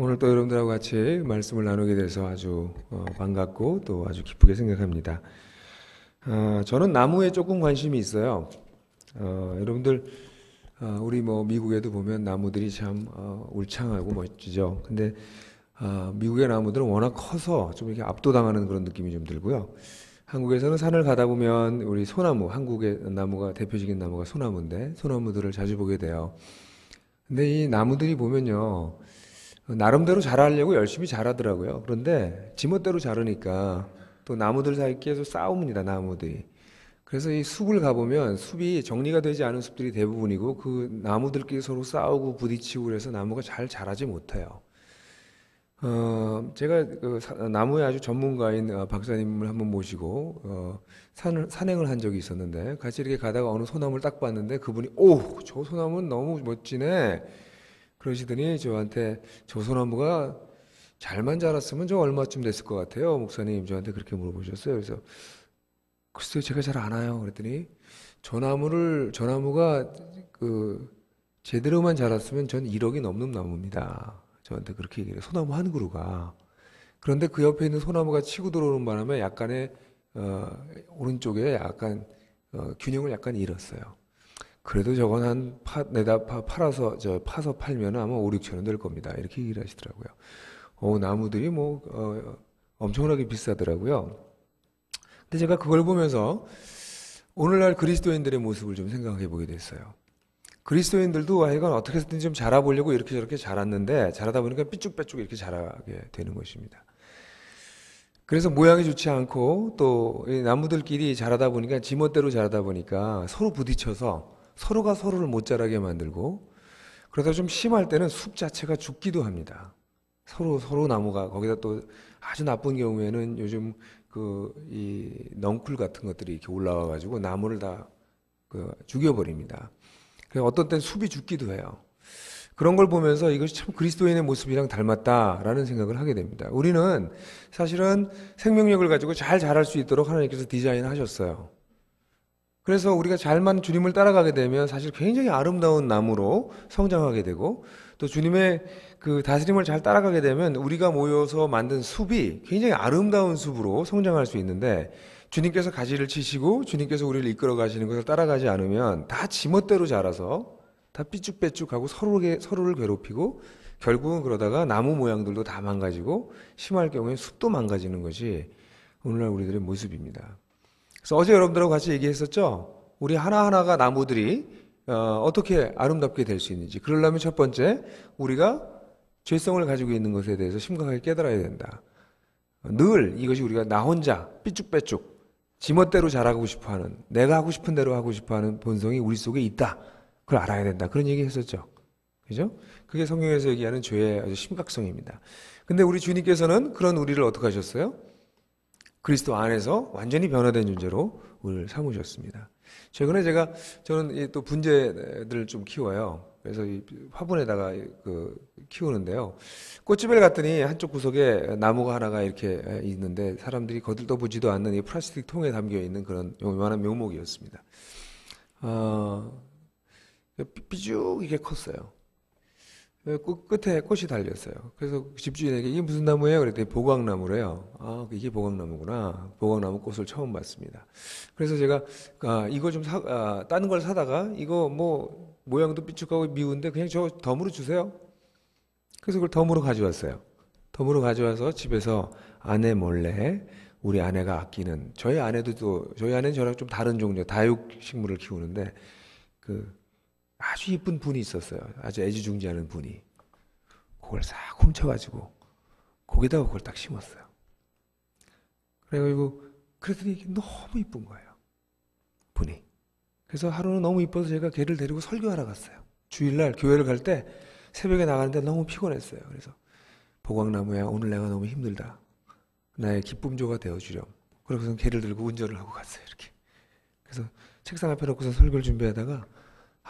오늘 또 여러분들하고 같이 말씀을 나누게 돼서 아주 어, 반갑고 또 아주 기쁘게 생각합니다. 아, 저는 나무에 조금 관심이 있어요. 어, 여러분들 어, 우리 뭐 미국에도 보면 나무들이 참 울창하고 멋지죠. 근데 아, 미국의 나무들은 워낙 커서 좀 이렇게 압도당하는 그런 느낌이 좀 들고요. 한국에서는 산을 가다 보면 우리 소나무, 한국의 나무가 대표적인 나무가 소나무인데 소나무들을 자주 보게 돼요. 근데 이 나무들이 보면요. 나름대로 잘하려고 열심히 잘하더라고요. 그런데 지멋대로 자르니까 또 나무들 사이 계속 싸웁니다 나무들이. 그래서 이 숲을 가보면 숲이 정리가 되지 않은 숲들이 대부분이고 그 나무들끼리 서로 싸우고 부딪히고 그래서 나무가 잘 자라지 못해요. 어, 제가 그 나무의 아주 전문가인 어, 박사님을 한번 모시고 어, 산을, 산행을 한 적이 있었는데 같이 이렇게 가다가 어느 소나무를 딱 봤는데 그분이 오저 소나무는 너무 멋지네 그러시더니 저한테 조선나무가 잘만 자랐으면 저 얼마쯤 됐을 것 같아요. 목사님 저한테 그렇게 물어보셨어요. 그래서 글쎄요 제가 잘 아나요. 그랬더니 저 나무를 저 나무가 그 제대로만 자랐으면 전 1억이 넘는 나무입니다. 저한테 그렇게 얘기해요. 소나무 한 그루가 그런데 그 옆에 있는 소나무가 치고 들어오는 바람에 약간의 어, 오른쪽에 약간 어, 균형을 약간 잃었어요. 그래도 저건 한 파, 내다 파, 팔아서, 저, 파서 팔면 아마 5, 6천원 될 겁니다. 이렇게 얘기를 하시더라고요. 어, 나무들이 뭐, 어, 엄청나게 비싸더라고요. 근데 제가 그걸 보면서 오늘날 그리스도인들의 모습을 좀 생각해 보게 됐어요. 그리스도인들도 하이건 어떻게 해서든 좀 자라보려고 이렇게 저렇게 자랐는데 자라다 보니까 삐쭉빼쭉 이렇게 자라게 되는 것입니다. 그래서 모양이 좋지 않고 또 이 나무들끼리 자라다 보니까 지멋대로 자라다 보니까 서로 부딪혀서 서로가 서로를 못 자라게 만들고 그러다 좀 심할 때는 숲 자체가 죽기도 합니다. 서로 서로 나무가 거기다 또 아주 나쁜 경우에는 요즘 그이 넝쿨 같은 것들이 이렇게 올라와 가지고 나무를 다 그 죽여버립니다. 그래서 어떤 때는 숲이 죽기도 해요. 그런 걸 보면서 이것이 참 그리스도인의 모습이랑 닮았다라는 생각을 하게 됩니다. 우리는 사실은 생명력을 가지고 잘 자랄 수 있도록 하나님께서 디자인하셨어요. 그래서 우리가 잘만 주님을 따라가게 되면 사실 굉장히 아름다운 나무로 성장하게 되고 또 주님의 그 다스림을 잘 따라가게 되면 우리가 모여서 만든 숲이 굉장히 아름다운 숲으로 성장할 수 있는데 주님께서 가지를 치시고 주님께서 우리를 이끌어 가시는 것을 따라가지 않으면 다 지멋대로 자라서 다삐죽삐죽하고 서로게, 서로를 괴롭히고 결국은 그러다가 나무 모양들도 다 망가지고 심할 경우에 숲도 망가지는 것이 오늘날 우리들의 모습입니다. 그래서 어제 여러분들하고 같이 얘기했었죠? 우리 하나하나가 나무들이 어, 떻게 아름답게 될 수 있는지. 그러려면 첫 번째, 우리가 죄성을 가지고 있는 것에 대해서 심각하게 깨달아야 된다. 늘 이것이 우리가 나 혼자 삐죽빼죽 지멋대로 잘하고 싶어 하는, 내가 하고 싶은 대로 하고 싶어 하는 본성이 우리 속에 있다. 그걸 알아야 된다. 그런 얘기 했었죠. 그죠? 그게 성경에서 얘기하는 죄의 아주 심각성입니다. 근데 우리 주님께서는 그런 우리를 어떻게 하셨어요? 그리스도 안에서 완전히 변화된 존재로 오늘 삼으셨습니다. 최근에 제가 저는 또 분재들을 좀 키워요. 그래서 화분에다가 그 키우는데요. 꽃집에 갔더니 한쪽 구석에 나무가 하나가 이렇게 있는데 사람들이 거들떠 보지도 않는 이 플라스틱 통에 담겨 있는 그런 요만한 묘목이었습니다. 어, 삐죽 이게 컸어요. 네, 끝에 꽃이 달렸어요. 그래서 집주인에게 이게 무슨 나무예요? 그랬더니 보광나무래요. 아, 이게 보광나무구나. 보광나무 꽃을 처음 봤습니다. 그래서 제가 아, 이거 좀 사, 아, 다른 걸 사다가 이거 뭐 모양도 삐죽하고 미운데 그냥 저 덤으로 주세요. 그래서 그걸 덤으로 가져왔어요. 덤으로 가져와서 집에서 아내 몰래 우리 아내가 아끼는 저희 아내도 또 저희 아내는 저랑 좀 다른 종류 다육 식물을 키우는데 그 아주 이쁜 분이 있었어요. 아주 애지중지하는 분이. 그걸 싹 훔쳐가지고 거기다가 그걸 딱 심었어요. 그래가지고 그랬더니 이게 너무 이쁜 거예요. 분이. 그래서 하루는 너무 이뻐서 제가 걔를 데리고 설교하러 갔어요. 주일날 교회를 갈 때 새벽에 나가는데 너무 피곤했어요. 그래서 보광나무야 오늘 내가 너무 힘들다. 나의 기쁨조가 되어주렴. 그러고서 걔를 들고 운전을 하고 갔어요. 이렇게. 그래서 책상 앞에 놓고서 설교를 준비하다가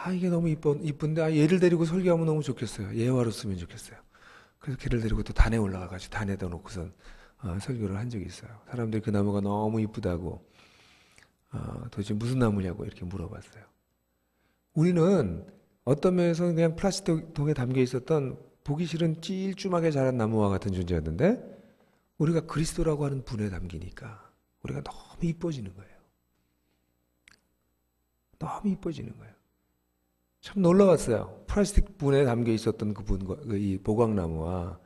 아 이게 너무 이뻐 이쁜데 아 얘를 데리고 설교하면 너무 좋겠어요. 예화로 쓰면 좋겠어요. 그래서 걔를 데리고 또 단에 올라가가지고 단에다 놓고선 어, 설교를 한 적이 있어요. 사람들이 그 나무가 너무 이쁘다고 어, 도대체 무슨 나무냐고 이렇게 물어봤어요. 우리는 어떤 면에서 그냥 플라스틱 통에 담겨 있었던 보기 싫은 찔쭈하게 자란 나무와 같은 존재였는데 우리가 그리스도라고 하는 분에 담기니까 우리가 너무 이뻐지는 거예요. 너무 이뻐지는 거예요. 참 놀라웠어요. 플라스틱 분에 담겨 있었던 그 분과 그 이 보광나무와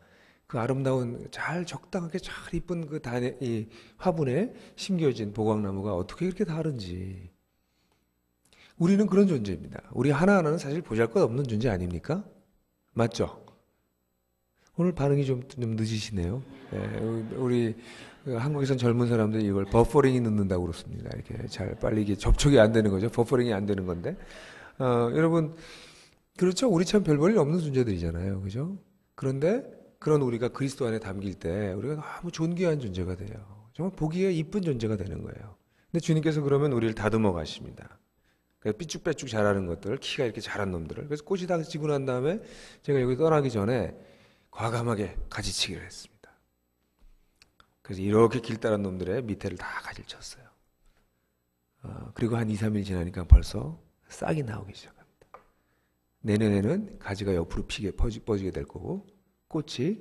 그 아름다운 잘 적당하게 잘 이쁜 그 단에 이 화분에 심겨진 보광나무가 어떻게 이렇게 다른지. 우리는 그런 존재입니다. 우리 하나하나는 사실 보잘것없는 존재 아닙니까? 맞죠? 오늘 반응이 좀, 좀 늦으시네요. 네, 우리 그 한국에선 젊은 사람들이 이걸 버퍼링이 늦는다고 그렇습니다. 이렇게 잘 빨리 이게 접촉이 안 되는 거죠. 버퍼링이 안 되는 건데. 어, 여러분 그렇죠. 우리 참 별 볼일 없는 존재들이잖아요. 그죠? 그런데 그런 우리가 그리스도 안에 담길 때 우리가 너무 존귀한 존재가 돼요. 정말 보기에 이쁜 존재가 되는 거예요. 근데 주님께서 그러면 우리를 다듬어 가십니다. 그래 삐쭉빼쭉 자라는 것들, 키가 이렇게 자란 놈들을. 그래서 꽃이 다 지고 난 다음에 제가 여기 떠나기 전에 과감하게 가지치기를 했습니다. 그래서 이렇게 길다란 놈들의 밑에를 다 가지쳤어요. 어, 그리고 한 2, 3일 지나니까 벌써 싹이 나오기 시작합니다. 내년에는 가지가 옆으로 피게 퍼지, 퍼지게 될 거고 꽃이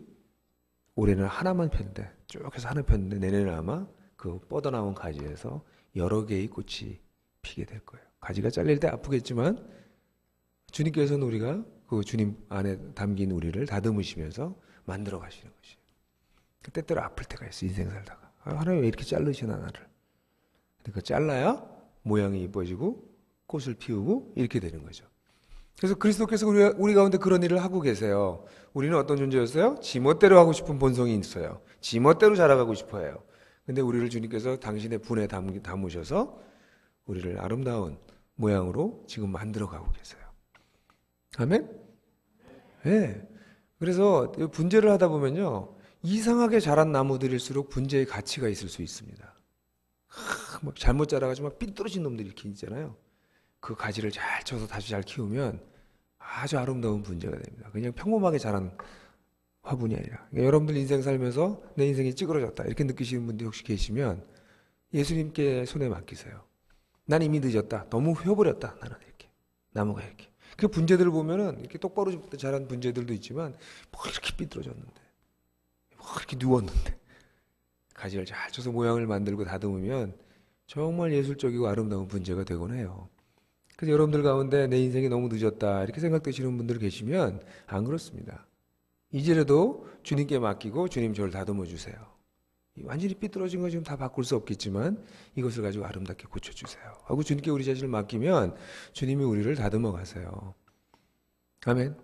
올해는 하나만 폈는데 쭉 해서 하나 폈는데 내년에는 아마 그 뻗어나온 가지에서 여러 개의 꽃이 피게 될 거예요. 가지가 잘릴 때 아프겠지만 주님께서는 우리가 그 주님 안에 담긴 우리를 다듬으시면서 만들어 가시는 것이에요. 때때로 아플 때가 있어 인생 살다가 아, 하나님 왜 이렇게 자르시나 나를 그 잘라야 모양이 이뻐지고 꽃을 피우고 이렇게 되는 거죠. 그래서 그리스도께서 우리, 우리 가운데 그런 일을 하고 계세요. 우리는 어떤 존재였어요? 지멋대로 하고 싶은 본성이 있어요. 지멋대로 자라가고 싶어 해요. 근데 우리를 주님께서 당신의 분에 담, 담으셔서 우리를 아름다운 모양으로 지금 만들어 가고 계세요. 아멘? 네. 그래서 분재를 하다 보면요. 이상하게 자란 나무들일수록 분재의 가치가 있을 수 있습니다. 하, 막 잘못 자라가지고 막 삐뚤어진 놈들이 이렇게 있잖아요. 그 가지를 잘 쳐서 다시 잘 키우면 아주 아름다운 분재가 됩니다. 그냥 평범하게 자란 화분이 아니라. 그러니까 여러분들 인생 살면서 내 인생이 찌그러졌다. 이렇게 느끼시는 분들 혹시 계시면 예수님께 손에 맡기세요. 난 이미 늦었다. 너무 휘어버렸다. 나는 이렇게. 나무가 이렇게. 그 분재들을 보면은 이렇게 똑바로 자란 분재들도 있지만 뭐 이렇게 삐뚤어졌는데. 뭐 이렇게 누웠는데. 가지를 잘 쳐서 모양을 만들고 다듬으면 정말 예술적이고 아름다운 분재가 되곤 해요. 그래서 여러분들 가운데 내 인생이 너무 늦었다 이렇게 생각되시는 분들 계시면 안 그렇습니다. 이제라도 주님께 맡기고 주님 저를 다듬어 주세요. 완전히 삐뚤어진 거 지금 다 바꿀 수 없겠지만 이것을 가지고 아름답게 고쳐주세요. 하고 주님께 우리 자신을 맡기면 주님이 우리를 다듬어 가세요. 아멘.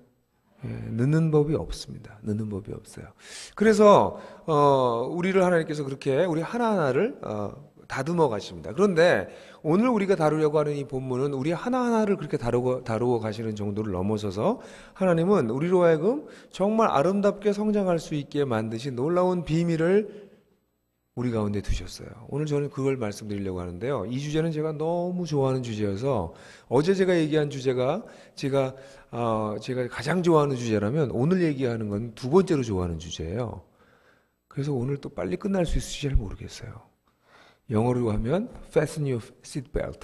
예, 늦는 법이 없습니다. 늦는 법이 없어요. 그래서 어, 우리를 하나님께서 그렇게 우리 하나하나를 어, 다듬어 가십니다. 그런데 오늘 우리가 다루려고 하는 이 본문은 우리 하나하나를 그렇게 다루고, 다루어 가시는 정도를 넘어서서 하나님은 우리로 하여금 정말 아름답게 성장할 수 있게 만드신 놀라운 비밀을 우리 가운데 두셨어요. 오늘 저는 그걸 말씀드리려고 하는데요. 이 주제는 제가 너무 좋아하는 주제여서 어제 제가 얘기한 주제가 제가 어, 제가 가장 좋아하는 주제라면 오늘 얘기하는 건 두 번째로 좋아하는 주제예요. 그래서 오늘 또 빨리 끝날 수 있을지 잘 모르겠어요. 영어로 하면 fasten your seat belt.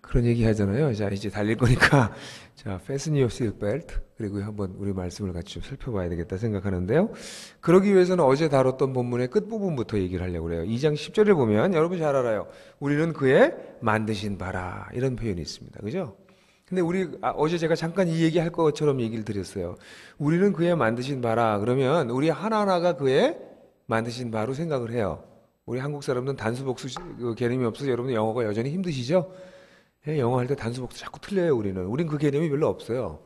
그런 얘기 하잖아요. 자, 이제 달릴 거니까 자, fasten your seat belt. 그리고 한번 우리 말씀을 같이 좀 살펴봐야 되겠다 생각하는데요. 그러기 위해서는 어제 다뤘던 본문의 끝부분부터 얘기를 하려고 그래요. 2장 10절을 보면 여러분 잘 알아요. 우리는 그의 만드신 바라 이런 표현이 있습니다. 그죠? 근데 우리 아, 어제 제가 잠깐 이 얘기 할 것처럼 얘기를 드렸어요. 우리는 그의 만드신 바라 그러면 우리 하나하나가 그의 만드신 바로 생각을 해요. 우리 한국 사람들은 단수복수 그 개념이 없어서 여러분 들 영어가 여전히 힘드시죠? 예, 영어 할 때 단수복수 자꾸 틀려요 우리는. 우린 그 개념이 별로 없어요.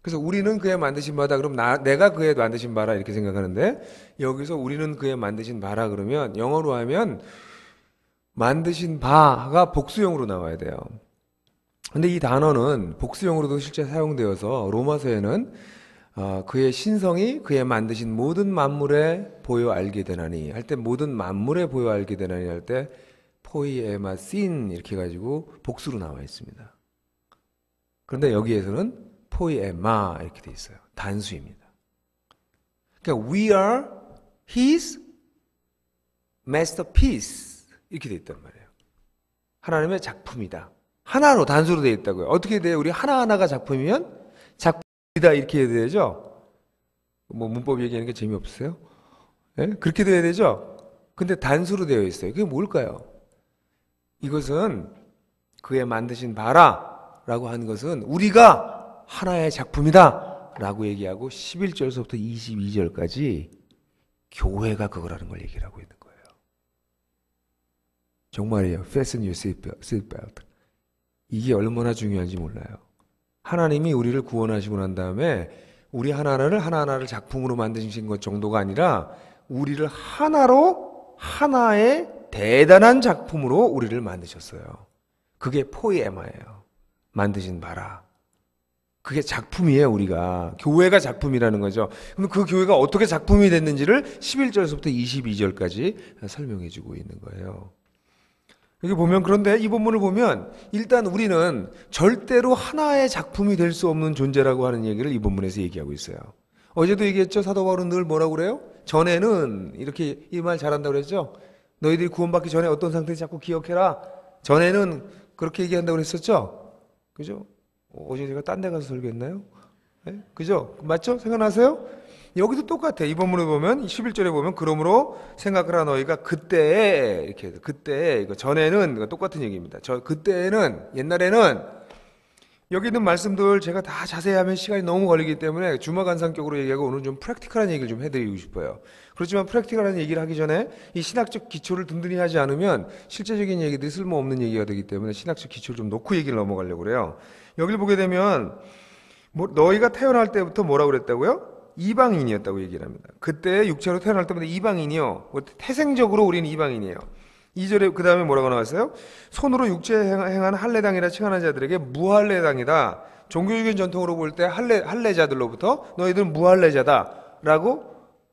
그래서 우리는 그의 만드신 바다 그럼 나, 내가 그의 만드신 바라 이렇게 생각하는데 여기서 우리는 그의 만드신 바라 그러면 영어로 하면 만드신 바가 복수형으로 나와야 돼요. 근데 이 단어는 복수형으로도 실제 사용되어서 로마서에는 어, 그의 신성이 그의 만드신 모든 만물에 보여 알게 되나니 할 때 모든 만물에 보여 알게 되나니 할 때 포이에마 씬 이렇게 가지고 복수로 나와 있습니다. 그런데 여기에서는 포이에마 이렇게 돼 있어요. 단수입니다. 그러니까 we are his masterpiece 이렇게 돼 있단 말이에요. 하나님의 작품이다. 하나로 단수로 돼 있다고요. 어떻게 돼요? 우리 하나하나가 작품이면 작품 이다 이렇게 해야 되죠. 뭐 문법 얘기하는 게재미없으요 예? 그렇게 돼야 되죠. 근데 단수로 되어 있어요. 그게 뭘까요? 이것은 그의 만드신 바라라고 하는 것은 우리가 하나의 작품이다라고 얘기하고 11절서부터 22절까지 교회가 그거라는 걸얘기 하고 있는 거예요. 정말이에요. Fasten your seatbelt. 이게 얼마나 중요한지 몰라요. 하나님이 우리를 구원하시고 난 다음에 우리 하나하나를 하나하나를 작품으로 만드신 것 정도가 아니라 우리를 하나로 하나의 대단한 작품으로 우리를 만드셨어요. 그게 포에마예요. 만드신 바라. 그게 작품이에요, 우리가. 교회가 작품이라는 거죠. 그럼 그 교회가 어떻게 작품이 됐는지를 11절에서부터 22절까지 설명해 주고 있는 거예요. 여기 보면 그런데 이 본문을 보면 일단 우리는 절대로 하나의 작품이 될 수 없는 존재라고 하는 얘기를 이 본문에서 얘기하고 있어요. 어제도 얘기했죠. 사도 바울은 늘 뭐라고 그래요? 전에는 이렇게 이 말 잘한다고 그랬죠. 너희들이 구원받기 전에 어떤 상태인지 자꾸 기억해라. 전에는 그렇게 얘기한다고 그랬었죠. 그죠? 어, 어제 제가 딴 데 가서 설교했나요? 네? 그죠? 맞죠? 생각나세요? 여기도 똑같아. 이 본문을 보면 11절에 보면 그러므로 생각하라 너희가 그때 이렇게 그때 이거 전에는 이거 똑같은 얘기입니다. 저 그때에는 옛날에는 여기 있는 말씀들 제가 다 자세히 하면 시간이 너무 걸리기 때문에 주막안 상격으로 얘기하고 오늘 좀 프랙티컬한 얘기를 좀 해드리고 싶어요. 그렇지만 프랙티컬한 얘기를 하기 전에 이 신학적 기초를 든든히 하지 않으면 실제적인 얘기들이 쓸모없는 얘기가 되기 때문에 신학적 기초를 좀 놓고 얘기를 넘어가려고 그래요. 여기를 보게 되면 뭐 너희가 태어날 때부터 뭐라 고 그랬다고요? 이방인이었다고 얘기를 합니다. 그때 육체로 태어날 때마다 이방인이요. 뭐 태생적으로 우리는 이방인이에요. 2절에 그 다음에 뭐라고 나왔어요? 손으로 육체 행한 할례당이라 칭하는 자들에게 무할례당이다. 종교적인 전통으로 볼 때 할례 할례자들로부터 너희들은 무할례자다라고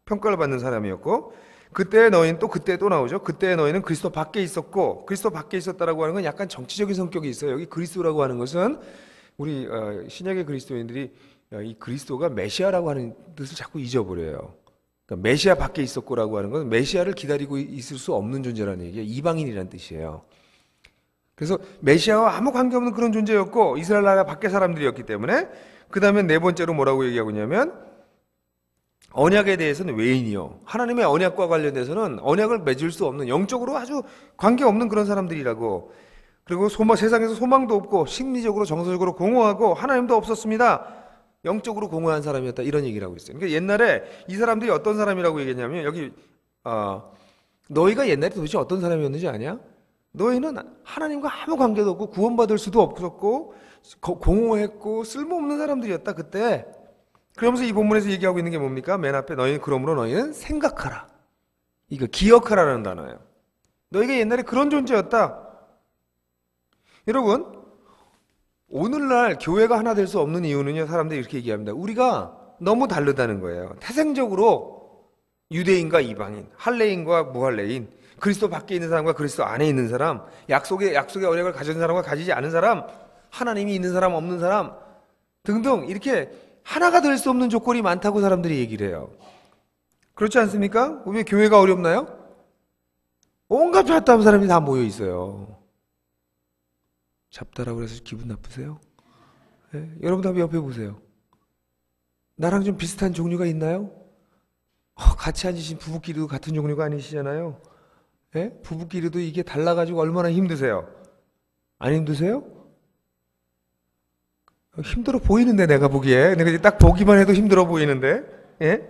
평가를 받는 사람이었고 그때 너희는 또 그때 또 나오죠. 그때 너희는 그리스도 밖에 있었고 그리스도 밖에 있었다라고 하는 건 약간 정치적인 성격이 있어요. 여기 그리스도라고 하는 것은 우리 어, 신약의 그리스도인들이 이 그리스도가 메시아라고 하는 뜻을 자꾸 잊어버려요. 그러니까 메시아 밖에 있었고라고 하는 건 메시아를 기다리고 있을 수 없는 존재라는 얘기예요. 이방인이라는 뜻이에요. 그래서 메시아와 아무 관계없는 그런 존재였고 이스라엘 나라 밖에 사람들이었기 때문에 그 다음에 네 번째로 뭐라고 얘기하고 있냐면 언약에 대해서는 외인이요. 하나님의 언약과 관련돼서는 언약을 맺을 수 없는 영적으로 아주 관계없는 그런 사람들이라고 그리고 소망, 세상에서 소망도 없고 심리적으로 정서적으로 공허하고 하나님도 없었습니다. 영적으로 공허한 사람이었다 이런 얘기를 하고 있어요. 그러니까 옛날에 이 사람들이 어떤 사람이라고 얘기했냐면 여기 어, 너희가 옛날에 도대체 어떤 사람이었는지 아냐? 너희는 하나님과 아무 관계도 없고 구원받을 수도 없었고 공허했고 쓸모없는 사람들이었다 그때. 그러면서 이 본문에서 얘기하고 있는 게 뭡니까? 맨 앞에 너희는 그러므로 너희는 생각하라. 이거 기억하라는 단어예요. 너희가 옛날에 그런 존재였다. 여러분, 오늘날 교회가 하나 될 수 없는 이유는요, 사람들이 이렇게 얘기합니다. 우리가 너무 다르다는 거예요. 태생적으로 유대인과 이방인, 할레인과 무할레인, 그리스도 밖에 있는 사람과 그리스도 안에 있는 사람, 약속의, 약속의 언력을 가진 사람과 가지지 않은 사람, 하나님이 있는 사람, 없는 사람, 등등, 이렇게 하나가 될 수 없는 조건이 많다고 사람들이 얘기를 해요. 그렇지 않습니까? 왜 교회가 어렵나요? 온갖 별다른 사람이 다 모여 있어요. 잡다라고 해서 기분 나쁘세요? 네? 예? 여러분도 한번 옆에 보세요. 나랑 좀 비슷한 종류가 있나요? 어, 같이 앉으신 부부끼리도 같은 종류가 아니시잖아요. 네? 부부끼리도 이게 달라가지고 얼마나 힘드세요? 안 힘드세요? 어, 힘들어 보이는데 내가 보기에 내가 이제 딱 보기만 해도 힘들어 보이는데 예?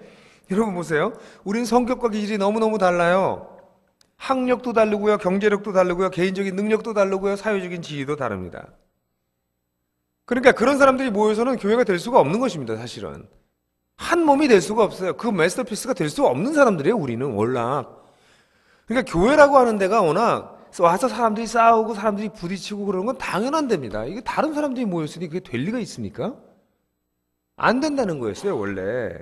여러분 보세요. 우린 성격과 기질이 너무너무 달라요. 학력도 다르고요, 경제력도 다르고요, 개인적인 능력도 다르고요, 사회적인 지위도 다릅니다. 그러니까 그런 사람들이 모여서는 교회가 될 수가 없는 것입니다, 사실은. 한 몸이 될 수가 없어요. 그메스터피스가될수가 없는 사람들이에요, 우리는, 월락. 그러니까 교회라고 하는 데가 워낙 와서 사람들이 싸우고 사람들이 부딪히고 그러는건 당연한 됩니다. 이게 다른 사람들이 모였으니 그게 될 리가 있습니까? 안 된다는 거였어요, 원래.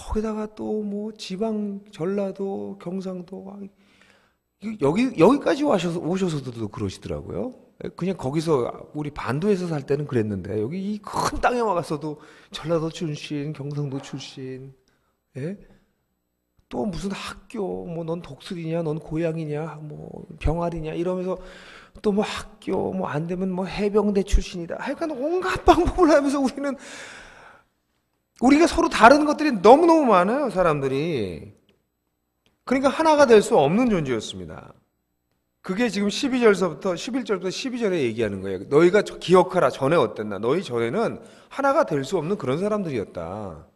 거기다가 또 뭐 지방 전라도 경상도 여기 여기까지 와셔서 오셔서도 그러시더라고요. 예, 그냥 거기서 우리 반도에서 살 때는 그랬는데 여기 이 큰 땅에 와서도 전라도 출신, 경상도 출신, 예? 또 무슨 학교 뭐 넌 독수리냐, 넌 고양이냐, 뭐 병아리냐 이러면서 또 뭐 학교 뭐 안 되면 뭐 해병대 출신이다. 하여간 온갖 방법을 하면서 우리는 우리가 서로 다른 것들이 너무너무 많아요, 사람들이. 그러니까 하나가 될 수 없는 존재였습니다. 그게 지금 12절서부터 11절부터 12절에 얘기하는 거예요. 너희가 기억하라. 전에 어땠나? 너희 전에는 하나가 될 수 없는 그런 사람들이었다.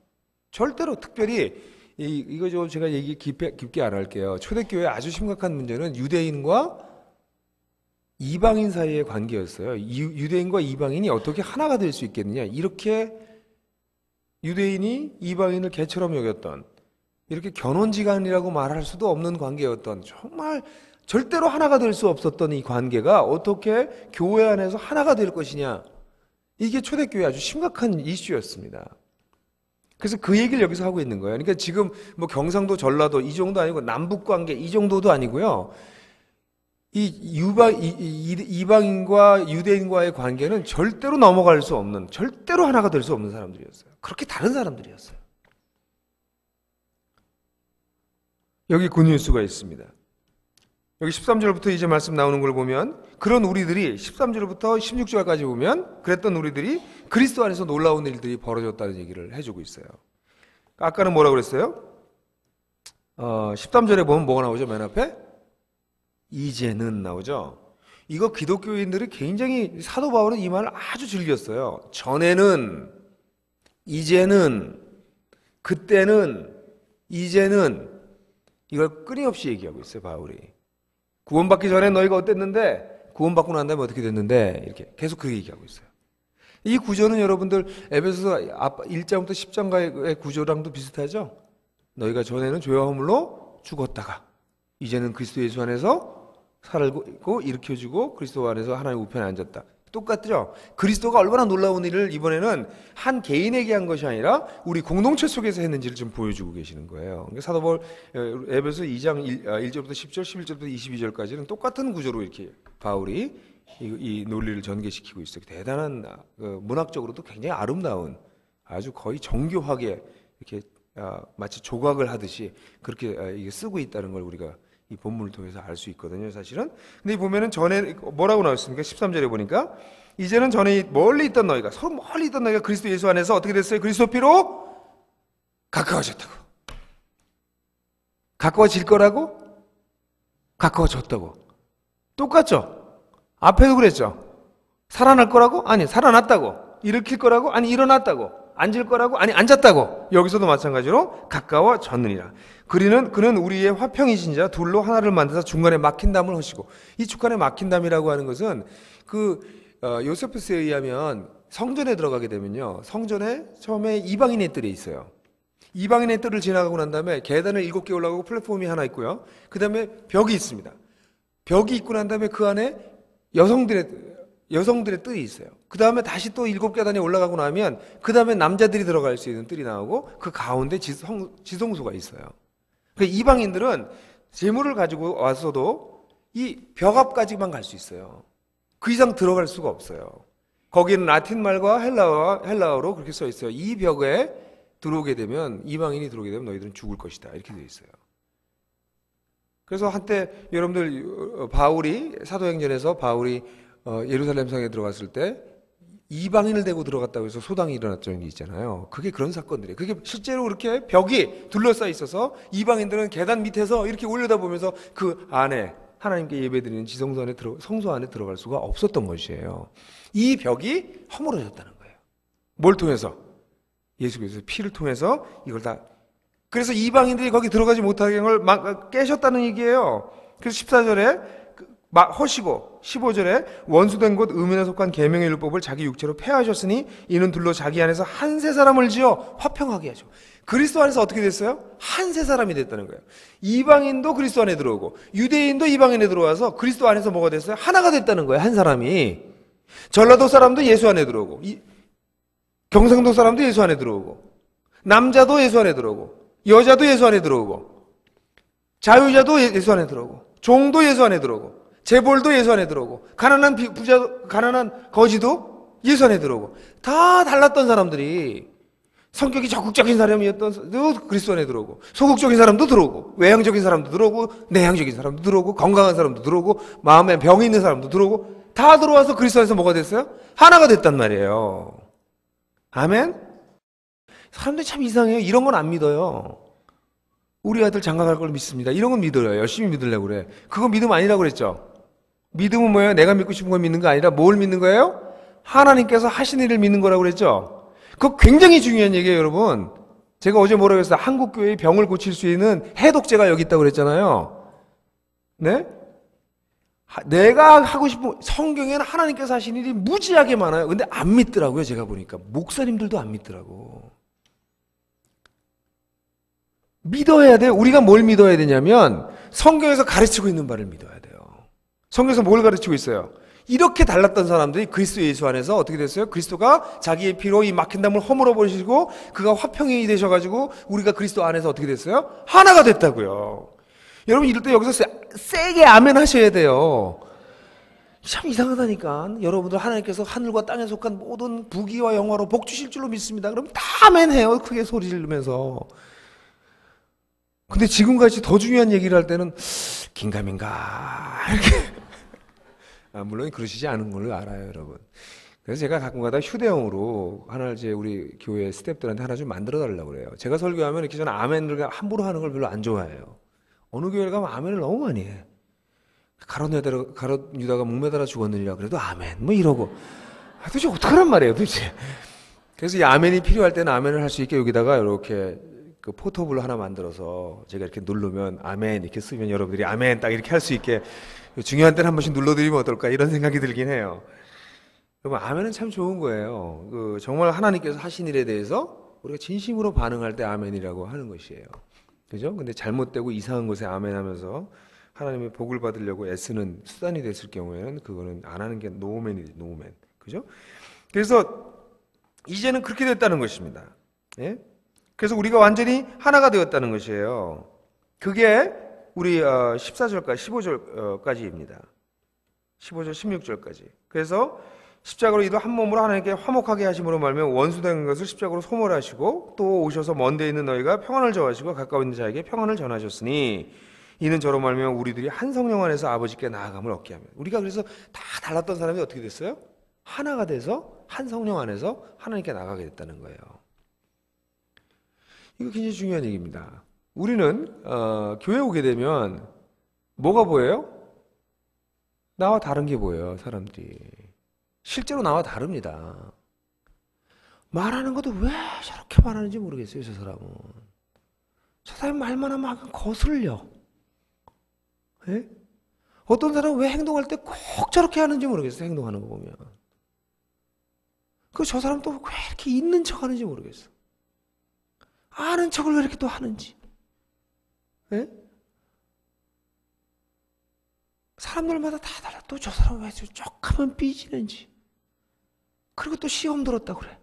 절대로 특별히 이, 이거 좀 제가 얘기 깊게, 깊게 안 할게요. 초대교회 아주 심각한 문제는 유대인과 이방인 사이의 관계였어요. 유, 유대인과 이방인이 어떻게 하나가 될 수 있겠느냐? 이렇게 유대인이 이방인을 개처럼 여겼던 이렇게 견원지간이라고 말할 수도 없는 관계였던 정말 절대로 하나가 될 수 없었던 이 관계가 어떻게 교회 안에서 하나가 될 것이냐 이게 초대교회 아주 심각한 이슈였습니다. 그래서 그 얘기를 여기서 하고 있는 거예요. 그러니까 지금 뭐 경상도 전라도 이 정도 아니고 남북 관계 이 정도도 아니고요. 이 유방 이방인과 유대인과의 관계는 절대로 넘어갈 수 없는 절대로 하나가 될 수 없는 사람들이었어요. 그렇게 다른 사람들이었어요. 여기 굿뉴스가 있습니다. 여기 13절부터 이제 말씀 나오는 걸 보면 그런 우리들이 13절부터 16절까지 보면 그랬던 우리들이 그리스도 안에서 놀라운 일들이 벌어졌다는 얘기를 해주고 있어요. 아까는 뭐라 그랬어요? 어, 13절에 보면 뭐가 나오죠? 맨 앞에 이제는 나오죠. 이거 기독교인들이 굉장히 사도 바울은 이 말을 아주 즐겼어요. 전에는 이제는 그때는 이제는 이걸 끊임없이 얘기하고 있어요, 바울이. 구원받기 전에 너희가 어땠는데 구원받고 난 다음에 어떻게 됐는데 이렇게 계속 그 얘기하고 있어요. 이 구조는 여러분들 에베소서 1장부터 10장의 구조랑도 비슷하죠? 너희가 전에는 죄와 허물로 죽었다가 이제는 그리스도 예수 안에서 살고 일으켜주고 그리스도 안에서 하나님 우편에 앉았다. 똑같죠? 그리스도가 얼마나 놀라운 일을 이번에는 한 개인에게 한 것이 아니라 우리 공동체 속에서 했는지를 좀 보여주고 계시는 거예요. 그러니까 사도 바 에베소 2장 1, 아, 절부터 10절, 11절부터 22절까지는 똑같은 구조로 이렇게 바울이 이, 이 논리를 전개시키고 있어요. 대단한 그 문학적으로도 굉장히 아름다운 아주 거의 정교하게 이렇게 아, 마치 조각을 하듯이 그렇게 아, 쓰고 있다는 걸 우리가 이 본문을 통해서 알 수 있거든요, 사실은. 근데 보면은 전에 뭐라고 나왔습니까? 13절에 보니까 이제는 전에 멀리 있던 너희가 서로 멀리 있던 너희가 그리스도 예수 안에서 어떻게 됐어요? 그리스도 피로 가까워졌다고. 가까워질 거라고? 가까워졌다고. 똑같죠? 앞에도 그랬죠? 살아날 거라고? 아니, 살아났다고. 일으킬 거라고? 아니, 일어났다고. 앉을 거라고 아니 앉았다고 여기서도 마찬가지로 가까워졌느니라 그리는 그는 우리의 화평이신 자 둘로 하나를 만들어서 중간에 막힌 담을 하시고 이축간에 막힌 담이라고 하는 것은 그 어, 요세프스에 의하면 성전에 들어가게 되면요 성전에 처음에 이방인의 뜰이 있어요 이방인의 뜰을 지나가고 난 다음에 계단을 일곱 개 올라가고 플랫폼이 하나 있고요 그 다음에 벽이 있습니다 벽이 있고 난 다음에 그 안에 여성들의 여성들의 뜰이 있어요. 그 다음에 다시 또 일곱 계단이 올라가고 나면 그 다음에 남자들이 들어갈 수 있는 뜰이 나오고 그 가운데 지성, 지성소가 있어요. 그 그러니까 이방인들은 재물을 가지고 와서도 이 벽 앞까지만 갈 수 있어요. 그 이상 들어갈 수가 없어요. 거기는 라틴 말과 헬라어, 헬라어로 그렇게 써 있어요. 이 벽에 들어오게 되면 이방인이 들어오게 되면 너희들은 죽을 것이다 이렇게 되어 있어요. 그래서 한때 여러분들 어, 바울이 사도행전에서 바울이 어, 예루살렘 성에 들어갔을 때 이방인을 대고 들어갔다고 해서 소당이 일어났던 게 있잖아요. 그게 그런 사건들이에요. 그게 실제로 그렇게 벽이 둘러싸여 있어서 이방인들은 계단 밑에서 이렇게 올려다보면서 그 안에 하나님께 예배드리는 지성소 안에 들어 성소 안에 들어갈 수가 없었던 것이에요. 이 벽이 허물어졌다는 거예요. 뭘 통해서 예수 께서 피를 통해서 이걸 다 그래서 이방인들이 거기 들어가지 못하게 걸 깨셨다는 얘기예요. 그래서 14절에 막 그, 허시고 15절에 원수된 곳음인에 속한 계명의 율법을 자기 육체로 폐하셨으니 이는 둘로 자기 안에서 한 세 사람을 지어 화평하게 하죠. 그리스도 안에서 어떻게 됐어요? 한세 사람이 됐다는 거예요. 이방인도 그리스도 안에 들어오고 유대인도 이방인에 들어와서 그리스도 안에서 뭐가 됐어요? 하나가 됐다는 거예요. 한 사람이. 전라도 사람도 예수 안에 들어오고 이, 경상도 사람도 예수 안에 들어오고 남자도 예수 안에 들어오고 여자도 예수 안에 들어오고 자유자도 예, 예수 안에 들어오고 종도 예수 안에 들어오고 재벌도 예수 안에 들어오고 가난한 부자 가난한 거지도 예수 안에 들어오고 다 달랐던 사람들이 성격이 적극적인 사람이었던 그리스도 안에 들어오고 소극적인 사람도 들어오고 외향적인 사람도 들어오고 내향적인 사람도 들어오고 건강한 사람도 들어오고 마음에 병이 있는 사람도 들어오고 다 들어와서 그리스도 안에서 뭐가 됐어요? 하나가 됐단 말이에요. 아멘. 사람들이 참 이상해요. 이런 건 안 믿어요. 우리 아들 장가 갈 걸 믿습니다. 이런 건 믿어요. 열심히 믿으려고 그래. 그거 믿음 아니라고 그랬죠? 믿음은 뭐예요? 내가 믿고 싶은 걸 믿는 거 아니라 뭘 믿는 거예요? 하나님께서 하신 일을 믿는 거라고 그랬죠? 그거 굉장히 중요한 얘기예요, 여러분. 제가 어제 뭐라고 했어요? 한국교회의 병을 고칠 수 있는 해독제가 여기 있다고 그랬잖아요. 네? 내가 하고 싶은, 성경에는 하나님께서 하신 일이 무지하게 많아요. 근데 안 믿더라고요, 제가 보니까. 목사님들도 안 믿더라고. 믿어야 돼. 우리가 뭘 믿어야 되냐면, 성경에서 가르치고 있는 바를 믿어야 돼. 성경에서 뭘 가르치고 있어요? 이렇게 달랐던 사람들이 그리스도 예수 안에서 어떻게 됐어요? 그리스도가 자기의 피로 이 막힌 담을 허물어 버리시고 그가 화평이 되셔가지고 우리가 그리스도 안에서 어떻게 됐어요? 하나가 됐다고요. 여러분 이럴 때 여기서 세게 아멘 하셔야 돼요. 참 이상하다니까. 여러분들 하나님께서 하늘과 땅에 속한 모든 부귀와 영화로 복 주실 줄로 믿습니다. 그럼 다 아멘 해요. 크게 소리 지르면서. 근데 지금같이 더 중요한 얘기를 할 때는 긴가민가 이렇게 아, 물론 그러시지 않은 걸로 알아요, 여러분. 그래서 제가 가끔가다 휴대용으로 하나 이제 우리 교회 스탭들한테 하나 좀 만들어 달라고 그래요. 제가 설교하면 이렇게 저는 아멘을 함부로 하는 걸 별로 안 좋아해요. 어느 교회를 가면 아멘을 너무 많이 해. 가롯유다가 가로 유다가 목매달아 죽었느니 그래도 아멘 뭐 이러고 아, 도대체 어떡하란 말이에요 도대체 그래서 이 아멘이 필요할 때는 아멘을 할 수 있게 여기다가 이렇게 그 포토블 하나 만들어서 제가 이렇게 누르면 아멘 이렇게 쓰면 여러분들이 아멘 딱 이렇게 할 수 있게 중요한 때는 한 번씩 눌러드리면 어떨까 이런 생각이 들긴 해요. 여러분 아멘은 참 좋은 거예요. 그 정말 하나님께서 하신 일에 대해서 우리가 진심으로 반응할 때 아멘이라고 하는 것이에요. 그죠? 근데 잘못되고 이상한 것에 아멘하면서 하나님의 복을 받으려고 애쓰는 수단이 됐을 경우에는 그거는 안 하는 게 노맨이지 노맨. 그죠? 그래서 이제는 그렇게 됐다는 것입니다. 예? 그래서 우리가 완전히 하나가 되었다는 것이에요. 그게 우리 14절까지 어, 15절까지입니다. 15절 16절까지. 그래서 십자가로 이도 한 몸으로 하나님께 화목하게 하심으로 말면 원수된 것을 십자가로 소멸하시고 또 오셔서 먼데 있는 너희가 평안을 저하시고 가까운 자에게 평안을 전하셨으니 이는 저로 말면 우리들이 한 성령 안에서 아버지께 나아감을 얻게 하면 우리가 그래서 다 달랐던 사람이 어떻게 됐어요? 하나가 돼서 한 성령 안에서 하나님께 나가게 됐다는 거예요. 이거 굉장히 중요한 얘기입니다. 우리는 어, 교회 오게 되면 뭐가 보여요? 나와 다른 게 보여요, 사람들이. 실제로 나와 다릅니다. 말하는 것도 왜 저렇게 말하는지 모르겠어요, 저 사람은. 저사람 말만 하면 막 거슬려. 예? 어떤 사람은 왜 행동할 때 꼭 저렇게 하는지 모르겠어요, 행동하는 거 보면. 그 저 사람 또 왜 이렇게 있는 척 하는지 모르겠어. 아는 척을 왜 이렇게 또 하는지. 예? 사람들마다 다 달라. 또 저 사람 왜 쪽하면 삐지는지. 그리고 또 시험 들었다 그래.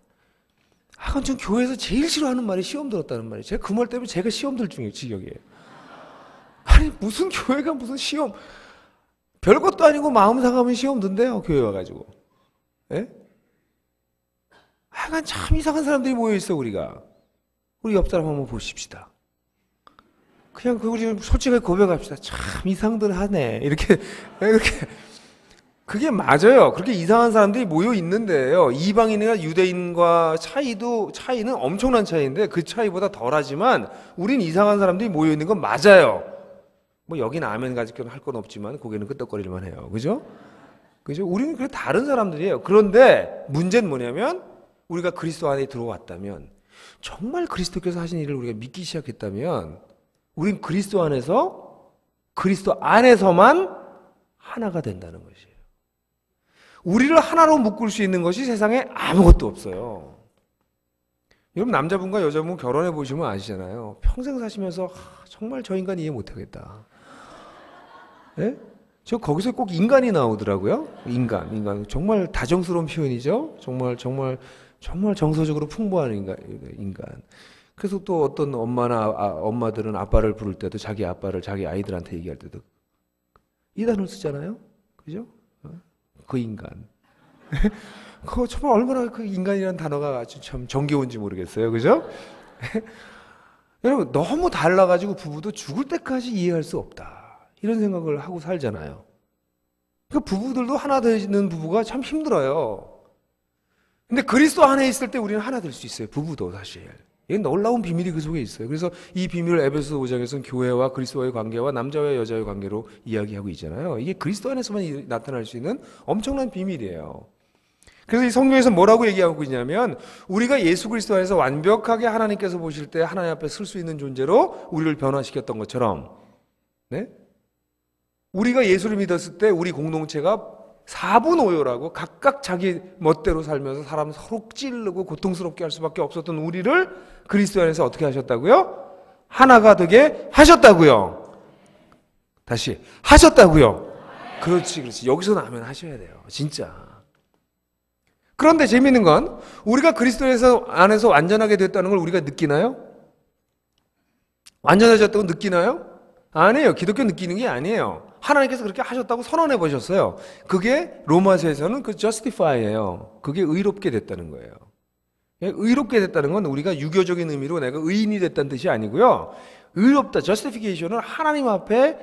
아, 그건 전 교회에서 제일 싫어하는 말이 시험 들었다는 말이에요. 제가 그 말 때문에 제가 시험 들 중에 이요지격이에요 아니, 무슨 교회가 무슨 시험. 별것도 아니고 마음 상하면 시험 든대요, 교회 와가지고. 예? 하여간 참 이상한 사람들이 모여있어, 우리가. 우리 옆 사람 한번 보십시다. 그냥 그걸 솔직하게 고백합시다. 참 이상들 하네. 이렇게 이렇게 그게 맞아요. 그렇게 이상한 사람들이 모여 있는데요. 이방인과 유대인과 차이도 차이는 엄청난 차이인데 그 차이보다 덜하지만 우린 이상한 사람들이 모여 있는 건 맞아요. 뭐 여긴 아멘 가지고는 할 건 없지만 고개는 끄덕거리만 해요. 그죠? 그죠? 우리는 그 다른 사람들이에요. 그런데 문제는 뭐냐면 우리가 그리스도 안에 들어왔다면 정말 그리스도께서 하신 일을 우리가 믿기 시작했다면 우린 그리스도 안에서 그리스도 안에서만 하나가 된다는 것이에요. 우리를 하나로 묶을 수 있는 것이 세상에 아무것도 없어요. 여러분 남자분과 여자분 결혼해 보시면 아시잖아요. 평생 사시면서 하, 정말 저 인간 이해 못하겠다. 예? 저 거기서 꼭 인간이 나오더라고요. 인간, 인간. 정말 다정스러운 표현이죠. 정말 정말 정말 정서적으로 풍부한 인간. 인간. 그래서 또 어떤 엄마나 아, 엄마들은 아빠를 부를 때도 자기 아빠를 자기 아이들한테 얘기할 때도 이 단어 쓰잖아요. 그죠? 어? 그 인간. 그거 정말 얼마나 그 인간이라는 단어가 아주 참 정겨운지 모르겠어요. 그죠? 여러분, 너무 달라가지고 부부도 죽을 때까지 이해할 수 없다. 이런 생각을 하고 살잖아요. 그 부부들도 하나 되는 부부가 참 힘들어요. 근데 그리스도 안에 있을 때 우리는 하나 될 수 있어요. 부부도 사실. 이 놀라운 비밀이 그 속에 있어요. 그래서 이 비밀을 에베소 5장에서는 교회와 그리스도와의 관계와 남자와 여자의 관계로 이야기하고 있잖아요. 이게 그리스도 안에서만 나타날 수 있는 엄청난 비밀이에요. 그래서 이 성경에서 뭐라고 얘기하고 있냐면 우리가 예수 그리스도 안에서 완벽하게 하나님께서 보실 때 하나님 앞에 설 수 있는 존재로 우리를 변화시켰던 것처럼 네? 우리가 예수를 믿었을 때 우리 공동체가 4분 5요라고 각각 자기 멋대로 살면서 사람 서로 찌르고 고통스럽게 할 수밖에 없었던 우리를 그리스도 안에서 어떻게 하셨다고요? 하나가 되게 하셨다고요. 다시 하셨다고요. 그렇지, 그렇지. 여기서 나면 하셔야 돼요. 진짜. 그런데 재미있는 건 우리가 그리스도 안에서 완전하게 됐다는 걸 우리가 느끼나요? 완전해졌다고 느끼나요? 아니에요. 기독교 느끼는 게 아니에요. 하나님께서 그렇게 하셨다고 선언해 보셨어요. 그게 로마서에서는 그 justify예요. 그게 의롭게 됐다는 거예요. 의롭게 됐다는 건 우리가 유교적인 의미로 내가 의인이 됐다는 뜻이 아니고요. 의롭다, justification은 하나님 앞에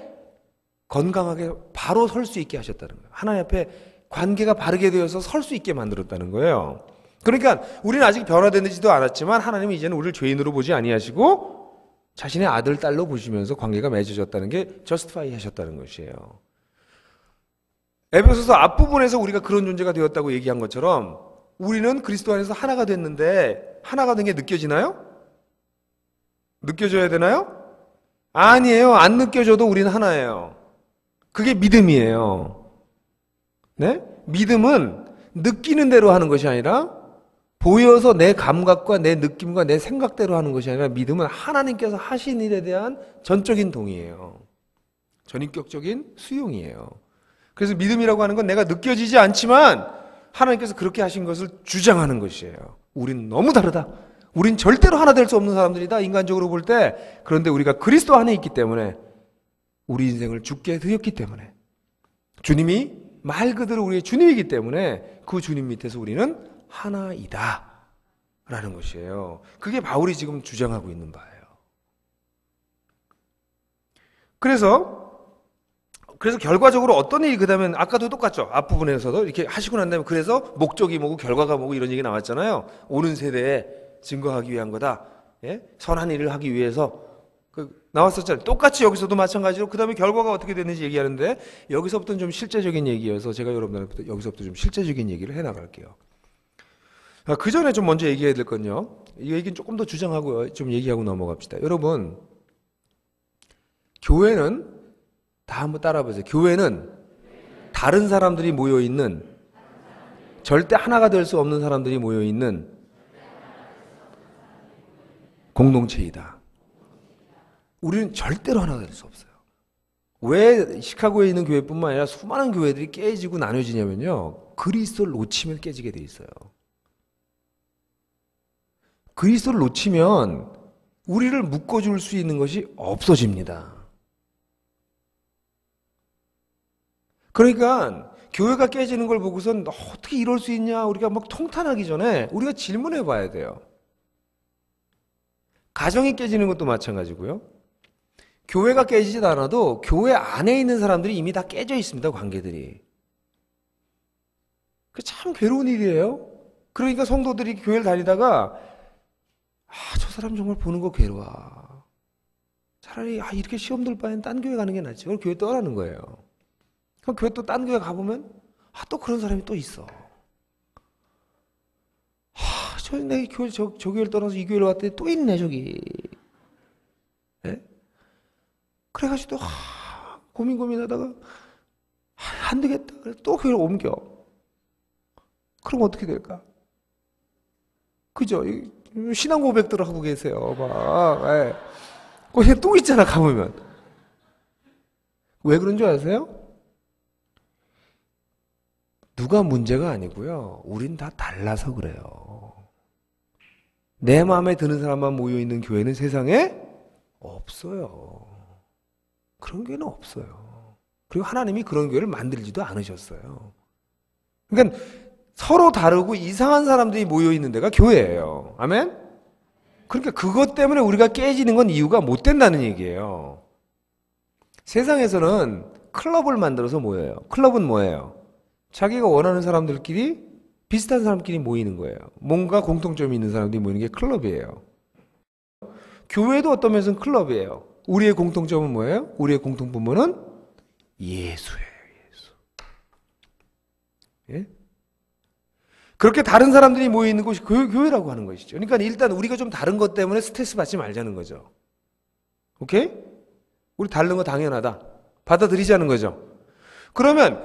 건강하게 바로 설 수 있게 하셨다는 거예요. 하나님 앞에 관계가 바르게 되어서 설 수 있게 만들었다는 거예요. 그러니까 우리는 아직 변화되지도 않았지만 하나님은 이제는 우리를 죄인으로 보지 아니하시고 자신의 아들, 딸로 보시면서 관계가 맺어졌다는 게 저스트파이 하셨다는 것이에요. 에베소서 앞부분에서 우리가 그런 존재가 되었다고 얘기한 것처럼 우리는 그리스도 안에서 하나가 됐는데 하나가 된 게 느껴지나요? 느껴져야 되나요? 아니에요. 안 느껴져도 우리는 하나예요. 그게 믿음이에요. 네? 믿음은 느끼는 대로 하는 것이 아니라 보여서 내 감각과 내 느낌과 내 생각대로 하는 것이 아니라 믿음은 하나님께서 하신 일에 대한 전적인 동의예요. 전인격적인 수용이에요. 그래서 믿음이라고 하는 건 내가 느껴지지 않지만 하나님께서 그렇게 하신 것을 주장하는 것이에요. 우린 너무 다르다. 우린 절대로 하나 될 수 없는 사람들이다. 인간적으로 볼 때. 그런데 우리가 그리스도 안에 있기 때문에 우리 인생을 죽게 드렸기 때문에 주님이 말 그대로 우리의 주님이기 때문에 그 주님 밑에서 우리는 하나이다. 라는 것이에요. 그게 바울이 지금 주장하고 있는 바예요. 그래서 그래서 결과적으로 어떤 일이 그다음에 아까도 똑같죠. 앞부분에서도 이렇게 하시고 난 다음에 그래서 목적이 뭐고 결과가 뭐고 이런 얘기 나왔잖아요. 오는 세대에 증거하기 위한 거다. 예? 선한 일을 하기 위해서 그 나왔었잖아요. 똑같이 여기서도 마찬가지로 그다음에 결과가 어떻게 됐는지 얘기하는데 여기서부터는 좀 실제적인 얘기여서 제가 여러분들한테 여기서부터 좀 실제적인 얘기를 해 나갈게요. 아, 그 전에 좀 먼저 얘기해야 될 건요. 이 얘기는 조금 더 주장하고 좀 얘기하고 넘어갑시다. 여러분, 교회는 다 한 번 따라 보세요. 교회는 다른 사람들이 모여 있는 절대 하나가 될 수 없는 사람들이 모여 있는 공동체이다. 우리는 절대로 하나가 될 수 없어요. 왜 시카고에 있는 교회뿐만 아니라 수많은 교회들이 깨지고 나눠지냐면요. 그리스도를 놓치면 깨지게 돼 있어요. 그리스도를 놓치면 우리를 묶어줄 수 있는 것이 없어집니다. 그러니까 교회가 깨지는 걸 보고선 어떻게 이럴 수 있냐 우리가 막 통탄하기 전에 우리가 질문해 봐야 돼요. 가정이 깨지는 것도 마찬가지고요. 교회가 깨지지 않아도 교회 안에 있는 사람들이 이미 다 깨져 있습니다. 관계들이. 그 참 괴로운 일이에요. 그러니까 성도들이 교회를 다니다가 아, 저 사람 정말 보는 거 괴로워. 차라리, 아, 이렇게 시험 들 바엔 딴 교회 가는 게 낫지. 그걸 교회 떠나는 거예요. 그럼 교회 또 딴 교회 가보면, 아, 또 그런 사람이 또 있어. 아, 저, 내 교회, 저, 저 교회를 떠나서 이교회를 왔더니 또 있네, 저기. 예? 그래가지고 또, 아, 고민 고민하다가, 아, 안 되겠다. 그래서 또 교회를 옮겨. 그럼 어떻게 될까? 그죠? 신앙 고백들 하고 계세요. 막. 예. 거기에 그 있잖아, 가보면. 왜 그런 줄 아세요? 누가 문제가 아니고요. 우린 다 달라서 그래요. 내 마음에 드는 사람만 모여있는 교회는 세상에 없어요. 그런 교회는 없어요. 그리고 하나님이 그런 교회를 만들지도 않으셨어요. 그러니까 서로 다르고 이상한 사람들이 모여 있는 데가 교회예요. 아멘? 그러니까 그것 때문에 우리가 깨지는 건 이유가 못 된다는 얘기예요. 세상에서는 클럽을 만들어서 모여요. 클럽은 뭐예요? 자기가 원하는 사람들끼리 비슷한 사람끼리 모이는 거예요. 뭔가 공통점이 있는 사람들이 모이는 게 클럽이에요. 교회도 어떤 면에서는 클럽이에요. 우리의 공통점은 뭐예요? 우리의 공통분모는 예수예요, 예수. 예? 그렇게 다른 사람들이 모여 있는 곳이 교회, 라고 하는 것이죠. 그러니까 일단 우리가 좀 다른 것 때문에 스트레스 받지 말자는 거죠. 오케이? 우리 다른 거 당연하다. 받아들이자는 거죠. 그러면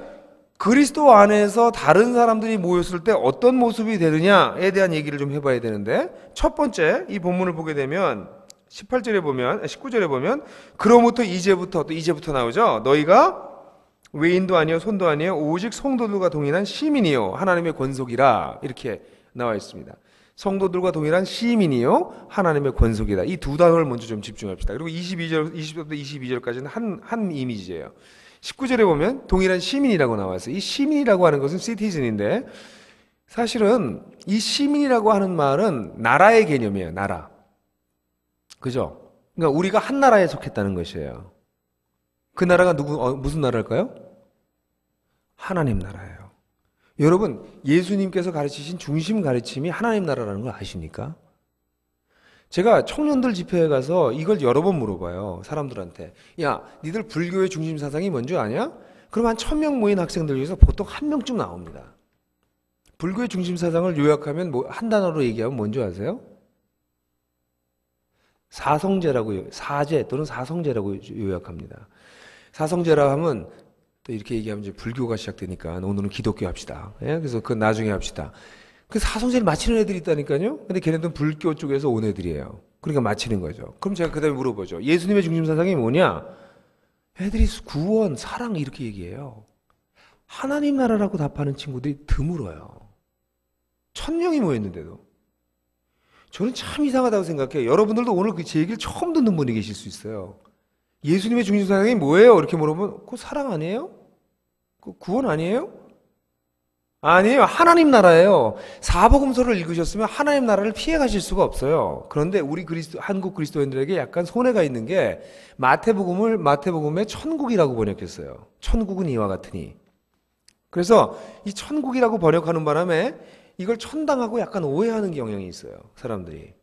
그리스도 안에서 다른 사람들이 모였을 때 어떤 모습이 되느냐에 대한 얘기를 좀 해봐야 되는데 첫 번째 이 본문을 보게 되면 18절에 보면 19절에 보면 그로부터 이제부터 또 이제부터 나오죠. 너희가 외인도 아니요 손도 아니요 오직 성도들과 동일한 시민이요 하나님의 권속이라 이렇게 나와 있습니다. 성도들과 동일한 시민이요 하나님의 권속이다. 이 두 단어를 먼저 좀 집중합시다. 그리고 22절 20절부터 22절까지는 한 한 이미지예요. 19절에 보면 동일한 시민이라고 나와있어요. 이 시민이라고 하는 것은 시티즌인데 사실은 이 시민이라고 하는 말은 나라의 개념이에요. 나라. 그죠? 그러니까 우리가 한 나라에 속했다는 것이에요. 그 나라가 누구 어, 무슨 나라일까요? 하나님 나라예요. 여러분, 예수님께서 가르치신 중심 가르침이 하나님 나라라는 걸 아십니까? 제가 청년들 집회에 가서 이걸 여러 번 물어봐요. 사람들한테. 야, 니들 불교의 중심 사상이 뭔지 아냐? 그럼 한 천 명 모인 학생들 중에서 보통 한 명쯤 나옵니다. 불교의 중심 사상을 요약하면 뭐한 단어로 얘기하면 뭔지 아세요? 사성제라고 사제 또는 사성제라고 요약합니다. 사성제라 하면 또 이렇게 얘기하면 이제 불교가 시작되니까 오늘은 기독교 합시다. 예? 그래서 그건 나중에 합시다. 그 사성제를 마치는 애들이 있다니까요. 근데 걔네들은 불교 쪽에서 온 애들이에요. 그러니까 마치는 거죠. 그럼 제가 그다음에 물어보죠. 예수님의 중심 사상이 뭐냐? 애들이 구원, 사랑 이렇게 얘기해요. 하나님 나라라고 답하는 친구들이 드물어요. 천 명이 모였는데도. 저는 참 이상하다고 생각해요. 여러분들도 오늘 그 제 얘기를 처음 듣는 분이 계실 수 있어요. 예수님의 중심 사랑이 뭐예요? 이렇게 물어보면 그 사랑 아니에요? 그 구원 아니에요? 아니에요. 하나님 나라예요. 사복음서를 읽으셨으면 하나님 나라를 피해 가실 수가 없어요. 그런데 우리 그리스도 한국 그리스도인들에게 약간 손해가 있는 게 마태복음을 마태복음의 천국이라고 번역했어요. 천국은 이와 같으니. 그래서 이 천국이라고 번역하는 바람에 이걸 천당하고 약간 오해하는 경향이 있어요. 사람들이.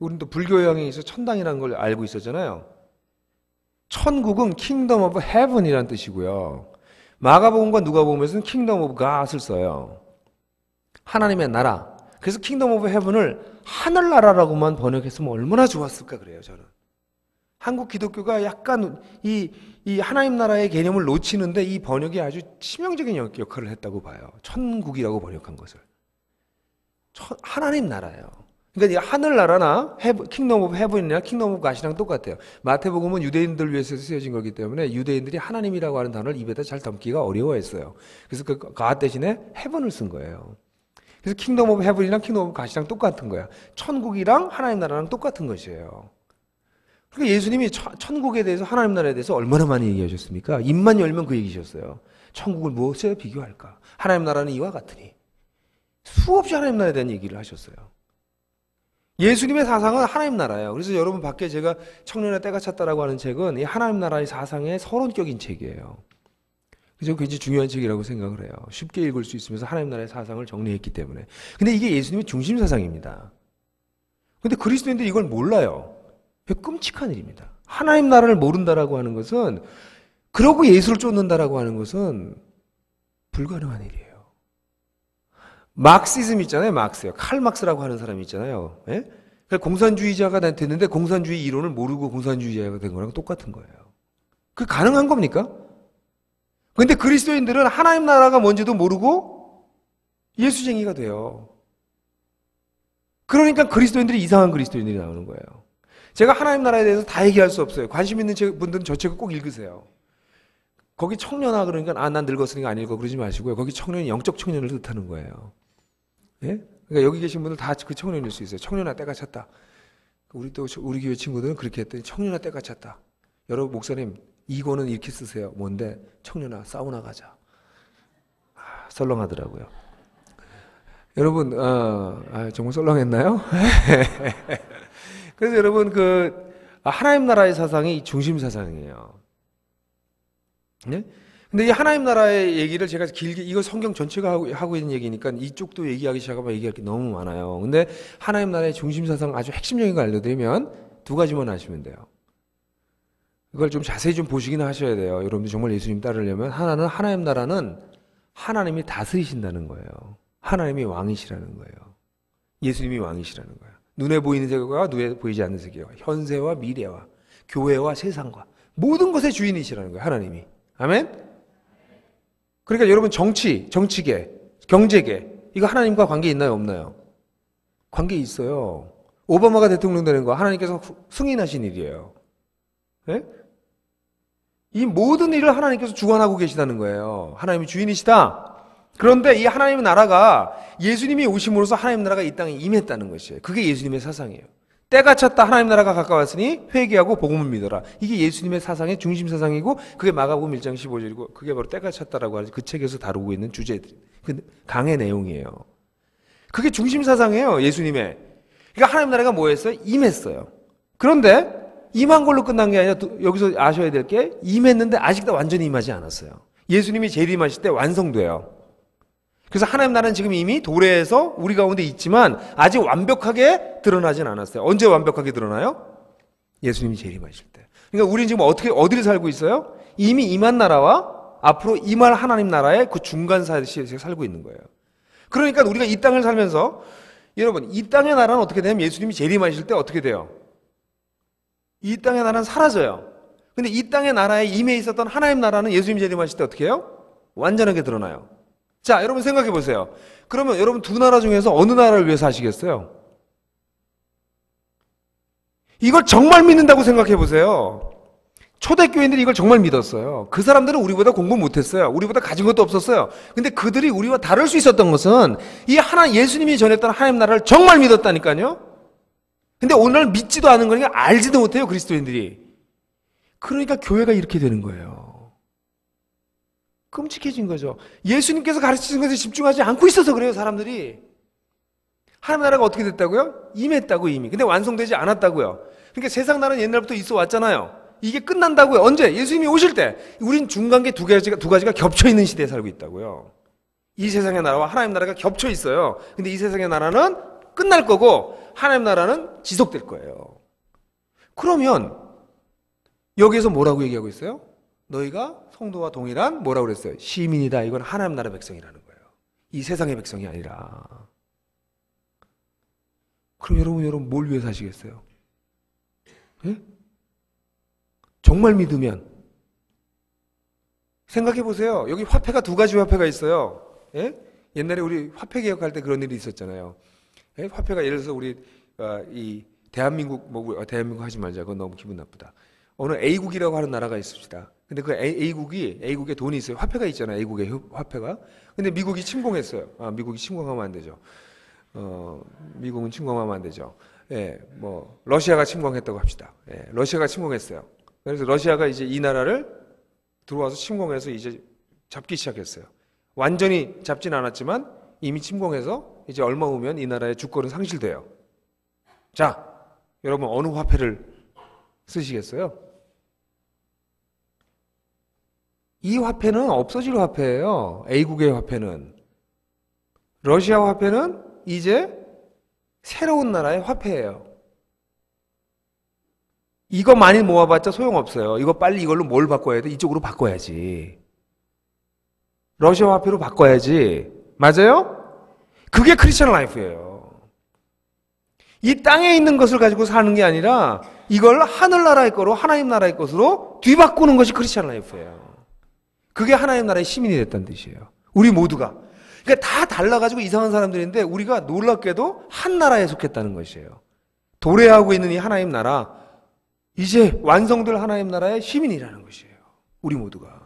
우리도 불교 영향이 있어 천당이라는 걸 알고 있었잖아요. 천국은 킹덤 오브 헤븐이라는 뜻이고요. 마가복음과 누가복음에서는 킹덤 오브 갓을 써요. 하나님의 나라. 그래서 킹덤 오브 헤븐을 하늘나라라고만 번역했으면 얼마나 좋았을까 그래요, 저는. 한국 기독교가 약간 이, 이 하나님 나라의 개념을 놓치는데 이 번역이 아주 치명적인 역할을 했다고 봐요. 천국이라고 번역한 것을. 천, 하나님 나라예요. 그러니까 하늘나라나 킹덤 오브 헤븐이나 킹덤 오브 가시랑 똑같아요. 마태복음은 유대인들 위해서 쓰여진 거기 때문에 유대인들이 하나님이라고 하는 단어를 입에다 잘 담기가 어려워했어요. 그래서 그가 대신에 헤븐을 쓴 거예요. 그래서 킹덤 오브 헤븐이랑 킹덤 오브 가시랑 똑같은 거야. 천국이랑 하나님 나라랑 똑같은 것이에요. 그러니까 예수님이 천국에 대해서 하나님 나라에 대해서 얼마나 많이 얘기하셨습니까? 입만 열면 그 얘기셨어요. 천국을 무엇에 비교할까? 하나님 나라는 이와 같으니. 수없이 하나님 나라에 대한 얘기를 하셨어요. 예수님의 사상은 하나님 나라예요. 그래서 여러분 밖에 제가 청년의 때가 찼다라고 하는 책은 이 하나님 나라의 사상의 서론적인 책이에요. 그래 굉장히 중요한 책이라고 생각을 해요. 쉽게 읽을 수 있으면서 하나님 나라의 사상을 정리했기 때문에. 근데 이게 예수님의 중심 사상입니다. 근데 그리스도인들이 이걸 몰라요. 끔찍한 일입니다. 하나님 나라를 모른다라고 하는 것은 그러고 예수를 쫓는다라고 하는 것은 불가능한 일이에요. 막시즘 있잖아요, 막스요. 칼 막스라고 하는 사람이 있잖아요. 예? 그러니까 공산주의자가 됐는데 공산주의 이론을 모르고 공산주의자가 된 거랑 똑같은 거예요. 그 가능한 겁니까? 근데 그리스도인들은 하나님 나라가 뭔지도 모르고 예수쟁이가 돼요. 그러니까 그리스도인들이 이상한 그리스도인들이 나오는 거예요. 제가 하나님 나라에 대해서 다 얘기할 수 없어요. 관심 있는 분들은 저 책을 꼭 읽으세요. 거기 청년아 그러니까 아난 늙었으니까 안 읽어 그러지 마시고요. 거기 청년이 영적 청년을 뜻하는 거예요. 예? 그러니까 여기 계신 분들 다 그 청년일 수 있어요. 청년아 때가 찼다. 우리 또 우리 교회 친구들은 그렇게 했더니 청년아 때가 찼다. 여러분 목사님 이거는 이렇게 쓰세요. 뭔데? 청년아 사우나 가자. 아, 썰렁하더라고요. 여러분 어, 아, 정말 썰렁했나요? 그래서 여러분 그 아, 하나님 나라의 사상이 중심 사상이에요. 네? 근데 이 하나님 나라의 얘기를 제가 길게 이거 성경 전체가 하고, 하고 있는 얘기니까 이쪽도 얘기하기 시작하면 얘기할 게 너무 많아요. 근데 하나님 나라의 중심 사상 아주 핵심적인 걸 알려드리면 두 가지만 하시면 돼요. 그걸 좀 자세히 좀 보시긴 하셔야 돼요. 여러분들 정말 예수님 따르려면 하나는 하나님 나라는 하나님이 다스리신다는 거예요. 하나님이 왕이시라는 거예요. 예수님이 왕이시라는 거예요. 눈에 보이는 세계와 눈에 보이지 않는 세계와 현세와 미래와 교회와 세상과 모든 것의 주인이시라는 거예요. 하나님이. 아멘. 그러니까 여러분 정치, 정치계, 경제계 이거 하나님과 관계 있나요, 없나요? 관계 있어요. 오바마가 대통령 되는 거 하나님께서 승인하신 일이에요. 네? 이 모든 일을 하나님께서 주관하고 계시다는 거예요. 하나님이 주인이시다. 그런데 이 하나님의 나라가 예수님이 오심으로써 하나님 나라가 이 땅에 임했다는 것이에요. 그게 예수님의 사상이에요. 때가 찼다 하나님 나라가 가까웠으니 회개하고 복음을 믿어라. 이게 예수님의 사상의 중심 사상이고 그게 마가복음 1장 15절이고 그게 바로 때가 찼다라고 하는 그 책에서 다루고 있는 주제들. 그 강의 내용이에요. 그게 중심 사상이에요. 예수님의. 그러니까 하나님 나라가 뭐 했어요? 임했어요. 그런데 임한 걸로 끝난 게 아니라 여기서 아셔야 될 게 임했는데 아직도 완전히 임하지 않았어요. 예수님이 재림하실 때 완성돼요. 그래서 하나님 나라는 지금 이미 도래해서 우리 가운데 있지만 아직 완벽하게 드러나진 않았어요. 언제 완벽하게 드러나요? 예수님이 재림하실 때. 그러니까 우리는 지금 어떻게 어디를 살고 있어요? 이미 이만 나라와 앞으로 이할 하나님 나라의 그 중간 사실에 살고 있는 거예요. 그러니까 우리가 이 땅을 살면서 여러분 이 땅의 나라는 어떻게 되면 예수님이 재림하실 때 어떻게 돼요? 이 땅의 나라는 사라져요. 근데 이 땅의 나라에 임해 있었던 하나님 나라는 예수님 재림하실 때 어떻게 해요? 완전하게 드러나요. 자, 여러분 생각해 보세요. 그러면 여러분 두 나라 중에서 어느 나라를 위해서 하시겠어요? 이걸 정말 믿는다고 생각해 보세요. 초대교인들이 이걸 정말 믿었어요. 그 사람들은 우리보다 공부 못했어요. 우리보다 가진 것도 없었어요. 근데 그들이 우리와 다를 수 있었던 것은 이 하나, 예수님이 전했던 하나님 나라를 정말 믿었다니까요? 근데 오늘 믿지도 않은 거니까 알지도 못해요, 그리스도인들이. 그러니까 교회가 이렇게 되는 거예요. 끔찍해진 거죠. 예수님께서 가르치는 것에 집중하지 않고 있어서 그래요, 사람들이. 하나님 나라가 어떻게 됐다고요? 임했다고 이미. 근데 완성되지 않았다고요. 그러니까 세상 나라는 옛날부터 있어 왔잖아요. 이게 끝난다고요. 언제? 예수님이 오실 때. 우린 중간계 두 가지가, 두 가지가 겹쳐 있는 시대에 살고 있다고요. 이 세상의 나라와 하나님 나라가 겹쳐 있어요. 근데 이 세상의 나라는 끝날 거고, 하나님 나라는 지속될 거예요. 그러면, 여기에서 뭐라고 얘기하고 있어요? 너희가 성도와 동일한 뭐라 고 그랬어요? 시민이다. 이건 하나님 나라 백성이라는 거예요. 이 세상의 백성이 아니라. 그럼 여러분, 여러분 뭘 위해 사시겠어요? 예? 정말 믿으면 생각해 보세요. 여기 화폐가 두 가지 화폐가 있어요. 예? 옛날에 우리 화폐 개혁할 때 그런 일이 있었잖아요. 예? 화폐가 예를 들어서 우리 어, 이 대한민국 뭐 어, 대한민국 하지 말자. 그건 너무 기분 나쁘다. 어느 A국이라고 하는 나라가 있습니다. 근데 그 A국이 A국에 돈이 있어요. 화폐가 있잖아요. A국의 화폐가. 근데 미국이 침공했어요. 아, 미국이 침공하면 안 되죠. 어, 미국은 침공하면 안 되죠. 예, 뭐 러시아가 침공했다고 합시다. 예, 러시아가 침공했어요. 그래서 러시아가 이제 이 나라를 들어와서 침공해서 이제 잡기 시작했어요. 완전히 잡진 않았지만 이미 침공해서 이제 얼마 후면 이 나라의 주권은 상실돼요. 자, 여러분 어느 화폐를 쓰시겠어요? 이 화폐는 없어질 화폐예요. A국의 화폐는. 러시아 화폐는 이제 새로운 나라의 화폐예요. 이거 많이 모아봤자 소용없어요. 이거 빨리 이걸로 뭘 바꿔야 돼? 이쪽으로 바꿔야지. 러시아 화폐로 바꿔야지. 맞아요? 그게 크리스천 라이프예요. 이 땅에 있는 것을 가지고 사는 게 아니라 이걸 하늘나라의 거로 하나님 나라의 것으로 뒤바꾸는 것이 크리스천 라이프예요. 그게 하나님 나라의 시민이 됐다는 뜻이에요. 우리 모두가. 그러니까 다 달라가지고 이상한 사람들인데 우리가 놀랍게도 한 나라에 속했다는 것이에요. 도래하고 있는 이 하나님 나라, 이제 완성될 하나님 나라의 시민이라는 것이에요. 우리 모두가.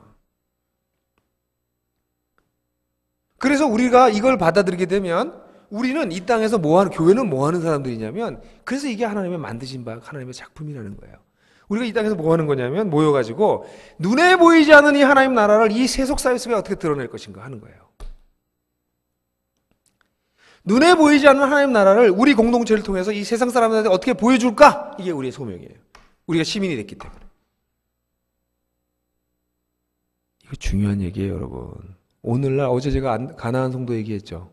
그래서 우리가 이걸 받아들이게 되면 우리는 이 땅에서 뭐 하는 교회는 뭐 하는 사람들이냐면 그래서 이게 하나님의 만드신 바 하나님의 작품이라는 거예요. 우리가 이 땅에서 뭐 하는 거냐면 모여가지고 눈에 보이지 않는 이 하나님 나라를 이 세속 사회 속에 어떻게 드러낼 것인가 하는 거예요. 눈에 보이지 않는 하나님 나라를 우리 공동체를 통해서 이 세상 사람들한테 어떻게 보여줄까? 이게 우리의 소명이에요. 우리가 시민이 됐기 때문에. 이거 중요한 얘기예요, 여러분. 오늘날 어제 제가 가나한 성도 얘기했죠.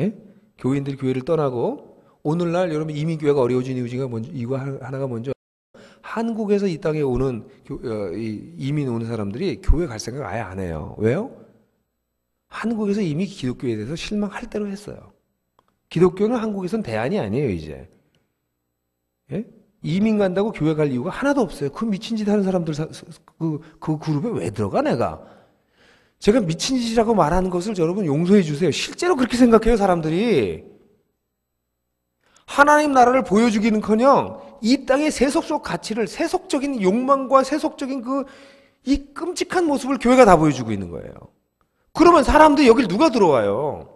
예? 교인들이 교회를 떠나고 오늘날 여러분 이민교회가 어려워진 이유가 먼저 이거 하나가 먼저 한국에서 이 땅에 오는 교, 어, 이민 오는 사람들이 교회 갈 생각 아예 안 해요. 왜요? 한국에서 이미 기독교에 대해서 실망할 대로 했어요. 기독교는 한국에선 대안이 아니에요, 이제. 예? 이민 간다고 교회 갈 이유가 하나도 없어요. 그 미친 짓 하는 사람들 그, 그 그룹에 왜 들어가, 내가? 제가 미친 짓이라고 말하는 것을 여러분 용서해 주세요. 실제로 그렇게 생각해요, 사람들이. 하나님 나라를 보여주기는 커녕 이 땅의 세속 적 가치를 세속적인 욕망과 세속적인 그 이 끔찍한 모습을 교회가 다 보여주고 있는 거예요. 그러면 사람들이 여길 누가 들어와요?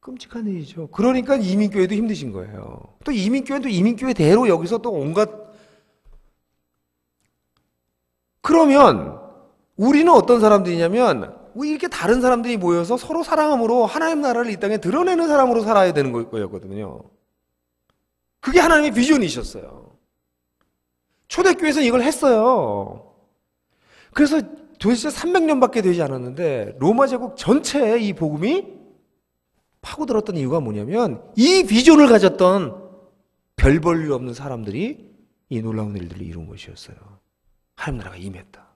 끔찍한 일이죠. 그러니까 이민교회도 힘드신 거예요. 또이민교회도 이민교회대로 여기서 또 온갖 그러면 우리는 어떤 사람들이냐면 이렇게 다른 사람들이 모여서 서로 사랑함으로 하나님 나라를 이 땅에 드러내는 사람으로 살아야 되는 거였거든요. 그게 하나님의 비전이셨어요. 초대교회에서 이걸 했어요. 그래서 도대체 300년밖에 되지 않았는데 로마 제국 전체에 이 복음이 파고들었던 이유가 뭐냐면 이 비전을 가졌던 별 볼일 없는 사람들이 이 놀라운 일들을 이룬 것이었어요. 하나님 나라가 임했다.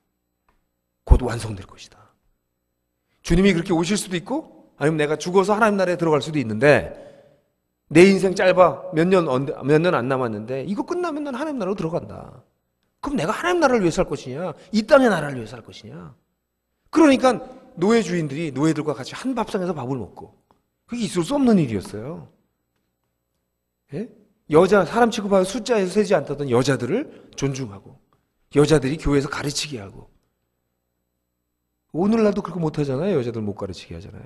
곧 완성될 것이다. 주님이 그렇게 오실 수도 있고, 아니면 내가 죽어서 하나님 나라에 들어갈 수도 있는데, 내 인생 짧아. 몇 년, 몇년 안 남았는데, 이거 끝나면 난 하나님 나라로 들어간다. 그럼 내가 하나님 나라를 위해서 할 것이냐? 이 땅의 나라를 위해서 할 것이냐? 그러니까 노예 주인들이 노예들과 같이 한 밥상에서 밥을 먹고, 그게 있을 수 없는 일이었어요. 예? 여자, 사람 취급하여 숫자에서 세지 않다던 여자들을 존중하고, 여자들이 교회에서 가르치게 하고. 오늘날도 그렇게 못하잖아요. 여자들 못 가르치게 하잖아요.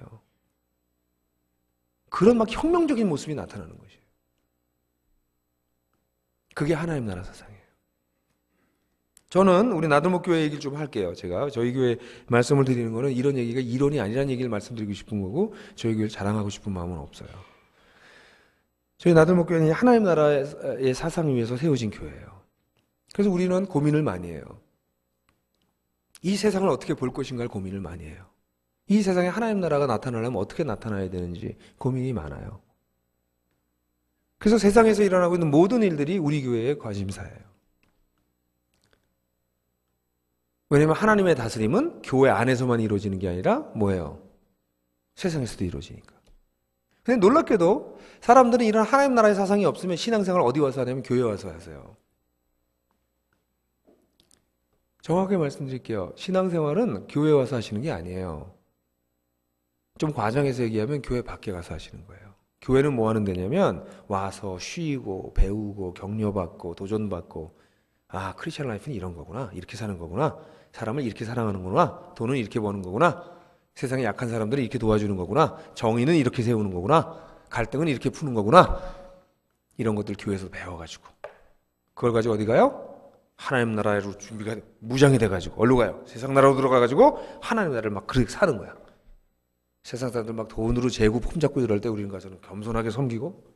그런 막 혁명적인 모습이 나타나는 것이에요. 그게 하나님 나라 사상이에요. 저는 우리 나들목 교회 얘기를 좀 할게요. 제가 저희 교회 말씀을 드리는 거는 이런 얘기가 이론이 아니라는 얘기를 말씀드리고 싶은 거고 저희 교회를 자랑하고 싶은 마음은 없어요. 저희 나들목 교회는 하나님 나라의 사상 위에서 세워진 교회예요. 그래서 우리는 고민을 많이 해요. 이 세상을 어떻게 볼 것인가를 고민을 많이 해요. 이 세상에 하나님 나라가 나타나려면 어떻게 나타나야 되는지 고민이 많아요. 그래서 세상에서 일어나고 있는 모든 일들이 우리 교회의 관심사예요. 왜냐하면 하나님의 다스림은 교회 안에서만 이루어지는 게 아니라 뭐예요? 세상에서도 이루어지니까. 근데 놀랍게도 사람들은 이런 하나님 나라의 사상이 없으면 신앙생활 어디 와서 하냐면 교회 와서 하세요. 정확하게 말씀드릴게요. 신앙생활은 교회 와서 하시는 게 아니에요. 좀 과정에서 얘기하면 교회 밖에 가서 하시는 거예요. 교회는 뭐 하는 데냐면 와서 쉬고 배우고 격려받고 도전받고 아 크리스천 라이프는 이런 거구나 이렇게 사는 거구나 사람을 이렇게 사랑하는구나 돈은 이렇게 버는 거구나 세상에 약한 사람들을 이렇게 도와주는 거구나 정의는 이렇게 세우는 거구나 갈등은 이렇게 푸는 거구나 이런 것들 교회에서 배워가지고 그걸 가지고 어디 가요? 하나님 나라로 준비가 무장이 돼가지고 얼로 가요. 세상 나라로 들어가가지고 하나님 나라를 막 그렇게 사는 거야. 세상 사람들 막 돈으로 재고 품잡고 이럴 때 우리는 가서는 겸손하게 섬기고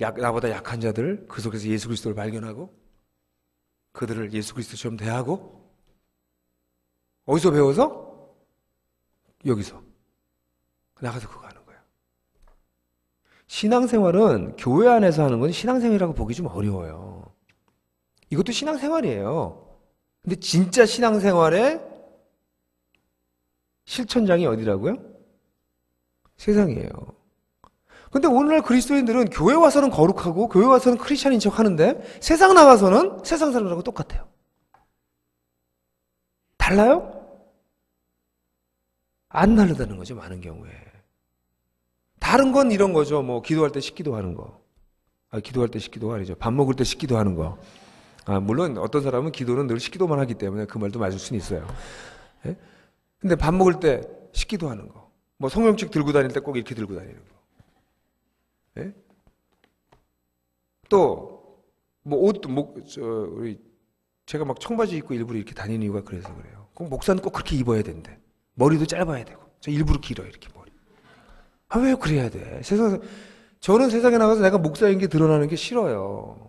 약, 나보다 약한 자들그 속에서 예수 그리스도를 발견하고 그들을 예수 그리스도처럼 대하고 어디서 배워서? 여기서 나가서 그거 하는 거야. 신앙생활은 교회 안에서 하는 건 신앙생활이라고 보기 좀 어려워요. 이것도 신앙생활이에요. 근데 진짜 신앙생활의 실천장이 어디라고요? 세상이에요. 근데 오늘날 그리스도인들은 교회 와서는 거룩하고 교회 와서는 크리스천인 척 하는데 세상 나가서는 세상 사람들하고 똑같아요. 달라요? 안 다르다는 거죠, 많은 경우에. 다른 건 이런 거죠. 뭐 기도할 때 식기도 하는 거. 아, 기도할 때 식기도 하죠. 밥 먹을 때 식기도 하는 거. 아, 물론 어떤 사람은 기도는 늘 식기도만 하기 때문에 그 말도 맞을 수는 있어요. 예? 근데 밥 먹을 때 식기도 하는 거. 뭐 성경책 들고 다닐 때 꼭 이렇게 들고 다니는 거. 예? 또, 뭐 옷도, 저, 우리, 제가 막 청바지 입고 일부러 이렇게 다니는 이유가 그래서 그래요. 꼭 목사는 꼭 그렇게 입어야 된대. 머리도 짧아야 되고. 저 일부러 길어, 이렇게 머리. 아, 왜 그래야 돼? 세상, 저는 세상에 나가서 내가 목사인 게 드러나는 게 싫어요.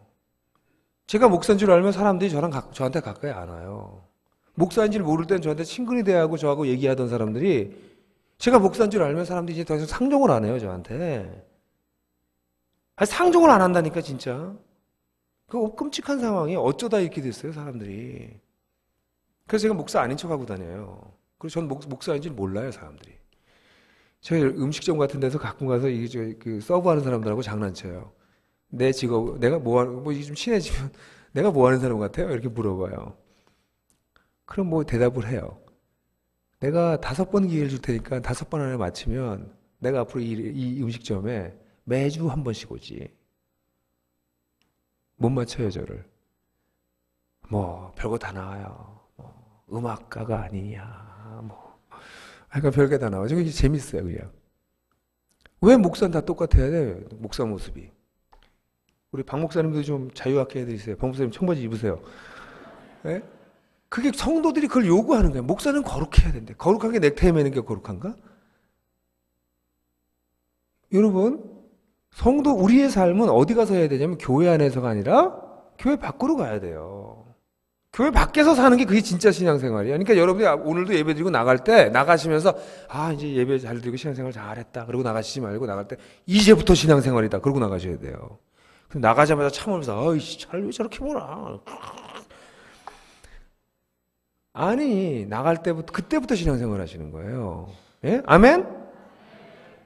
제가 목사인 줄 알면 사람들이 저랑 가, 저한테 가까이 안 와요. 목사인 줄 모를 땐 저한테 친근히 대하고 저하고 얘기하던 사람들이 제가 목사인 줄 알면 사람들이 이제 더 이상 상종을 안 해요, 저한테. 아니, 상종을 안 한다니까, 진짜. 그 끔찍한 상황이 어쩌다 이렇게 됐어요, 사람들이. 그래서 제가 목사 아닌 척하고 다녀요. 그리고 전 목, 목사인 줄 몰라요, 사람들이. 저희 음식점 같은 데서 가끔 가서 이게 저, 그 서브하는 사람들하고 장난쳐요. 내 직업, 내가 뭐 하는, 뭐좀 친해지면 내가 뭐 하는 사람 같아요? 이렇게 물어봐요. 그럼 뭐 대답을 해요. 내가 다섯 번 기회를 줄 테니까 다섯 번 안에 맞히면 내가 앞으로 이, 이 음식점에 매주 한 번씩 오지. 못 맞춰요, 저를. 뭐, 별거 다 나와요. 뭐, 음악가가 아니냐, 뭐. 그러니까 별게 다 나와요. 재밌어요, 그냥. 왜 목사는 다 똑같아야 돼? 목사 모습이. 우리 박 목사님도 좀 자유하게 해드리세요. 박 목사님 청바지 입으세요. 네? 그게 성도들이 그걸 요구하는 거예요. 목사는 거룩해야 된대. 거룩하게 넥타이 매는 게 거룩한가? 여러분, 성도 우리의 삶은 어디 가서 해야 되냐면 교회 안에서가 아니라 교회 밖으로 가야 돼요. 교회 밖에서 사는 게 그게 진짜 신앙생활이에요. 그러니까 여러분이 아, 오늘도 예배 드리고 나갈 때 나가시면서 아 이제 예배 잘 드리고 신앙생활 잘했다. 그러고 나가시지 말고 나갈 때 이제부터 신앙생활이다. 그러고 나가셔야 돼요. 나가자마자 참으면서 아이씨 잘 왜 저렇게 보라. 아니 나갈 때부터 그때부터 신앙생활 하시는 거예요. 예? 아멘?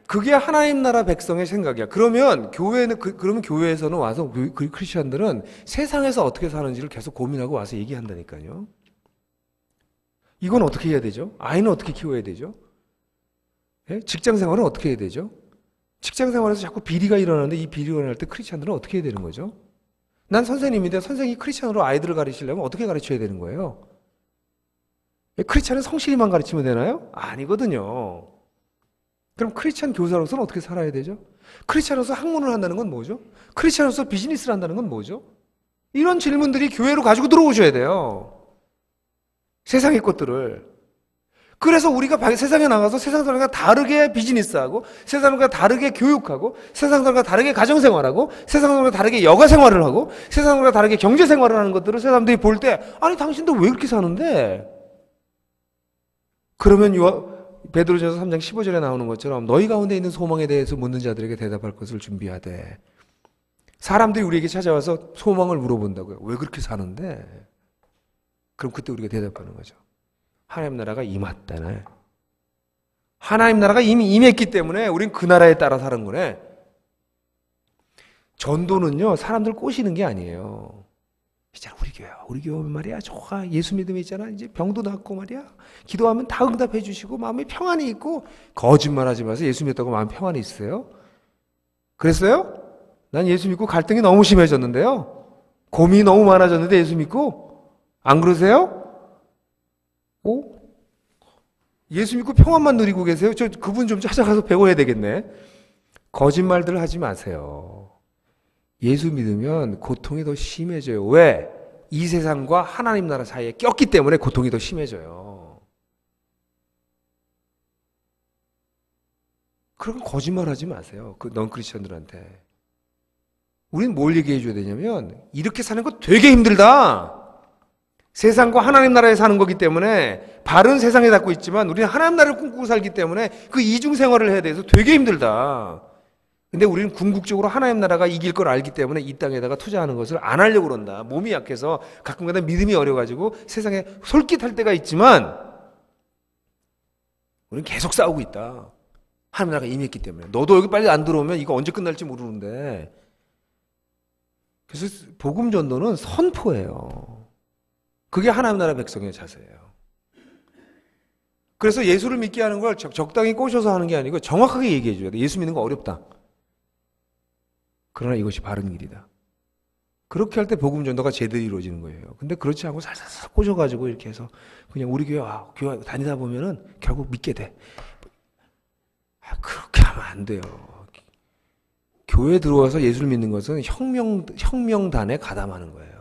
그게 하나님 나라 백성의 생각이야. 그러면 교회는 그, 러면 교회에서는 와서 그, 그 크리스천들은 세상에서 어떻게 사는지를 계속 고민하고 와서 얘기한다니까요. 이건 어떻게 해야 되죠? 아이는 어떻게 키워야 되죠? 예? 직장 생활은 어떻게 해야 되죠? 직장 생활에서 자꾸 비리가 일어나는데 이 비리가 일어날 때크리스천들은 어떻게 해야 되는 거죠? 난 선생님인데 선생이 님크리스천으로 아이들을 가르치려면 어떻게 가르쳐야 되는 거예요? 예, 크리스천은 성실히만 가르치면 되나요? 아니거든요. 그럼 크리스천 교사로서는 어떻게 살아야 되죠? 크리스천으로서 학문을 한다는 건 뭐죠? 크리스천으로서 비즈니스를 한다는 건 뭐죠? 이런 질문들이 교회로 가지고 들어오셔야 돼요. 세상의 것들을. 그래서 우리가 세상에 나가서 세상 사람과 다르게 비즈니스하고 세상 사람과 다르게 교육하고 세상 사람과 다르게 가정생활하고 세상 사람과 다르게 여가생활을 하고 세상 사람과 다르게 경제생활을 하는 것들을 사람들이 볼 때 아니 당신도 왜 이렇게 사는데? 그러면 요한 베드로전서 3장 15절에 나오는 것처럼 너희 가운데 있는 소망에 대해서 묻는 자들에게 대답할 것을 준비하되 사람들이 우리에게 찾아와서 소망을 물어본다고요. 왜 그렇게 사는데? 그럼 그때 우리가 대답하는 거죠. 하나님 나라가 임했다네. 하나님 나라가 이미 임했기 때문에 우린 그 나라에 따라 사는 거네. 전도는요, 사람들 꼬시는 게 아니에요. 진짜 우리 교회야. 우리 교회 말이야. 저가 예수 믿음이 있잖아. 이제 병도 낫고 말이야. 기도하면 다 응답해 주시고 마음이 평안히 있고 거짓말 하지 마세요. 예수 믿다고 마음 평안히 있어요? 그랬어요? 난 예수 믿고 갈등이 너무 심해졌는데요. 고민이 너무 많아졌는데 예수 믿고 안 그러세요? 어? 예수 믿고 평안만 누리고 계세요? 저 그분 좀 찾아가서 배워야 되겠네. 거짓말들 하지 마세요. 예수 믿으면 고통이 더 심해져요. 왜? 이 세상과 하나님 나라 사이에 꼈기 때문에 고통이 더 심해져요. 그러 거짓말 하지 마세요. 그 넌크리스천들한테. 우리뭘 얘기해 줘야 되냐면 이렇게 사는 거 되게 힘들다. 세상과 하나님 나라에 사는 거기 때문에 바른 세상에 닿고 있지만 우리는 하나님 나라를 꿈꾸고 살기 때문에 그 이중 생활을 해야 돼서 되게 힘들다. 근데 우리는 궁극적으로 하나님 나라가 이길 걸 알기 때문에 이 땅에다가 투자하는 것을 안 하려고 그런다. 몸이 약해서 가끔가다 믿음이 어려가지고 세상에 솔깃할 때가 있지만 우리는 계속 싸우고 있다. 하나님 나라가 이미 했기 때문에. 너도 여기 빨리 안 들어오면 이거 언제 끝날지 모르는데. 그래서 복음 전도는 선포예요. 그게 하나님 나라 백성의 자세예요. 그래서 예수를 믿게 하는 걸 적당히 꼬셔서 하는 게 아니고 정확하게 얘기해 줘야 돼. 예수 믿는 거 어렵다. 그러나 이것이 바른 길이다. 그렇게 할 때 복음 전도가 제대로 이루어지는 거예요. 근데 그렇지 않고 살살살 꼬셔가지고 이렇게 해서 그냥 우리 교회 와 아, 교회 다니다 보면은 결국 믿게 돼. 아, 그렇게 하면 안 돼요. 교회 들어와서 예수를 믿는 것은 혁명 혁명단에 가담하는 거예요.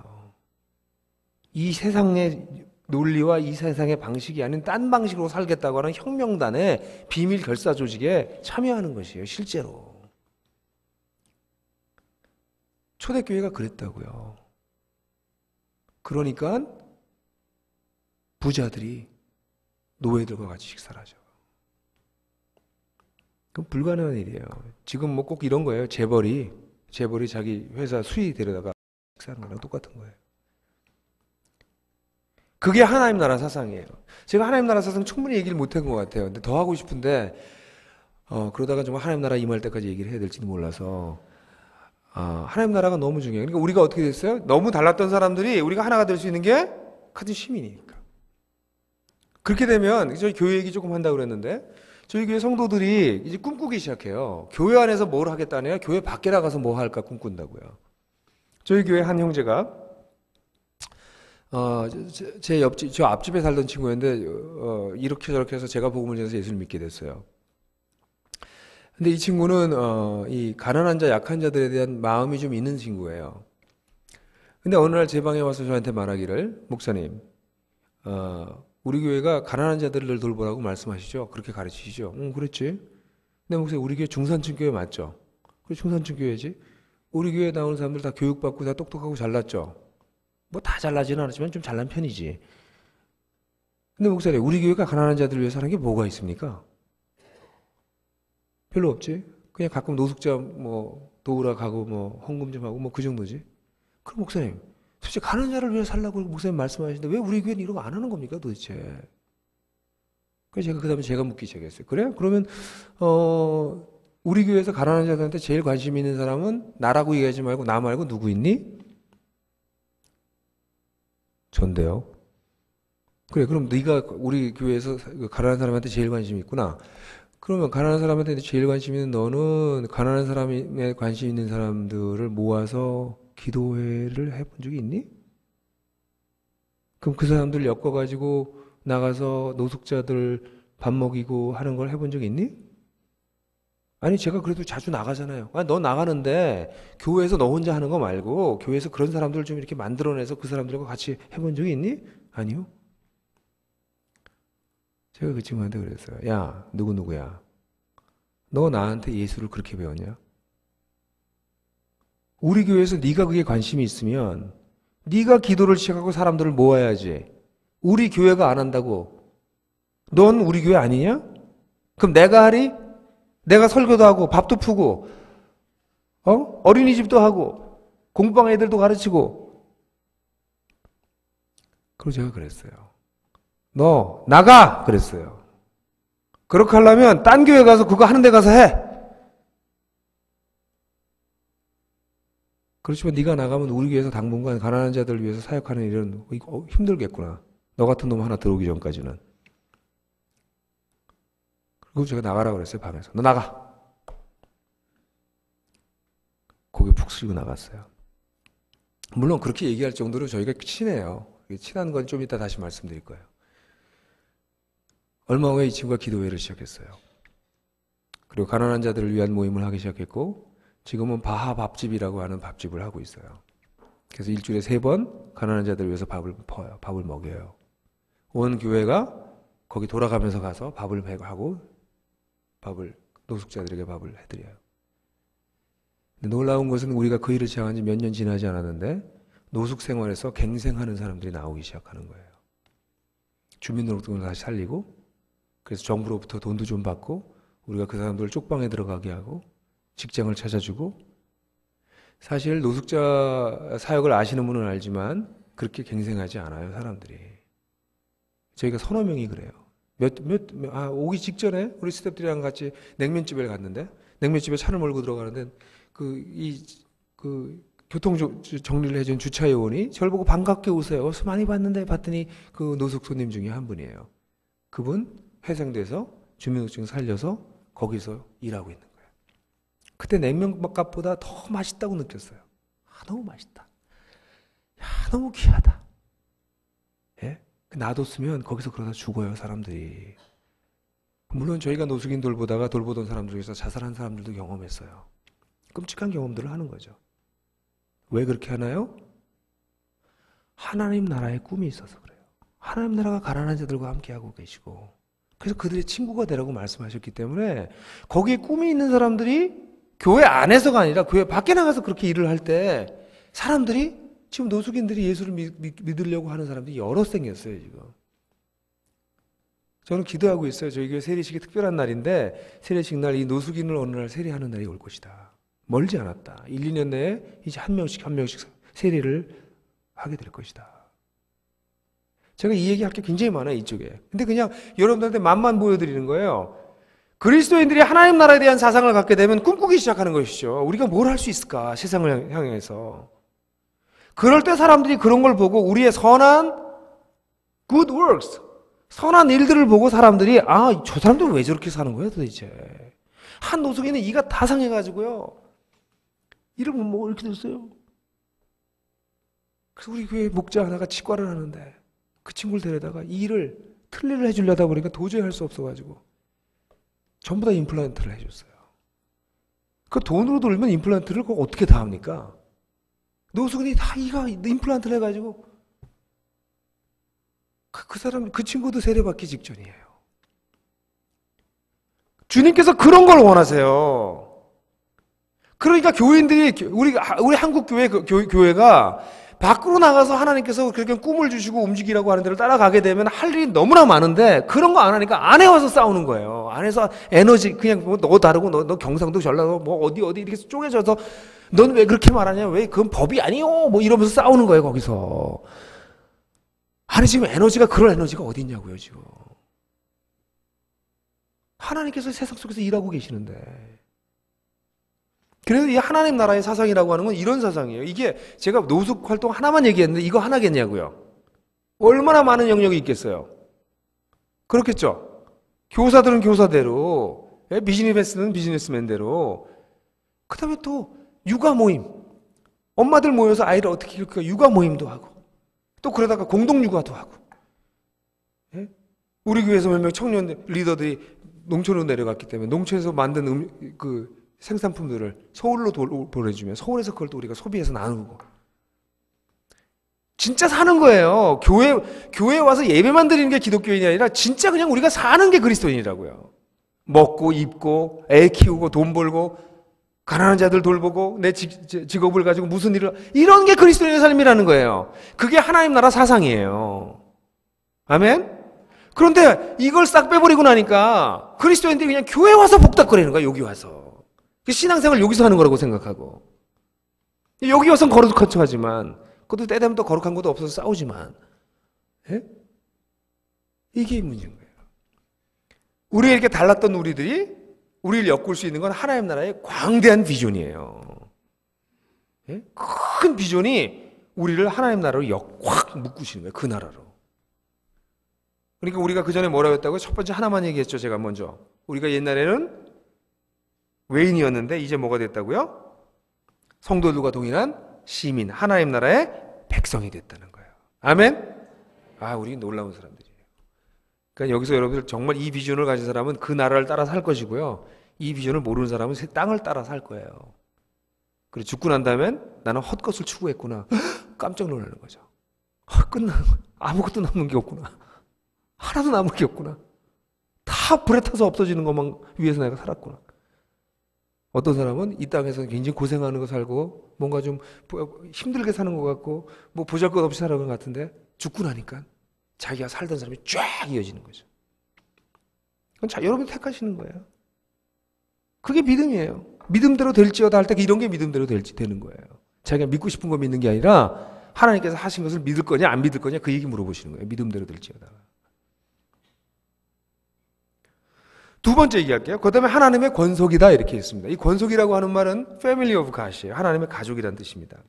이 세상의 논리와 이 세상의 방식이 아닌 딴 방식으로 살겠다고 하는 혁명단의 비밀 결사 조직에 참여하는 것이에요, 실제로. 초대교회가 그랬다고요. 그러니까 부자들이 노예들과 같이 식사를 하죠. 그건 불가능한 일이에요. 지금 뭐 꼭 이런 거예요. 재벌이, 재벌이 자기 회사 수익 데려다가 식사하는 거랑 똑같은 거예요. 그게 하나님 나라 사상이에요. 제가 하나님 나라 사상 충분히 얘기를 못한 것 같아요. 근데 더 하고 싶은데 어, 그러다가 정말 하나님 나라 임할 때까지 얘기를 해야 될지도 몰라서 아, 하나님 나라가 너무 중요해요. 그러니까 우리가 어떻게 됐어요? 너무 달랐던 사람들이 우리가 하나가 될 수 있는 게 같은 시민이니까. 그렇게 되면 저희 교회 얘기 조금 한다고 그랬는데 저희 교회 성도들이 이제 꿈꾸기 시작해요. 교회 안에서 뭘 하겠다냐? 교회 밖에 나가서 뭐 할까 꿈꾼다고요. 저희 교회 한 형제가 어, 제, 옆집, 저 앞집에 살던 친구였는데, 어, 이렇게 저렇게 해서 제가 복음을 전해서 예수를 믿게 됐어요. 근데 이 친구는, 어, 이 가난한 자, 약한 자들에 대한 마음이 좀 있는 친구예요. 근데 어느 날 제 방에 와서 저한테 말하기를, 목사님, 어, 우리 교회가 가난한 자들을 돌보라고 말씀하시죠? 그렇게 가르치시죠? 응, 그렇지 근데 목사님, 우리 교회 중산층 교회 맞죠? 그 중산층 교회지. 우리 교회 나오는 사람들 다 교육받고 다 똑똑하고 잘났죠? 뭐다 잘나지는 않았지만 좀 잘난 편이지. 근데 목사님, 우리 교회가 가난한 자들을 위해서 하는 게 뭐가 있습니까? 별로 없지. 그냥 가끔 노숙자 뭐 도우라 가고 뭐 헌금 좀 하고 뭐 그 정도지. 그럼 목사님, 도대체 가는 자를 위해 서 살라고 목사님 말씀하시는데 왜 우리 교회는 이런 거안 하는 겁니까 도대체? 그래서 제가 그 다음에 제가 묻기 시작했어요. 그래? 그러면 어 우리 교회에서 가난한 자들한테 제일 관심 있는 사람은 나라고 얘기하지 말고 나 말고 누구 있니? 전데요. 그래, 그럼 네가 우리 교회에서 그 가난한 사람한테 제일 관심이 있구나. 그러면 가난한 사람한테 제일 관심 있는 너는 가난한 사람에 관심 있는 사람들을 모아서 기도회를 해본 적이 있니? 그럼 그 사람들 엮어가지고 나가서 노숙자들 밥 먹이고 하는 걸 해본 적 있니? 아니 제가 그래도 자주 나가잖아요. 아, 너 나가는데 교회에서 너 혼자 하는 거 말고 교회에서 그런 사람들을 좀 이렇게 만들어내서 그 사람들과 같이 해본 적이 있니? 아니요. 제가 그 친구한테 그랬어요. 야 누구 누구야? 너 나한테 예수를 그렇게 배웠냐? 우리 교회에서 네가 그게 관심이 있으면 네가 기도를 시작하고 사람들을 모아야지. 우리 교회가 안 한다고. 넌 우리 교회 아니냐? 그럼 내가 하리? 내가 설교도 하고 밥도 푸고 어? 어린이집도 하고 공부방 애들도 가르치고 그리고 제가 그랬어요. 너 나가 그랬어요. 그렇게 하려면 딴 교회 가서 그거 하는 데 가서 해. 그렇지만 네가 나가면 우리 교회에서 당분간 가난한 자들 위해서 사역하는 일은 어, 어, 힘들겠구나. 너 같은 놈 하나 들어오기 전까지는. 그리고 제가 나가라 그랬어요, 방에서. 너 나가! 고개 푹숙고 나갔어요. 물론 그렇게 얘기할 정도로 저희가 친해요. 친한 건 좀 이따 다시 말씀드릴 거예요. 얼마 후에 이 친구가 기도회를 시작했어요. 그리고 가난한 자들을 위한 모임을 하기 시작했고, 지금은 바하 밥집이라고 하는 밥집을 하고 있어요. 그래서 일주일에 세 번 가난한 자들 위해서 밥을 퍼요. 밥을 먹여요. 온 교회가 거기 돌아가면서 가서 밥을 하고 밥을 노숙자들에게 밥을 해드려요. 놀라운 것은 우리가 그 일을 시작한 지 몇 년 지나지 않았는데 노숙 생활에서 갱생하는 사람들이 나오기 시작하는 거예요. 주민등록증을 다시 살리고 그래서 정부로부터 돈도 좀 받고 우리가 그 사람들을 쪽방에 들어가게 하고 직장을 찾아주고 사실 노숙자 사역을 아시는 분은 알지만 그렇게 갱생하지 않아요 사람들이 저희가 서너 명이 그래요 몇, 몇, 아, 오기 직전에 우리 스탭들이랑 같이 냉면집에 갔는데, 냉면집에 차를 몰고 들어가는데, 그, 이, 그, 교통 정리를 해준 주차 요원이 저를 보고 반갑게 웃어요. 어서 많이 봤는데 봤더니 그 노숙 손님 중에 한 분이에요. 그분 회생돼서 주민등증 살려서 거기서 일하고 있는 거예요. 그때 냉면값보다 더 맛있다고 느꼈어요. 아, 너무 맛있다. 야, 너무 귀하다. 놔뒀으면 거기서 그러다 죽어요, 사람들이. 물론 저희가 노숙인 돌보다가 돌보던 사람 중에서 자살한 사람들도 경험했어요. 끔찍한 경험들을 하는 거죠. 왜 그렇게 하나요? 하나님 나라의 꿈이 있어서 그래요. 하나님 나라가 가난한 자들과 함께하고 계시고, 그래서 그들의 친구가 되라고 말씀하셨기 때문에 거기에 꿈이 있는 사람들이 교회 안에서가 아니라 교회 밖에 나가서 그렇게 일을 할 때 사람들이 지금 노숙인들이 예수를 믿, 믿으려고 하는 사람들이 여러 생겼어요, 지금. 저는 기도하고 있어요. 저희 교회 세례식이 특별한 날인데 세례식 날 이 노숙인을 어느 날 세례하는 날이 올 것이다. 멀지 않았다. 1, 2년 내에 이제 한 명씩 한 명씩 세례를 하게 될 것이다. 제가 이 얘기 할게 굉장히 많아요, 이쪽에. 근데 그냥 여러분들한테 맘만 보여드리는 거예요. 그리스도인들이 하나님 나라에 대한 사상을 갖게 되면 꿈꾸기 시작하는 것이죠. 우리가 뭘 할 수 있을까? 세상을 향해서. 그럴 때 사람들이 그런 걸 보고 우리의 선한 good works, 선한 일들을 보고 사람들이 아, 저 사람들은 왜 저렇게 사는 거야 도대체. 한노숙인은 이가 다 상해가지고요. 이름못뭐 이렇게 됐어요. 그래서 우리 교회 목자 하나가 치과를 하는데 그 친구를 데려다가 이을 틀니를 해주려다 보니까 도저히 할 수 없어가지고 전부 다 임플란트를 해줬어요. 그 돈으로 돌면 임플란트를 그거 어떻게 다 합니까? 노숙인이 다 이가 임플란트를 해가지고 그, 그 사람, 그 친구도 세례받기 직전이에요. 주님께서 그런 걸 원하세요. 그러니까 교인들이 우리 우리 한국 교회 그 교회가 밖으로 나가서 하나님께서 그렇게 꿈을 주시고 움직이라고 하는 데를 따라가게 되면 할 일이 너무나 많은데 그런 거 안 하니까 안에 와서 싸우는 거예요. 안에서 에너지 그냥 뭐너 다르고 너, 너 경상도 전라도 뭐 어디 어디 이렇게 쪼개져서 넌왜 그렇게 말하냐? 왜 그건 법이 아니요? 뭐 이러면서 싸우는 거예요, 거기서. 아니, 지금 에너지가, 그럴 에너지가 어디 있냐고요, 지금. 하나님께서 세상 속에서 일하고 계시는데. 그래서 이 하나님 나라의 사상이라고 하는 건 이런 사상이에요. 이게 제가 노숙 활동 하나만 얘기했는데 이거 하나겠냐고요. 얼마나 많은 영역이 있겠어요. 그렇겠죠. 교사들은 교사대로, 예, 비즈니스는 비즈니스맨대로. 그 다음에 또 육아 모임. 엄마들 모여서 아이를 어떻게 키울까 육아 모임도 하고 또 그러다가 공동 육아도 하고 예? 우리 교회에서 몇 명 청년 리더들이 농촌으로 내려갔기 때문에 농촌에서 만든 음, 그 생산품들을 서울로 도, 보내주면 서울에서 그걸 또 우리가 소비해서 나누고 진짜 사는 거예요. 교회 교회 와서 예배만 드리는 게 기독교인이 아니라 진짜 그냥 우리가 사는 게 그리스도인이라고요. 먹고 입고 애 키우고 돈 벌고 가난한 자들 돌보고 내 직업을 가지고 무슨 일을 이런 게 그리스도인의 삶이라는 거예요. 그게 하나님 나라 사상이에요. 아멘. 그런데 이걸 싹 빼버리고 나니까 그리스도인들이 그냥 교회 와서 복닥거리는 거야 여기 와서 그 신앙생활 여기서 하는 거라고 생각하고 여기 와서 거룩한 척하지만 그것도 때 되면 또 거룩한 것도 없어서 싸우지만 에? 예? 이게 문제인 거예요. 우리에게 달랐던 우리들이 우리를 엮을 수 있는 건 하나님 나라의 광대한 비전이에요. 예? 큰 비전이 우리를 하나님 나라로 역, 확 묶으시는 거예요. 그 나라로. 그러니까 우리가 그 전에 뭐라고 했다고요? 첫 번째 하나만 얘기했죠. 제가 먼저. 우리가 옛날에는 외인이었는데 이제 뭐가 됐다고요? 성도들과 동일한 시민, 하나님 나라의 백성이 됐다는 거예요. 아멘? 아, 우리 놀라운 사람들이. 그러니까 여기서 여러분들 정말 이 비전을 가진 사람은 그 나라를 따라 살 것이고요. 이 비전을 모르는 사람은 새 땅을 따라 살 거예요. 그리고 죽고 난다면 나는 헛것을 추구했구나. 깜짝 놀라는 거죠. 아, 끝나는 거 아무것도 남는 게 없구나. 하나도 남은 게 없구나. 다 불에 타서 없어지는 것만 위해서 내가 살았구나. 어떤 사람은 이 땅에서 굉장히 고생하는 거 살고 뭔가 좀 힘들게 사는 것 같고 뭐 보잘것없이 살아가는 것 같은데 죽고 나니까 자기가 살던 사람이 쫙 이어지는 거죠. 그건 자, 여러분이 택하시는 거예요. 그게 믿음이에요. 믿음대로 될지어다 할 때 이런 게 믿음대로 될지 되는 거예요. 자기가 믿고 싶은 거 믿는 게 아니라 하나님께서 하신 것을 믿을 거냐 안 믿을 거냐 그 얘기 물어보시는 거예요. 믿음대로 될지어다. 두 번째 얘기할게요. 그 다음에 하나님의 권속이다 이렇게 있습니다. 이 권속이라고 하는 말은 family of God이에요. 하나님의 가족이란 뜻입니다.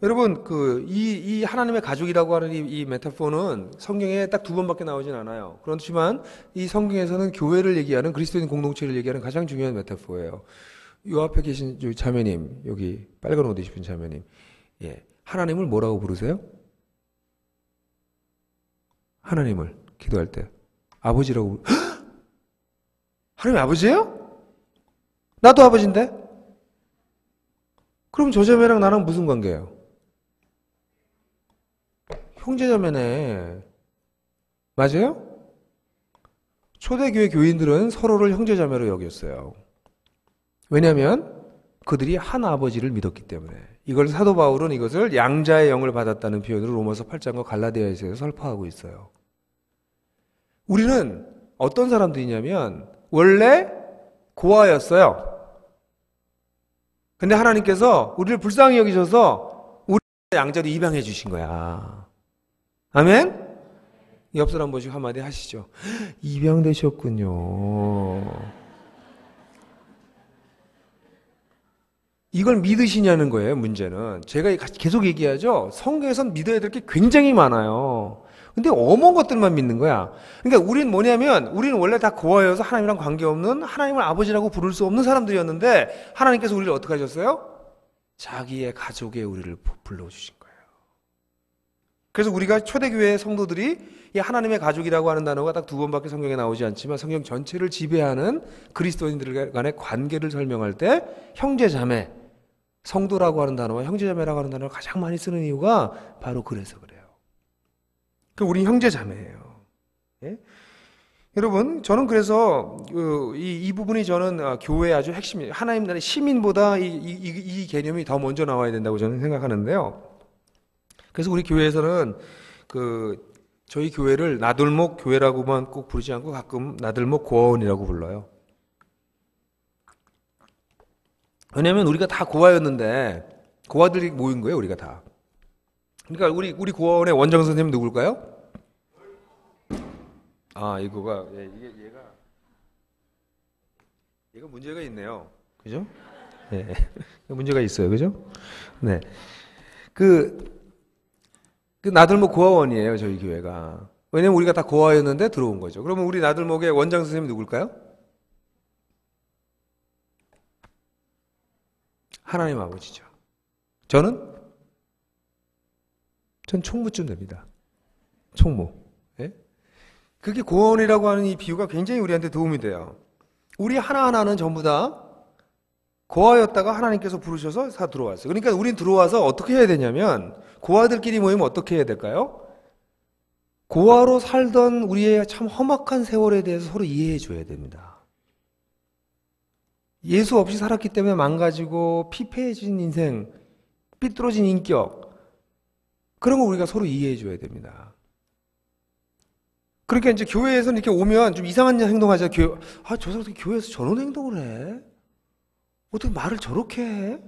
여러분 그이이 하나님의 가족이라고 하는 이, 이 메타포는 성경에 딱 두 번밖에 나오진 않아요. 그렇지만 이 성경에서는 교회를 얘기하는 그리스도인 공동체를 얘기하는 가장 중요한 메타포예요. 요 앞에 계신 자매님 여기 빨간 옷 입으신 자매님 예 하나님을 뭐라고 부르세요? 하나님을 기도할 때 아버지라고 하나님 아버지예요? 나도 아버지인데 그럼 저 자매랑 나랑 무슨 관계예요? 형제자매네. 맞아요? 초대교회 교인들은 서로를 형제자매로 여겼어요. 왜냐하면 그들이 한 아버지를 믿었기 때문에 이걸 사도 바울은 이것을 양자의 영을 받았다는 표현으로 로마서 8장과 갈라디아에서 설파하고 있어요. 우리는 어떤 사람들이냐면 원래 고아였어요. 근데 하나님께서 우리를 불쌍히 여기셔서 우리 양자로 입양해 주신 거야. 아멘? 옆 사람 보시고 한마디 하시죠. 입양되셨군요. 이걸 믿으시냐는 거예요, 문제는. 제가 계속 얘기하죠? 성경에선 믿어야 될 게 굉장히 많아요. 근데 어머 것들만 믿는 거야. 그러니까 우린 뭐냐면, 우리 원래 다 고아여서 하나님이랑 관계없는, 하나님을 아버지라고 부를 수 없는 사람들이었는데, 하나님께서 우리를 어떻게 하셨어요? 자기의 가족에 우리를 불러주신 그래서 우리가 초대교회 성도들이 이 하나님의 가족이라고 하는 단어가 딱 두 번밖에 성경에 나오지 않지만 성경 전체를 지배하는 그리스도인들 간의 관계를 설명할 때 형제 자매, 성도라고 하는 단어와 형제 자매라고 하는 단어를 가장 많이 쓰는 이유가 바로 그래서 그래요. 그 그러니까 우리 형제 자매예요. 예? 여러분, 저는 그래서 그 이, 이 부분이 저는 아, 교회 아주 핵심이 하나님 나라의 시민보다 이, 이, 이 개념이 더 먼저 나와야 된다고 저는 생각하는데요. 그래서 우리 교회에서는 그 저희 교회를 나들목 교회라고만 꼭 부르지 않고 가끔 나들목 고아원이라고 불러요. 왜냐면 우리가 다 고아였는데 고아들이 모인 거예요, 우리가 다. 그러니까 우리 우리 고아원의 원장 선생님 누굴까요? 아, 이거가 예, 이게 얘가 얘가 문제가 있네요. 그죠? 예. 예. 문제가 있어요. 그죠? 네. 그그 나들목 고아원이에요, 저희 교회가. 왜냐면 우리가 다 고아였는데 들어온 거죠. 그러면 우리 나들목의 원장 선생님이 누굴까요? 하나님 아버지죠. 저는 전 총무쯤 됩니다. 총무. 예? 그게 고원이라고 아 하는 이 비유가 굉장히 우리한테 도움이 돼요. 우리 하나하나는 전부 다 고아였다가 하나님께서 부르셔서 다 들어왔어요. 그러니까 우린 들어와서 어떻게 해야 되냐면 고아들끼리 모이면 어떻게 해야 될까요? 고아로 살던 우리의 참 험악한 세월에 대해서 서로 이해해 줘야 됩니다. 예수 없이 살았기 때문에 망가지고 피폐해진 인생, 삐뚤어진 인격 그런 거 우리가 서로 이해해 줘야 됩니다. 그렇게 그러니까 이제 교회에서 이렇게 오면 좀 이상한 행동하자. 교회, 아, 저 사람 교회에서 저런 행동을 해. 어떻게 말을 저렇게 해?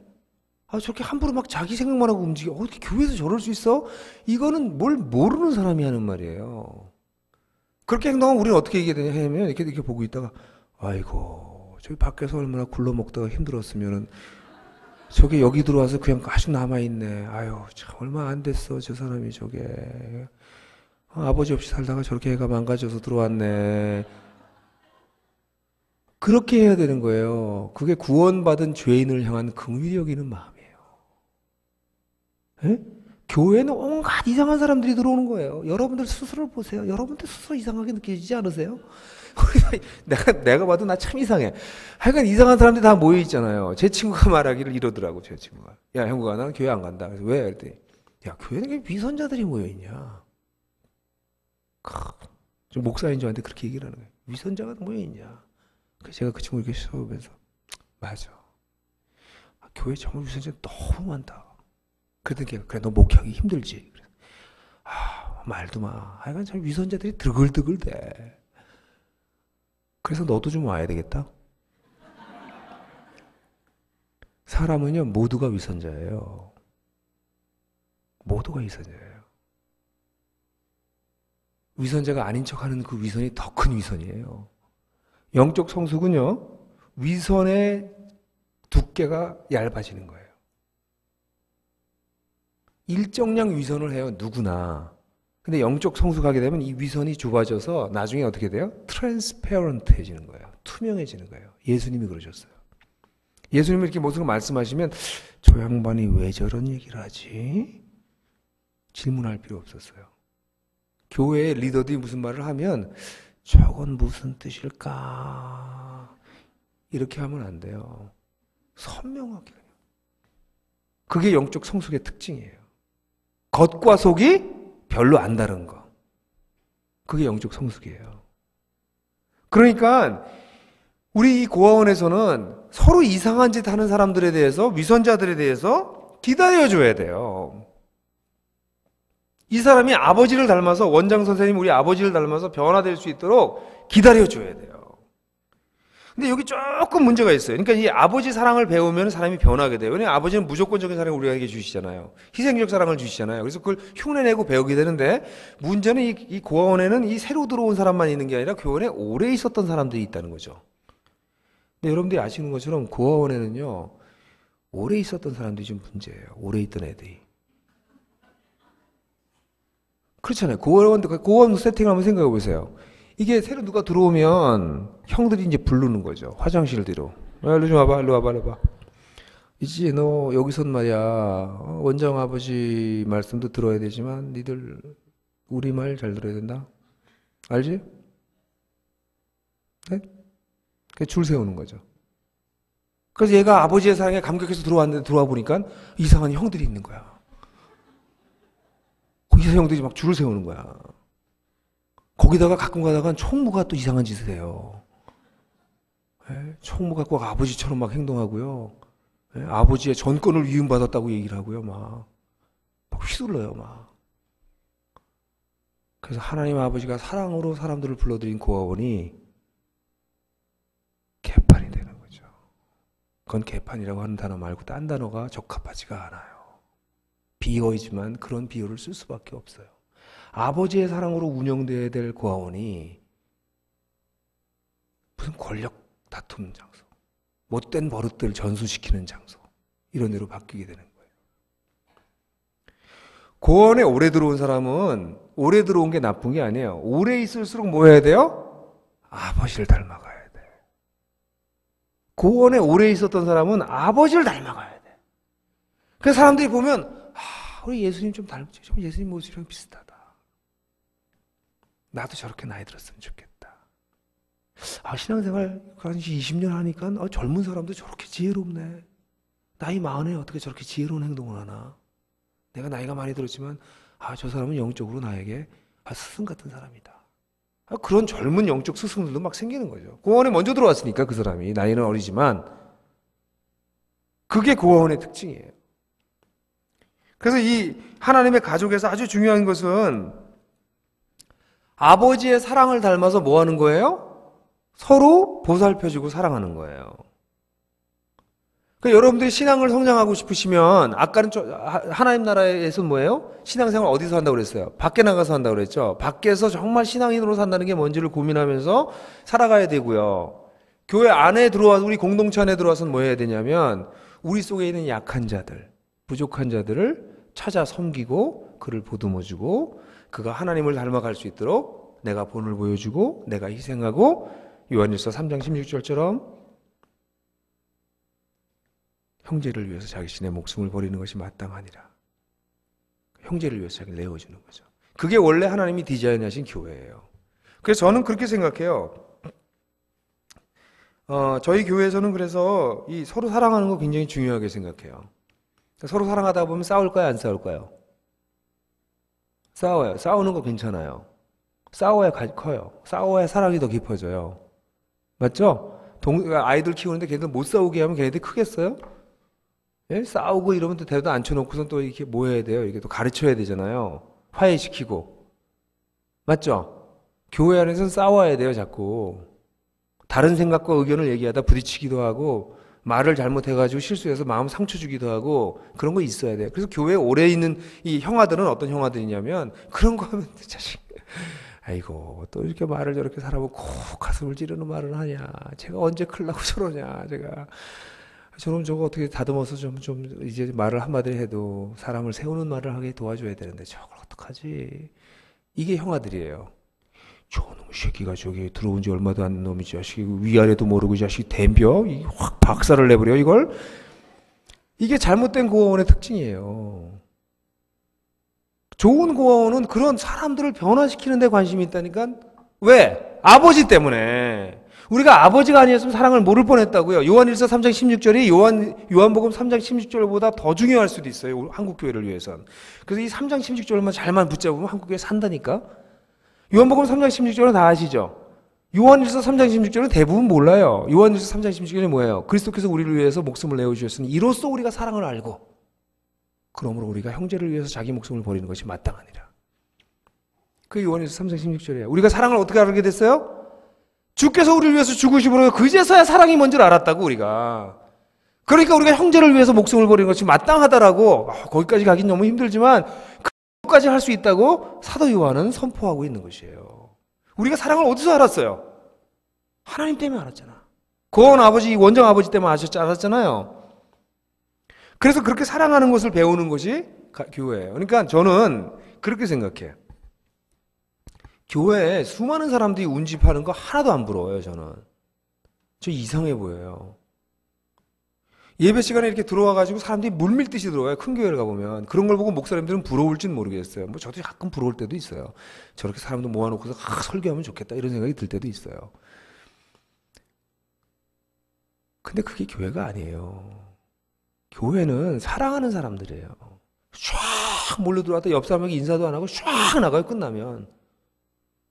아, 저렇게 함부로 막 자기 생각만 하고 움직여. 어떻게 교회에서 저럴 수 있어? 이거는 뭘 모르는 사람이 하는 말이에요. 그렇게 행동하면 우리는 어떻게 얘기하냐면, 이렇게, 이렇게 보고 있다가, 아이고, 저기 밖에서 얼마나 굴러먹다가 힘들었으면은, 저게 여기 들어와서 그냥 아직 남아있네. 아유, 참, 얼마 안 됐어, 저 사람이 저게. 아, 아버지 없이 살다가 저렇게 애가 망가져서 들어왔네. 그렇게 해야 되는 거예요. 그게 구원받은 죄인을 향한 긍휼히 여기는 마음이에요. 에? 예? 교회는 온갖 이상한 사람들이 들어오는 거예요. 여러분들 스스로 보세요. 여러분들 스스로 이상하게 느끼지 않으세요? 내가, 내가 봐도 나 참 이상해. 하여간 이상한 사람들이 다 모여 있잖아요. 제 친구가 말하기를 이러더라고, 제 친구가. 야, 형구가, 나는 교회 안 간다. 그래서 왜? 그랬더니, 야, 교회는 위선자들이 모여있냐. 목사인 저한테 그렇게 얘기를 하는 거예 위선자가 모여있냐. 그 제가 그 친구 이렇게 쳐다보면서 맞아. 아, 교회 정말 유선자 너무 많다. 그랬더니 그래 너 목회하기 힘들지. 그래서, 아 말도 마. 하여간 참 위선자들이 드글드글 돼. 그래서 너도 좀 와야 되겠다. 사람은요 모두가 위선자예요. 모두가 위선자예요. 위선자가 아닌 척하는 그 위선이 더 큰 위선이에요. 영적 성숙은요, 위선의 두께가 얇아지는 거예요. 일정량 위선을 해요, 누구나. 근데 영적 성숙하게 되면 이 위선이 좁아져서 나중에 어떻게 돼요? 트랜스페런트해지는 거예요. 투명해지는 거예요. 예수님이 그러셨어요. 예수님이 이렇게 모습을 말씀하시면 저 양반이 왜 저런 얘기를 하지? 질문할 필요 없었어요. 교회의 리더들이 무슨 말을 하면 저건 무슨 뜻일까? 이렇게 하면 안 돼요. 선명하게. 그게 영적 성숙의 특징이에요. 겉과 속이 별로 안 다른 거. 그게 영적 성숙이에요. 그러니까 우리 이 고아원에서는 서로 이상한 짓 하는 사람들에 대해서 위선자들에 대해서 기다려줘야 돼요. 이 사람이 아버지를 닮아서 원장 선생님 우리 아버지를 닮아서 변화될 수 있도록 기다려줘야 돼요. 근데 여기 조금 문제가 있어요. 그러니까 이 아버지 사랑을 배우면 사람이 변하게 돼요. 왜냐면 아버지는 무조건적인 사랑을 우리에게 주시잖아요. 희생적 사랑을 주시잖아요. 그래서 그걸 흉내내고 배우게 되는데 문제는 이, 이 고아원에는 이 새로 들어온 사람만 있는 게 아니라 교원에 오래 있었던 사람들이 있다는 거죠. 근데 여러분들이 아시는 것처럼 고아원에는요 오래 있었던 사람들이 좀 문제예요. 오래 있던 애들이. 그렇잖아요. 고원, 고원 세팅을 한번 생각해 보세요. 이게 새로 누가 들어오면 형들이 이제 부르는 거죠. 화장실 뒤로. 야, 일로 좀 와봐, 일로 와봐, 일로 와봐. 이지, 너 여기선 말이야. 어, 원장 아버지 말씀도 들어야 되지만, 니들 우리 말 잘 들어야 된다. 알지? 네? 그러니까 줄 세우는 거죠. 그래서 얘가 아버지의 사랑에 감격해서 들어왔는데 들어와 보니까 이상한 형들이 있는 거야. 거기서 형들이 막 줄을 세우는 거야. 거기다가 가끔 가다간 총무가 또 이상한 짓을 해요. 예? 총무가 꼭 아버지처럼 막 행동하고요. 예? 아버지의 전권을 위임받았다고 얘기를 하고요. 막, 막 휘둘러요. 막. 그래서 하나님 아버지가 사랑으로 사람들을 불러들인 고아원이 그 개판이 되는 거죠. 그건 개판이라고 하는 단어 말고 딴 단어가 적합하지가 않아요. 비어이지만 그런 비유를 쓸 수밖에 없어요. 아버지의 사랑으로 운영되어야될 고아원이 무슨 권력 다툼 장소, 못된 버릇들 전수시키는 장소 이런 데로 바뀌게 되는 거예요. 고원에 오래 들어온 사람은 오래 들어온 게 나쁜 게 아니에요. 오래 있을수록 뭐 해야 돼요? 아버지를 닮아가야 돼. 고원에 오래 있었던 사람은 아버지를 닮아가야 돼. 그 사람들이 보면 우리 예수님 좀 닮, 좀 예수님 모습이랑 비슷하다. 나도 저렇게 나이 들었으면 좋겠다. 아, 신앙생활 한 20년 하니까 아, 젊은 사람도 저렇게 지혜롭네. 나이 마흔에 어떻게 저렇게 지혜로운 행동을 하나? 내가 나이가 많이 들었지만, 아, 저 사람은 영적으로 나에게 아, 스승 같은 사람이다. 아, 그런 젊은 영적 스승들도 막 생기는 거죠. 고원에 먼저 들어왔으니까 그 사람이. 나이는 어리지만, 그게 고원의 특징이에요. 그래서 이 하나님의 가족에서 아주 중요한 것은 아버지의 사랑을 닮아서 뭐 하는 거예요? 서로 보살펴주고 사랑하는 거예요. 그러니까 여러분들이 신앙을 성장하고 싶으시면 아까는 하나님 나라에서 뭐예요? 신앙생활 어디서 한다고 그랬어요? 밖에 나가서 한다고 그랬죠. 밖에서 정말 신앙인으로 산다는 게 뭔지를 고민하면서 살아가야 되고요. 교회 안에 들어와서 우리 공동체 안에 들어와서는 뭐 해야 되냐면 우리 속에 있는 약한 자들, 부족한 자들을 찾아 섬기고 그를 보듬어 주고 그가 하나님을 닮아갈 수 있도록 내가 본을 보여주고 내가 희생하고 요한일서 3장 16절처럼 형제를 위해서 자신의 목숨을 버리는 것이 마땅하니라. 형제를 위해서 자기를 내어주는 거죠. 그게 원래 하나님이 디자인하신 교회예요. 그래서 저는 그렇게 생각해요. 어, 저희 교회에서는 그래서 이 서로 사랑하는 거 굉장히 중요하게 생각해요. 그러니까 서로 사랑하다 보면 싸울까요? 안 싸울까요? 싸워요. 싸우는 거 괜찮아요. 싸워야 커요. 싸워야 사랑이 더 깊어져요. 맞죠? 동, 아이들 키우는데 걔들 못 싸우게 하면 걔네들 크겠어요? 예? 싸우고 이러면 또 대도 앉혀놓고선 또 이렇게 뭐 해야 돼요? 이게또 가르쳐야 되잖아요. 화해시키고. 맞죠? 교회 안에서는 싸워야 돼요, 자꾸. 다른 생각과 의견을 얘기하다 부딪히기도 하고, 말을 잘못해가지고 실수해서 마음 상처 주기도 하고 그런 거 있어야 돼 그래서 교회 오래 있는 이 형아들은 어떤 형아들이냐면 그런 거 하면 자식. 아이고 또 이렇게 말을 저렇게 사람은 콕 가슴을 찌르는 말을 하냐. 제가 언제 클라고 저러냐. 제가 저놈 저거 어떻게 다듬어서 좀 좀 이제 말을 한마디 해도 사람을 세우는 말을 하게 도와줘야 되는데 저걸 어떡하지? 이게 형아들이에요. 저놈 새끼가 저기 들어온 지 얼마도 안 놈이 자식 그 위아래도 모르고 자식 댐벼 확 박살을 내버려 이걸 이게 잘못된 고아원의 특징이에요. 좋은 고아원은 그런 사람들을 변화시키는 데 관심이 있다니까 왜 아버지 때문에 우리가 아버지가 아니었으면 사랑을 모를 뻔했다고요. 요한일서 3장 16절이 요한 요한복음 3장 16절보다 더 중요할 수도 있어요. 한국 교회를 위해선. 그래서 이 3장 16절만 잘만 붙잡으면 한국 교회 산다니까. 요한복음 3장 16절은 다 아시죠? 요한일서 3장 16절은 대부분 몰라요. 요한일서 3장 16절이 뭐예요? 그리스도께서 우리를 위해서 목숨을 내어주셨으니 이로써 우리가 사랑을 알고 그러므로 우리가 형제를 위해서 자기 목숨을 버리는 것이 마땅하니라. 그 요한일서 3장 16절이에요. 우리가 사랑을 어떻게 알게 됐어요? 주께서 우리를 위해서 죽으심으로 그제서야 사랑이 뭔지를 알았다고 우리가. 그러니까 우리가 형제를 위해서 목숨을 버리는 것이 마땅하다라고 아, 거기까지 가긴 너무 힘들지만 끝까지 할 수 있다고 사도 요한은 선포하고 있는 것이에요. 우리가 사랑을 어디서 알았어요? 하나님 때문에 알았잖아. 고원 아버지, 원정 아버지 때문에 아셨, 지 알았잖아요. 그래서 그렇게 사랑하는 것을 배우는 것이 교회예요. 그러니까 저는 그렇게 생각해요. 교회에 수많은 사람들이 운집하는 거 하나도 안 부러워요, 저는. 저 이상해 보여요. 예배 시간에 이렇게 들어와가지고 사람들이 물밀듯이 들어와요. 큰 교회를 가보면. 그런 걸 보고 목사님들은 부러울진 모르겠어요. 뭐 저도 가끔 부러울 때도 있어요. 저렇게 사람도 모아놓고서 아, 설교하면 좋겠다. 이런 생각이 들 때도 있어요. 근데 그게 교회가 아니에요. 교회는 사랑하는 사람들이에요. 쫙 몰려들어왔다 옆 사람에게 인사도 안 하고 쫙 나가요, 끝나면.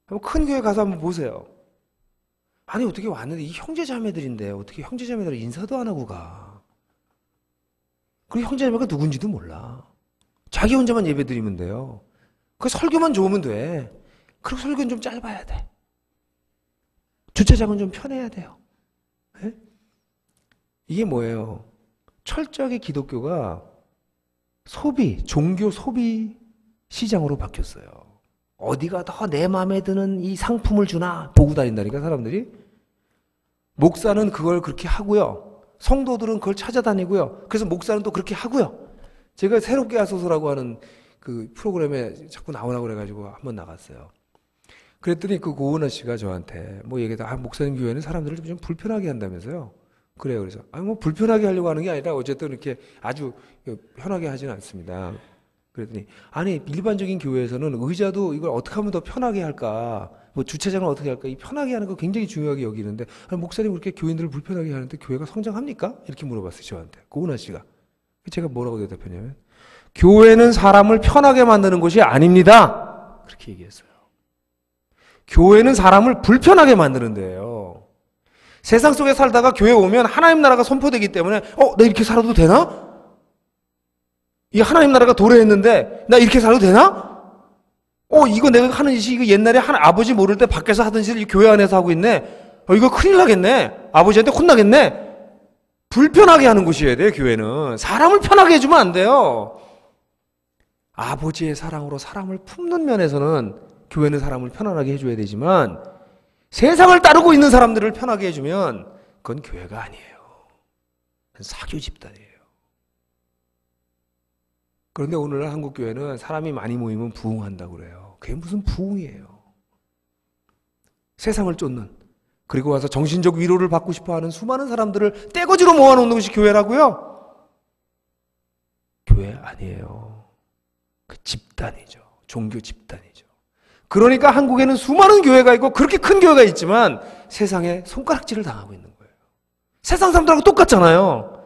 한번 큰 교회 가서 한번 보세요. 아니, 어떻게 왔는데, 이 형제 자매들인데, 어떻게 형제 자매들 인사도 안 하고 가. 그리고 형제자매가 누군지도 몰라. 자기 혼자만 예배 드리면 돼요. 그 설교만 좋으면 돼. 그리고 설교는 좀 짧아야 돼. 주차장은 좀 편해야 돼요. 네? 이게 뭐예요? 철저하게 기독교가 소비, 종교 소비 시장으로 바뀌었어요. 어디가 더 내 마음에 드는 이 상품을 주나 보고 다닌다니까 사람들이. 목사는 그걸 그렇게 하고요. 성도들은 그걸 찾아다니고요. 그래서 목사는 또 그렇게 하고요. 제가 새롭게 하소서라고 하는 그 프로그램에 자꾸 나오라고 그래가지고 한 번 나갔어요. 그랬더니 그 고은아 씨가 저한테 뭐 얘기해서 아 목사님 교회는 사람들을 좀 불편하게 한다면서요. 그래요. 그래서 아니 뭐 불편하게 하려고 하는 게 아니라 어쨌든 이렇게 아주 편하게 하지는 않습니다. 그랬더니 아니 일반적인 교회에서는 의자도 이걸 어떻게 하면 더 편하게 할까 뭐 주차장을 어떻게 할까? 이 편하게 하는 거 굉장히 중요하게 여기는데 아, 목사님 그렇게 교인들을 불편하게 하는데 교회가 성장합니까? 이렇게 물어봤어요 저한테 그 고은하 씨가. 그 제가 뭐라고 대답했냐면 교회는 사람을 편하게 만드는 곳이 아닙니다. 그렇게 얘기했어요. 교회는 사람을 불편하게 만드는 데예요. 세상 속에 살다가 교회 오면 하나님 나라가 선포되기 때문에 어, 나 이렇게 살아도 되나? 이 하나님 나라가 도래했는데 나 이렇게 살아도 되나? 어, 이거 내가 하는 짓이 이거 옛날에 한 아버지 모를 때 밖에서 하던 짓을 교회 안에서 하고 있네. 어, 이거 큰일 나겠네. 아버지한테 혼나겠네. 불편하게 하는 곳이어야 돼요, 교회는. 사람을 편하게 해주면 안 돼요. 아버지의 사랑으로 사람을 품는 면에서는 교회는 사람을 편안하게 해줘야 되지만 세상을 따르고 있는 사람들을 편하게 해주면 그건 교회가 아니에요. 사교 집단이에요. 그런데 오늘날 한국 교회는 사람이 많이 모이면 부흥한다고 그래요. 그게 무슨 부흥이에요? 세상을 쫓는 그리고 와서 정신적 위로를 받고 싶어 하는 수많은 사람들을 떼거지로 모아놓는 것이 교회라고요? 교회 아니에요. 그 집단이죠. 종교 집단이죠. 그러니까 한국에는 수많은 교회가 있고 그렇게 큰 교회가 있지만 세상에 손가락질을 당하고 있는 거예요. 세상 사람들하고 똑같잖아요.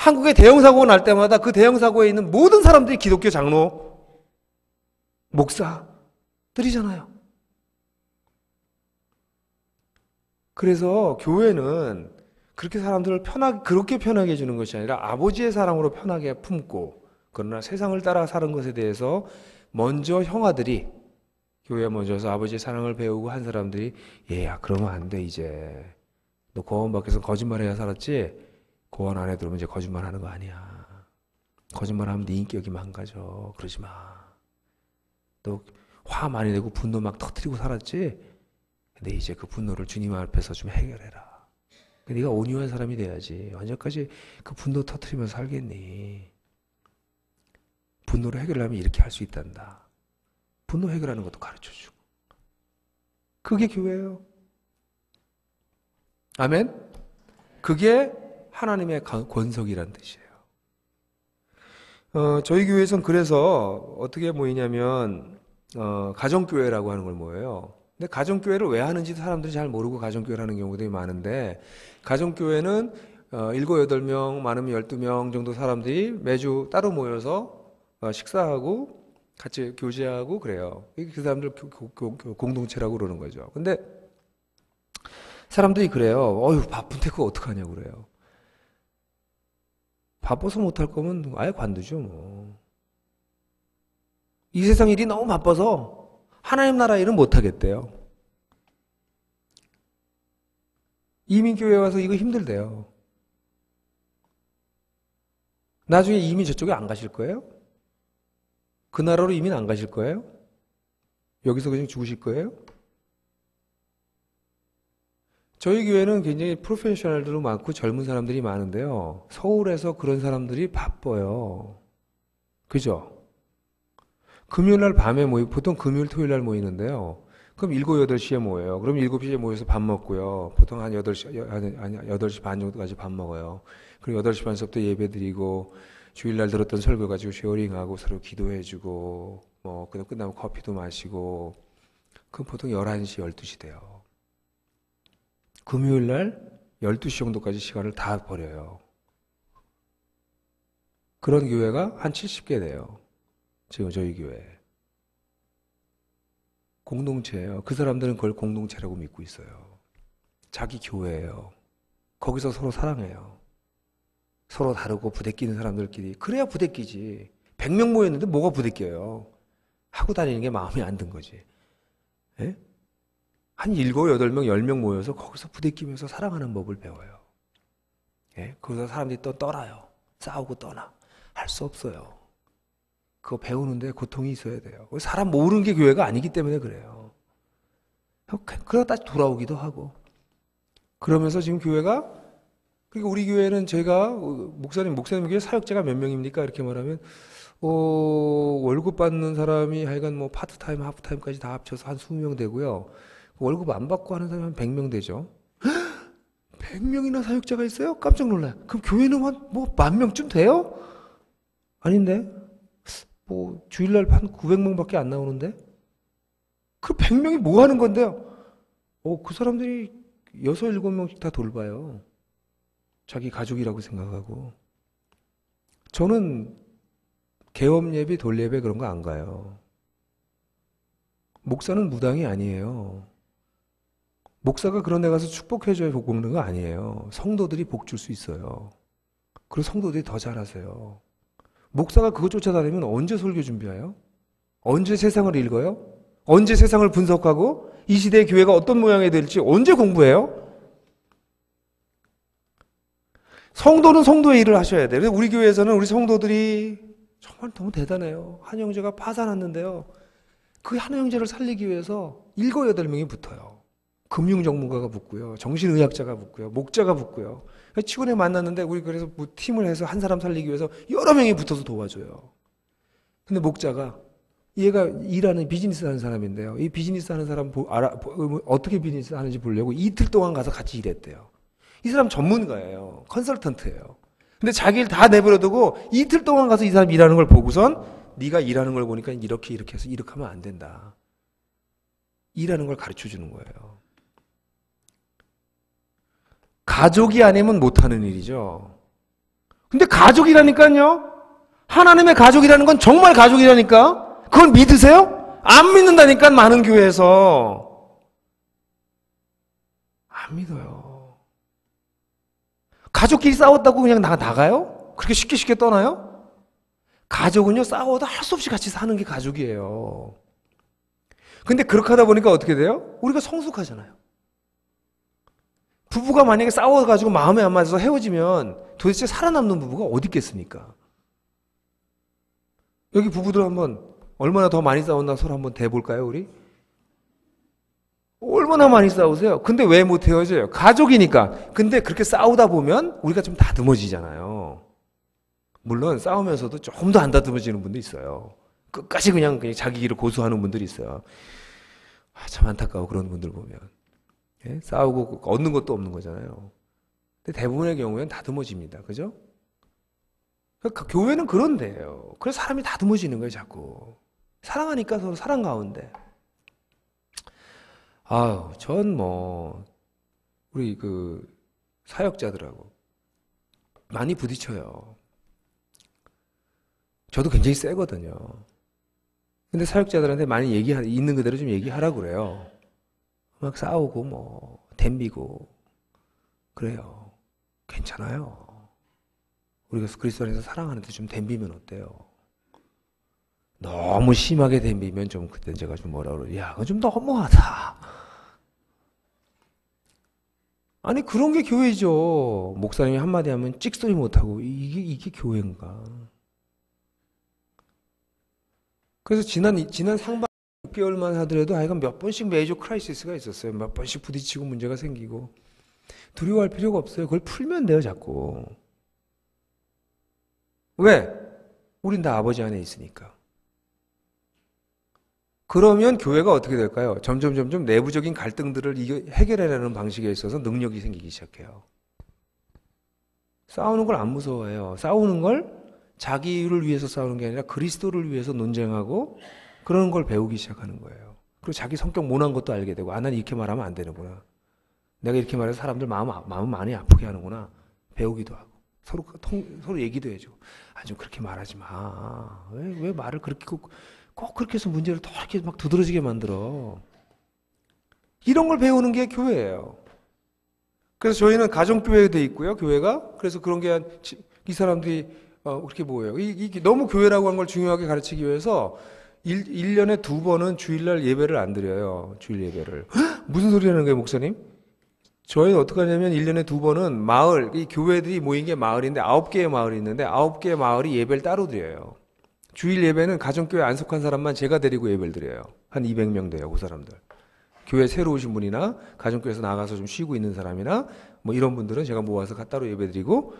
한국에 대형 사고가 날 때마다 그 대형 사고에 있는 모든 사람들이 기독교 장로, 목사들이잖아요. 그래서 교회는 그렇게 사람들을 편하게 그렇게 편하게 해주는 것이 아니라 아버지의 사랑으로 편하게 품고 그러나 세상을 따라 사는 것에 대해서 먼저 형아들이 교회에 먼저 서 아버지의 사랑을 배우고 한 사람들이 얘야 그러면 안 돼 이제 너 고원 밖에서 거짓말해야 살았지 고안 안에 들어오면 이제 거짓말 하는 거 아니야. 거짓말 하면 네 인격이 망가져. 그러지 마. 너 화 많이 내고 분노 막 터뜨리고 살았지? 근데 이제 그 분노를 주님 앞에서 좀 해결해라. 그러니까 네가 온유한 사람이 돼야지. 언제까지 그 분노 터트리면 서 살겠니? 분노를 해결하면 이렇게 할 수 있단다. 분노 해결하는 것도 가르쳐 주고. 그게 교회예요. 아멘? 그게 하나님의 권석이란 뜻이에요. 어, 저희 교회에서는 그래서 어떻게 모이냐면 어, 가정교회라고 하는 걸 모여요. 근데 가정교회를 왜 하는지 사람들이 잘 모르고 가정교회라는 경우들이 많은데 가정교회는 어, 7, 8명, 많으면 12명 정도 사람들이 매주 따로 모여서 어, 식사하고 같이 교제하고 그래요. 그 사람들 교, 교, 교, 공동체라고 그러는 거죠. 근데 사람들이 그래요. 어휴, 바쁜데 그거 어떡하냐고 그래요. 바빠서 못할 거면 아예 관두죠, 뭐. 이 세상 일이 너무 바빠서 하나님 나라 일은 못하겠대요. 이민교회 와서 이거 힘들대요. 나중에 이미 저쪽에 안 가실 거예요? 그 나라로 이민 안 가실 거예요? 여기서 그냥 죽으실 거예요? 저희 교회는 굉장히 프로페셔널들도 많고 젊은 사람들이 많은데요. 서울에서 그런 사람들이 바빠요. 그죠? 금요일 날 밤에 모이, 보통 금요일 토요일 날 모이는데요. 그럼 7, 8시에 모여요. 그럼 7시에 모여서 밥 먹고요. 보통 한 8시, 한 8시 반 정도까지 밥 먹어요. 그리고 8시 반서부터 예배 드리고, 주일날 들었던 설교 가지고 쉐어링하고 서로 기도해주고, 뭐, 그다음 끝나면 커피도 마시고, 그럼 보통 11시, 12시 돼요. 금요일 날 12시 정도까지 시간을 다 버려요. 그런 교회가 한 70개 돼요. 지금 저희 교회. 공동체예요. 그 사람들은 그걸 공동체라고 믿고 있어요. 자기 교회예요. 거기서 서로 사랑해요. 서로 다르고 부대끼는 사람들끼리 그래야 부대끼지. 100명 모였는데 뭐가 부대껴요. 하고 다니는 게 마음이 안 든 거지. 에? 예? 한 일곱, 여덟 명, 열 명 모여서 거기서 부대끼면서 사랑하는 법을 배워요. 예? 거기서 사람들이 또 떠나요. 싸우고 떠나. 할 수 없어요. 그거 배우는데 고통이 있어야 돼요. 사람 모르는 게 교회가 아니기 때문에 그래요. 그, 그러다 돌아오기도 하고. 그러면서 지금 교회가, 그러니까 우리 교회는 제가, 어, 목사님, 목사님 교회 사역자가 몇 명입니까? 이렇게 말하면, 어, 월급 받는 사람이 하여간 뭐 파트타임, 하프타임까지 다 합쳐서 한 20명 되고요. 월급 안 받고 하는 사람이 한 100명 되죠. 100명이나 사역자가 있어요? 깜짝 놀라요. 그럼 교회는 한뭐만 명쯤 돼요? 아닌데? 뭐 주일날 한 900명밖에 안 나오는데? 그 100명이 뭐 하는 건데요? 어, 그 사람들이 6, 7명씩 다 돌봐요. 자기 가족이라고 생각하고. 저는 개업 예비돌 예배 그런 거 안 가요. 목사는 무당이 아니에요. 목사가 그런 데 가서 축복해줘야 복 먹는 거 아니에요. 성도들이 복 줄 수 있어요. 그리고 성도들이 더 잘하세요. 목사가 그거 쫓아다니면 언제 설교 준비해요? 언제 세상을 읽어요? 언제 세상을 분석하고 이 시대의 교회가 어떤 모양이 될지 언제 공부해요? 성도는 성도의 일을 하셔야 돼요. 우리 교회에서는 우리 성도들이 정말 너무 대단해요. 한 형제가 파산했는데요. 그 한 형제를 살리기 위해서 일곱 여덟 명이 붙어요. 금융 전문가가 붙고요. 정신의학자가 붙고요. 목자가 붙고요. 치원에 그러니까 만났는데 우리 그래서 뭐 팀을 해서 한 사람 살리기 위해서 여러 명이 붙어서 도와줘요. 근데 목자가 얘가 일하는 비즈니스 하는 사람인데요. 이 비즈니스 하는 사람 보, 알아, 뭐 어떻게 비즈니스 하는지 보려고 이틀 동안 가서 같이 일했대요. 이 사람 전문가예요. 컨설턴트예요. 근데 자기를 다 내버려두고 이틀 동안 가서 이 사람 일하는 걸 보고선 네가 일하는 걸 보니까 이렇게 이렇게 해서 이렇게 하면 안 된다. 일하는 걸 가르쳐 주는 거예요. 가족이 아니면 못하는 일이죠. 근데 가족이라니까요. 하나님의 가족이라는 건 정말 가족이라니까. 그걸 믿으세요? 안 믿는다니까 많은 교회에서. 안 믿어요. 가족끼리 싸웠다고 그냥 나, 나가요? 그렇게 쉽게 쉽게 떠나요? 가족은요, 싸워도 할 수 없이 같이 사는 게 가족이에요. 근데 그렇게 하다 보니까 어떻게 돼요? 우리가 성숙하잖아요. 부부가 만약에 싸워가지고 마음에 안 맞아서 헤어지면 도대체 살아남는 부부가 어디 있겠습니까? 여기 부부들 한번 얼마나 더 많이 싸웠나 서로 한번 대볼까요, 우리? 얼마나 많이 싸우세요? 근데 왜 못 헤어져요? 가족이니까. 근데 그렇게 싸우다 보면 우리가 좀 다듬어지잖아요. 물론 싸우면서도 조금 더안 다듬어지는 분도 있어요. 끝까지 그냥, 그냥 자기 길을 고수하는 분들이 있어요. 아, 참 안타까워, 그런 분들 보면. 예? 싸우고 그 얻는 것도 없는 거잖아요. 근데 대부분의 경우에는 다듬어집니다. 그죠? 그러니까 교회는 그런데요. 그래서 사람이 다듬어지는 거예요, 자꾸. 사랑하니까 서로 사랑 가운데. 아유, 전 뭐, 우리 그, 사역자들하고 많이 부딪혀요. 저도 굉장히 세거든요. 근데 사역자들한테 많이 얘기, 하 있는 그대로 좀 얘기하라고 그래요. 막 싸우고 뭐댐비고 그래요. 괜찮아요. 우리가 그리스도 안에서 사랑하는데 좀댐비면 어때요? 너무 심하게 댐비면좀 그때 제가 좀 뭐라 그러죠? 야, 그건 좀 너무하다. 아니 그런 게 교회죠. 목사님이 한마디 하면 찍소리 못하고 이게 이게 교회인가? 그래서 지난 지난 상반 6개월만 하더라도 아이가 몇 번씩 메이저 크라이시스가 있었어요. 몇 번씩 부딪히고 문제가 생기고. 두려워할 필요가 없어요. 그걸 풀면 돼요, 자꾸. 왜? 우린 다 아버지 안에 있으니까. 그러면 교회가 어떻게 될까요? 점점 점점 내부적인 갈등들을 해결하려는 방식에 있어서 능력이 생기기 시작해요. 싸우는 걸 안 무서워해요. 싸우는 걸 자기를 위해서 싸우는 게 아니라 그리스도를 위해서 논쟁하고 그런 걸 배우기 시작하는 거예요. 그리고 자기 성격 모난 것도 알게 되고, 아, 난 이렇게 말하면 안 되는구나. 내가 이렇게 말해서 사람들 마음, 마음 많이 아프게 하는구나. 배우기도 하고. 서로, 그 통, 서로 얘기도 해주고. 아, 좀 그렇게 말하지 마. 왜, 왜 말을 그렇게 꼭, 꼭 그렇게 해서 문제를 더 이렇게 막 두드러지게 만들어. 이런 걸 배우는 게 교회예요. 그래서 저희는 가정교회도 있고요, 교회가. 그래서 그런 게, 한, 이 사람들이, 어, 그렇게 뭐예요. 이, 이, 너무 교회라고 한 걸 중요하게 가르치기 위해서 일, 1년에 두 번은 주일날 예배를 안 드려요. 주일 예배를. 무슨 소리하는 거예요, 목사님? 저희는 어떻게 하냐면 1년에 두 번은 마을, 이 교회들이 모인 게 마을인데 아홉 개의 마을이 있는데 아홉 개의 마을이 예배를 따로 드려요. 주일 예배는 가정교회 안 속한 사람만 제가 데리고 예배를 드려요. 한 200명 돼요, 그 사람들. 교회 새로 오신 분이나 가정교회에서 나가서 좀 쉬고 있는 사람이나 뭐 이런 분들은 제가 모아서 따로 예배 드리고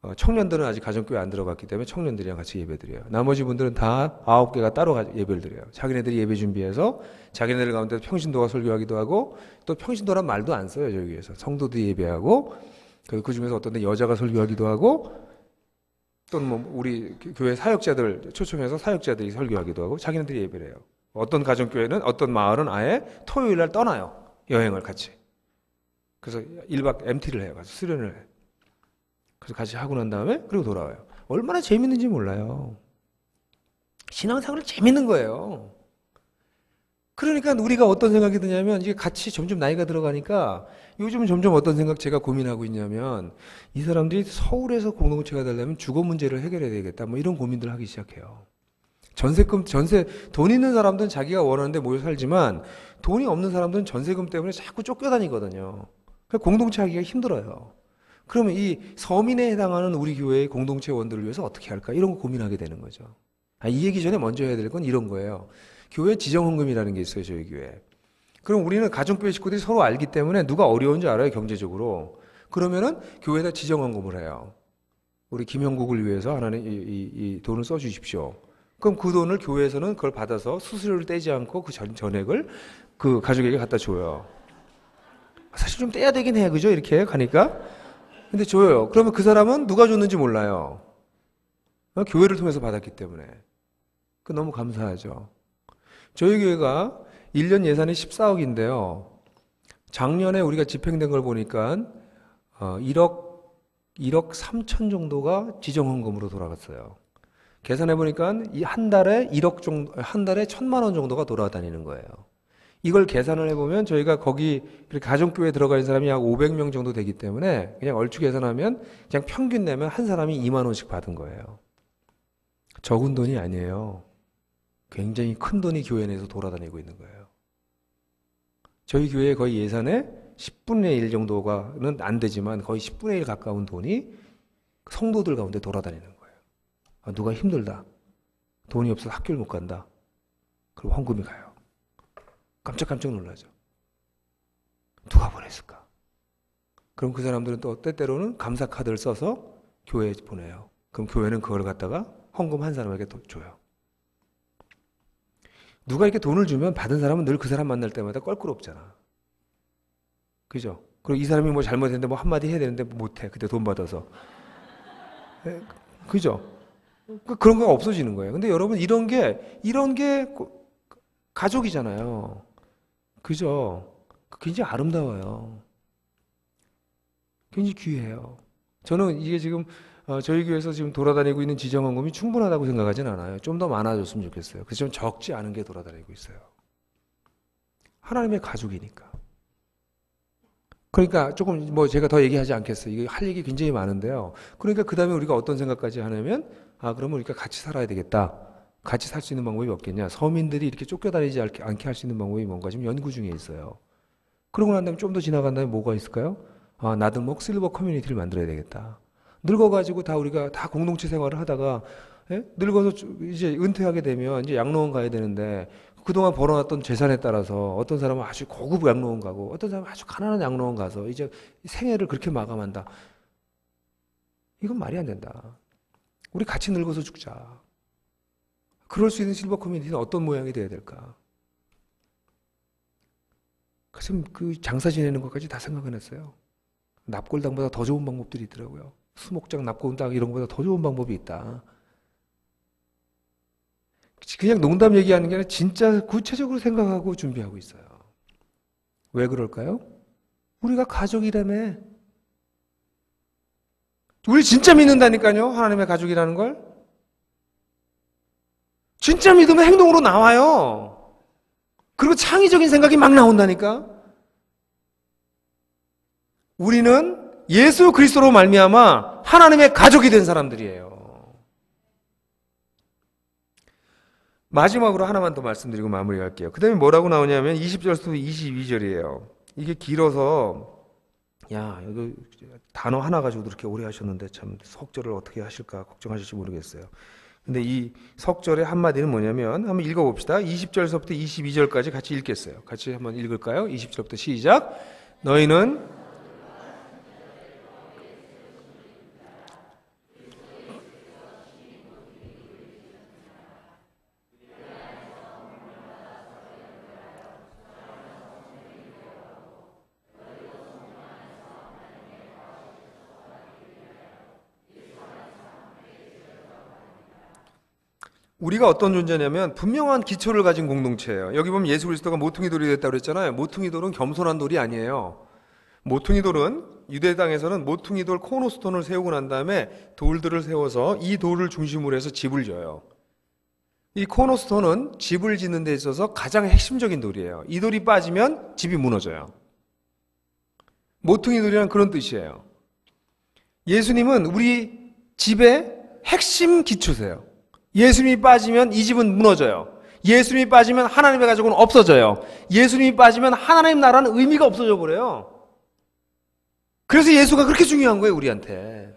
어, 청년들은 아직 가정교회 안 들어갔기 때문에 청년들이랑 같이 예배드려요. 나머지 분들은 다 아홉 개가 따로 예배를 드려요. 자기네들이 예배 준비해서 자기네들 가운데 평신도가 설교하기도 하고 또 평신도란 말도 안 써요 저기 에서 성도들이 예배하고 그 중에서 어떤 데 여자가 설교하기도 하고 또는 뭐 우리 교회 사역자들 초청해서 사역자들이 설교하기도 하고 자기네들이 예배를 해요. 어떤 가정교회는 어떤 마을은 아예 토요일 날 떠나요 여행을 같이. 그래서 1박 MT를 해요. 가서 수련을 해요. 그래서 같이 하고 난 다음에 그리고 돌아와요. 얼마나 재밌는지 몰라요. 신앙생활 재밌는 거예요. 그러니까 우리가 어떤 생각이 드냐면 이게 같이 점점 나이가 들어가니까 요즘은 점점 어떤 생각 제가 고민하고 있냐면 이 사람들이 서울에서 공동체가 되려면 주거 문제를 해결해야 되겠다 뭐 이런 고민들 을 하기 시작해요. 전세금 전세 돈 있는 사람들은 자기가 원하는데 모여 살지만 돈이 없는 사람들은 전세금 때문에 자꾸 쫓겨다니거든요. 공동체 하기가 힘들어요. 그러면 이 서민에 해당하는 우리 교회의 공동체원들을 위해서 어떻게 할까? 이런 거 고민하게 되는 거죠. 아, 이 얘기 전에 먼저 해야 될 건 이런 거예요. 교회 지정헌금이라는 게 있어요, 저희 교회. 그럼 우리는 가정교회 식구들이 서로 알기 때문에 누가 어려운 줄 알아요, 경제적으로. 그러면은 교회에다 지정헌금을 해요. 우리 김영국을 위해서 하나님 이, 이, 이 돈을 써주십시오. 그럼 그 돈을 교회에서는 그걸 받아서 수수료를 떼지 않고 그 전, 전액을 그 가족에게 갖다 줘요. 사실 좀 떼야 되긴 해, 그죠? 이렇게 가니까. 근데 줘요. 그러면 그 사람은 누가 줬는지 몰라요. 어? 교회를 통해서 받았기 때문에. 그 너무 감사하죠. 저희 교회가 1년 예산이 14억인데요. 작년에 우리가 집행된 걸 보니까 1억 어, 1억 3천 정도가 지정 헌금으로 돌아갔어요. 계산해 보니까 한 달에 1억 정도 한 달에 천만 원 정도가 돌아다니는 거예요. 이걸 계산을 해보면 저희가 거기 가정교회에 들어가 있는 사람이 약 500명 정도 되기 때문에 그냥 얼추 계산하면 그냥 평균 내면 한 사람이 2만 원씩 받은 거예요. 적은 돈이 아니에요. 굉장히 큰 돈이 교회 내에서 돌아다니고 있는 거예요. 저희 교회 거의 예산의 10분의 1 정도가는 안 되지만 거의 10분의 1 가까운 돈이 성도들 가운데 돌아다니는 거예요. 아, 누가 힘들다. 돈이 없어서 학교를 못 간다. 그럼 헌금이 가요. 깜짝깜짝 놀라죠. 누가 보냈을까? 그럼 그 사람들은 또 때때로는 감사 카드를 써서 교회에 보내요. 그럼 교회는 그걸 갖다가 헌금 한 사람에게 또 줘요. 누가 이렇게 돈을 주면 받은 사람은 늘 그 사람 만날 때마다 껄끄럽잖아. 그죠? 그리고 이 사람이 뭐 잘못했는데 뭐 한마디 해야 되는데 뭐 못해. 그때 돈 받아서. 그죠? 그, 그런 거 없어지는 거예요. 근데 여러분 이런 게, 이런 게 가족이잖아요. 그죠? 굉장히 아름다워요. 굉장히 귀해요. 저는 이게 지금 어, 저희 교회에서 지금 돌아다니고 있는 지정헌금이 충분하다고 생각하진 않아요. 좀 더 많아졌으면 좋겠어요. 그래서 좀 적지 않은 게 돌아다니고 있어요. 하나님의 가족이니까. 그러니까 조금 뭐 제가 더 얘기하지 않겠어요. 이게 할 얘기 굉장히 많은데요. 그러니까 그 다음에 우리가 어떤 생각까지 하냐면, 아, 그러면 우리가 같이 살아야 되겠다. 같이 살 수 있는 방법이 없겠냐. 서민들이 이렇게 쫓겨다니지 않게 할 수 있는 방법이 뭔가 지금 연구 중에 있어요. 그러고 난 다음에 좀 더 지나간 다음에 뭐가 있을까요? 아, 나들목 실버 커뮤니티를 만들어야 되겠다. 늙어가지고 다 우리가 다 공동체 생활을 하다가 예? 늙어서 이제 은퇴하게 되면 이제 양로원 가야 되는데 그동안 벌어놨던 재산에 따라서 어떤 사람은 아주 고급 양로원 가고 어떤 사람은 아주 가난한 양로원 가서 이제 생애를 그렇게 마감한다. 이건 말이 안 된다. 우리 같이 늙어서 죽자. 그럴 수 있는 실버 커뮤니티는 어떤 모양이 되어야 될까? 가슴 그 장사 지내는 것까지 다 생각을 했어요. 납골당보다 더 좋은 방법들이 있더라고요. 수목장, 납골당 이런 것보다 더 좋은 방법이 있다. 그냥 농담 얘기하는 게 아니라 진짜 구체적으로 생각하고 준비하고 있어요. 왜 그럴까요? 우리가 가족이라며. 우리 진짜 믿는다니까요. 하나님의 가족이라는 걸. 진짜 믿으면 행동으로 나와요. 그리고 창의적인 생각이 막 나온다니까. 우리는 예수 그리스도로 말미암아 하나님의 가족이 된 사람들이에요. 마지막으로 하나만 더 말씀드리고 마무리할게요. 그 다음에 뭐라고 나오냐면 20절부터 22절이에요. 이게 길어서, 야, 이거 단어 하나 가지고도 이렇게 오래 하셨는데 참 속절을 어떻게 하실까 걱정하실지 모르겠어요. 근데 이 석절의 한마디는 뭐냐면 한번 읽어 봅시다. 20절서부터 22절까지 같이 읽겠어요. 같이 한번 읽을까요? 20절부터 시작. 너희는 우리가 어떤 존재냐면 분명한 기초를 가진 공동체예요. 여기 보면 예수 그리스도가 모퉁이 돌이 됐다고 그랬잖아요. 모퉁이 돌은 겸손한 돌이 아니에요. 모퉁이 돌은 유대 땅에서는 모퉁이 돌 코너스톤을 세우고 난 다음에 돌들을 세워서 이 돌을 중심으로 해서 집을 지어요이 코너스톤은 집을 짓는 데 있어서 가장 핵심적인 돌이에요. 이 돌이 빠지면 집이 무너져요. 모퉁이 돌이란 그런 뜻이에요. 예수님은 우리 집의 핵심 기초세요. 예수님이 빠지면 이 집은 무너져요. 예수님이 빠지면 하나님의 가족은 없어져요. 예수님이 빠지면 하나님 나라는 의미가 없어져 버려요. 그래서 예수가 그렇게 중요한 거예요, 우리한테.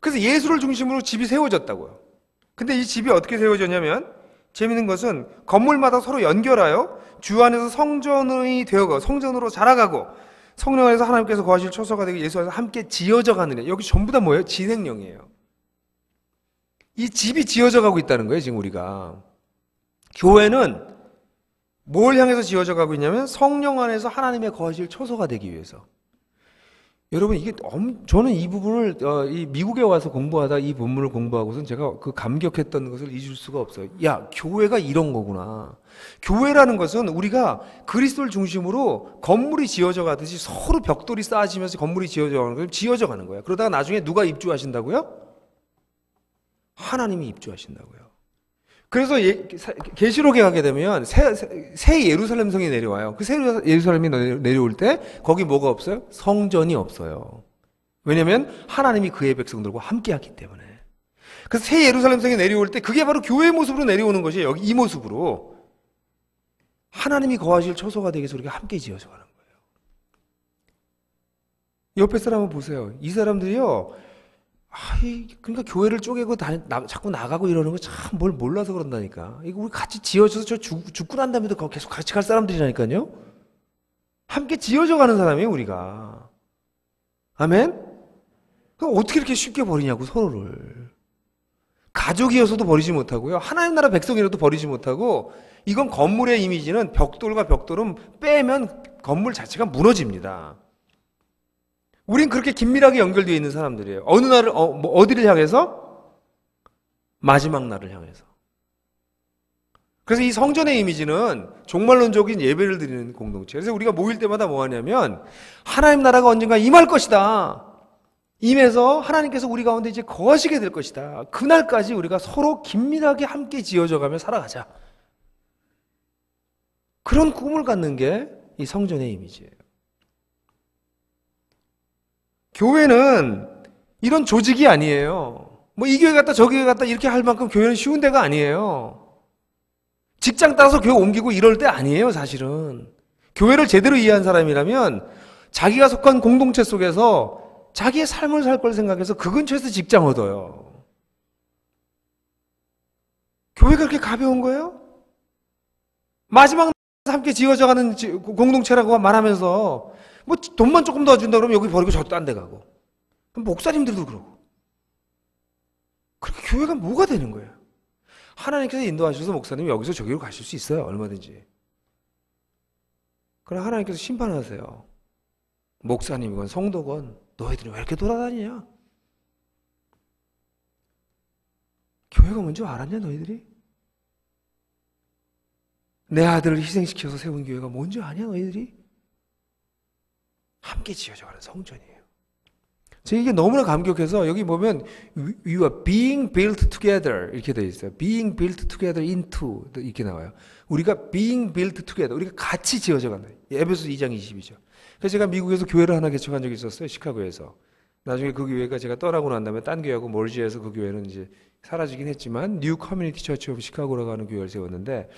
그래서 예수를 중심으로 집이 세워졌다고요. 근데 이 집이 어떻게 세워졌냐면 재밌는 것은 건물마다 서로 연결하여 주 안에서 성전이 되어가 성전으로 자라가고 성령 안에서 하나님께서 거하실 처소가 되고 예수 안에서 함께 지어져 가느니 여기 전부 다 뭐예요? 진행형이에요. 이 집이 지어져 가고 있다는 거예요, 지금 우리가. 교회는 뭘 향해서 지어져 가고 있냐면 성령 안에서 하나님의 거실 초소가 되기 위해서. 여러분 이게 엄, 저는 이 부분을 어, 이 미국에 와서 공부하다 이 본문을 공부하고선 제가 그 감격했던 것을 잊을 수가 없어요. 야 교회가 이런 거구나. 교회라는 것은 우리가 그리스도를 중심으로 건물이 지어져 가듯이 서로 벽돌이 쌓아지면서 건물이 지어져 가는 거예요. 지어져 가는 거예요. 그러다가 나중에 누가 입주하신다고요? 하나님이 입주하신다고요. 그래서 예, 계시록에 가게 되면 새, 새, 예루살렘 성이 내려와요. 그 새 예루살렘이 내려올 때 거기 뭐가 없어요? 성전이 없어요. 왜냐하면 하나님이 그의 백성들과 함께하기 때문에. 그 새 예루살렘 성이 내려올 때 그게 바로 교회의 모습으로 내려오는 것이 여기 이 모습으로 하나님이 거하실 처소가 되기 위해서 우리가 함께 지어져 가는 거예요. 옆에 사람을 보세요. 이 사람들이요. 아이 그러니까 교회를 쪼개고 다, 나, 자꾸 나가고 이러는 거 참 뭘 몰라서 그런다니까. 이거 우리 같이 지어져서 저 죽, 죽고 난 다음에도 계속 같이 갈 사람들이라니까요. 함께 지어져 가는 사람이에요 우리가. 아멘. 그럼 어떻게 이렇게 쉽게 버리냐고 서로를. 가족이어서도 버리지 못하고요. 하나님 나라 백성이라도 버리지 못하고 이건 건물의 이미지는 벽돌과 벽돌은 빼면 건물 자체가 무너집니다. 우린 그렇게 긴밀하게 연결되어 있는 사람들이에요. 어느 날을 어, 뭐, 어디를 향해서 마지막 날을 향해서. 그래서 이 성전의 이미지는 종말론적인 예배를 드리는 공동체. 그래서 우리가 모일 때마다 뭐 하냐면 하나님 나라가 언젠가 임할 것이다. 임해서 하나님께서 우리 가운데 이제 거하시게 될 것이다. 그날까지 우리가 서로 긴밀하게 함께 지어져 가며 살아가자. 그런 꿈을 갖는 게 이 성전의 이미지예요. 교회는 이런 조직이 아니에요. 뭐 이 교회 갔다 저 교회 갔다 이렇게 할 만큼 교회는 쉬운 데가 아니에요. 직장 따서 교회 옮기고 이럴 때 아니에요, 사실은. 교회를 제대로 이해한 사람이라면 자기가 속한 공동체 속에서 자기의 삶을 살 걸 생각해서 그 근처에서 직장 얻어요. 교회가 그렇게 가벼운 거예요? 마지막 함께 지어져가는 공동체라고 말하면서 뭐 돈만 조금 더 준다 그러면 여기 버리고 저딴데 가고. 그럼 목사님들도 그러고. 그렇게 교회가 뭐가 되는 거예요? 하나님께서 인도하셔서 목사님이 여기서 저기로 가실 수 있어요. 얼마든지. 그러나 하나님께서 심판하세요. 목사님이건 성도건 너희들이 왜 이렇게 돌아다니냐? 교회가 뭔지 알았냐 너희들이? 내 아들을 희생시켜서 세운 교회가 뭔지 아냐 너희들이? 함께 지어져가는 성전이에요. 제가 이게 너무나 감격해서 여기 보면 we are being built together 이렇게 되어 있어요. being built together into 이렇게 나와요. 우리가 being built together 우리가 같이 지어져 간다. 에베소 2장 20이죠. 그래서 제가 미국에서 교회를 하나 개척한 적이 있었어요. 시카고에서. 나중에 그 교회가 제가 떠나고 난 다음에 딴 교회하고 멀지에서 그 교회는 이제 사라지긴 했지만 뉴 커뮤니티 처치 오브 시카고라고 하는 교회를 세웠는데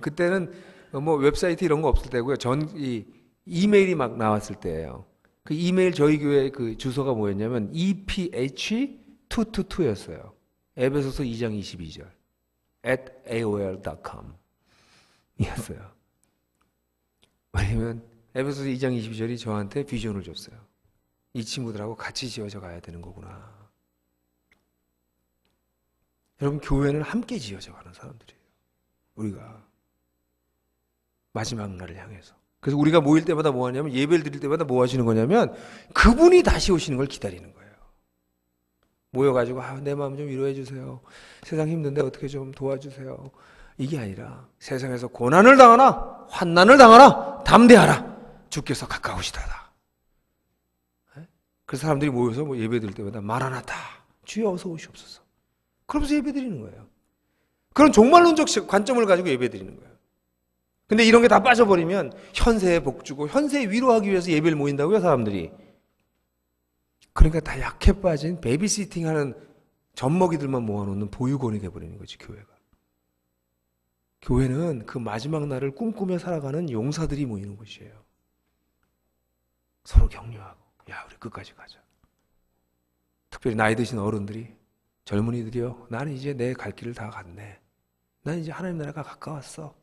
그때는 어, 뭐 웹사이트 이런 거 없을 때고요. 전이 이메일이 막 나왔을 때예요. 그 이메일 저희 교회 그 주소가 뭐였냐면 eph222였어요. 에베소서 2장 22절. at aol.com 이었어요. 왜냐면 에베소서 2장 22절이 저한테 비전을 줬어요. 이 친구들하고 같이 지어져 가야 되는 거구나. 여러분 교회는 함께 지어져 가는 사람들이에요. 우리가 마지막 날을 향해서 그래서 우리가 모일 때마다 뭐 하냐면 예배를 드릴 때마다 뭐 하시는 거냐면 그분이 다시 오시는 걸 기다리는 거예요. 모여가지고 아, 내 마음 좀 위로해 주세요. 세상 힘든데 어떻게 좀 도와주세요. 이게 아니라 세상에서 고난을 당하나 환난을 당하나 담대하라. 주께서 가까우시다다. 예? 그 사람들이 모여서 뭐 예배 드릴 때마다 말하나다. 주여 어서 오시옵소서. 그러면서 예배 드리는 거예요. 그런 종말론적 관점을 가지고 예배 드리는 거예요. 근데 이런 게 다 빠져버리면 현세에 복주고 현세에 위로하기 위해서 예배를 모인다고요, 사람들이. 그러니까 다 약해 빠진 베이비시팅 하는 젖먹이들만 모아놓는 보육원이 돼버리는 거지, 교회가. 교회는 그 마지막 날을 꿈꾸며 살아가는 용사들이 모이는 곳이에요. 서로 격려하고, 야, 우리 끝까지 가자. 특별히 나이 드신 어른들이, 젊은이들이요, 나는 이제 내 갈 길을 다 갔네. 난 이제 하나님 나라가 가까웠어.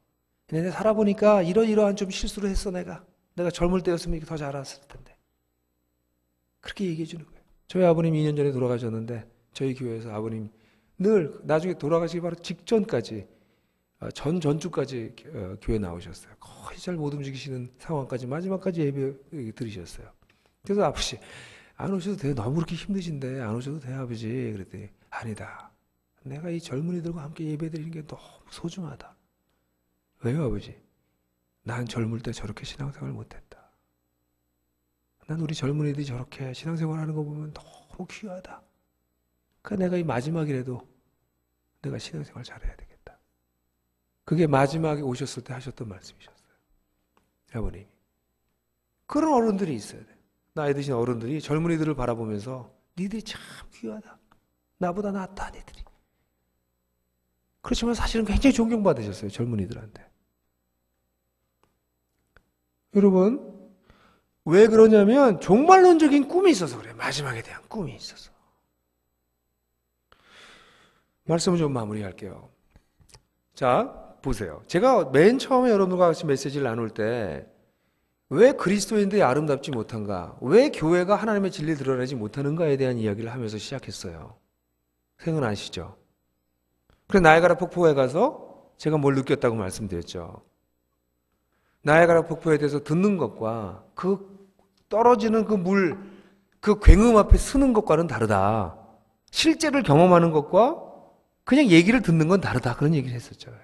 내가 살아보니까 이런이러한좀 실수를 했어 내가. 내가 젊을 때였으면 이게 더잘았을 텐데. 그렇게 얘기해 주는 거예요. 저희 아버님 2년 전에 돌아가셨는데 저희 교회에서 아버님 늘 나중에 돌아가시기 바로 직전까지 어, 전 전주까지 어, 교회 나오셨어요. 거의 잘 못 움직이시는 상황까지 마지막까지 예배 들으셨어요. 어, 그래서 아버지 안 오셔도 돼요. 너무 그렇게 힘드신데 안 오셔도 돼요, 아버지. 그랬더니 아니다. 내가 이 젊은이들과 함께 예배 드리는 게 너무 소중하다. 왜요, 아버지? 난 젊을 때 저렇게 신앙생활 못했다. 난 우리 젊은이들이 저렇게 신앙생활 하는 거 보면 너무 귀하다. 그러니까 내가 이 마지막이라도 내가 신앙생활 잘해야 되겠다. 그게 마지막에 오셨을 때 하셨던 말씀이셨어요. 아버님 그런 어른들이 있어야 돼. 나이 드신 어른들이 젊은이들을 바라보면서 니들이 참 귀하다. 나보다 낫다, 니들이. 그렇지만 사실은 굉장히 존경받으셨어요, 젊은이들한테. 여러분, 왜 그러냐면 종말론적인 꿈이 있어서 그래요. 마지막에 대한 꿈이 있어서. 말씀을 좀 마무리할게요. 자, 보세요. 제가 맨 처음에 여러분과 같이 메시지를 나눌 때 왜 그리스도인들이 아름답지 못한가? 왜 교회가 하나님의 진리 드러내지 못하는가에 대한 이야기를 하면서 시작했어요. 생각나시죠? 그래 나이가라 폭포에 가서 제가 뭘 느꼈다고 말씀드렸죠. 나이가라 폭포에 대해서 듣는 것과 그 떨어지는 그 물, 그 굉음 앞에 서는 것과는 다르다. 실제를 경험하는 것과 그냥 얘기를 듣는 건 다르다. 그런 얘기를 했었잖아요.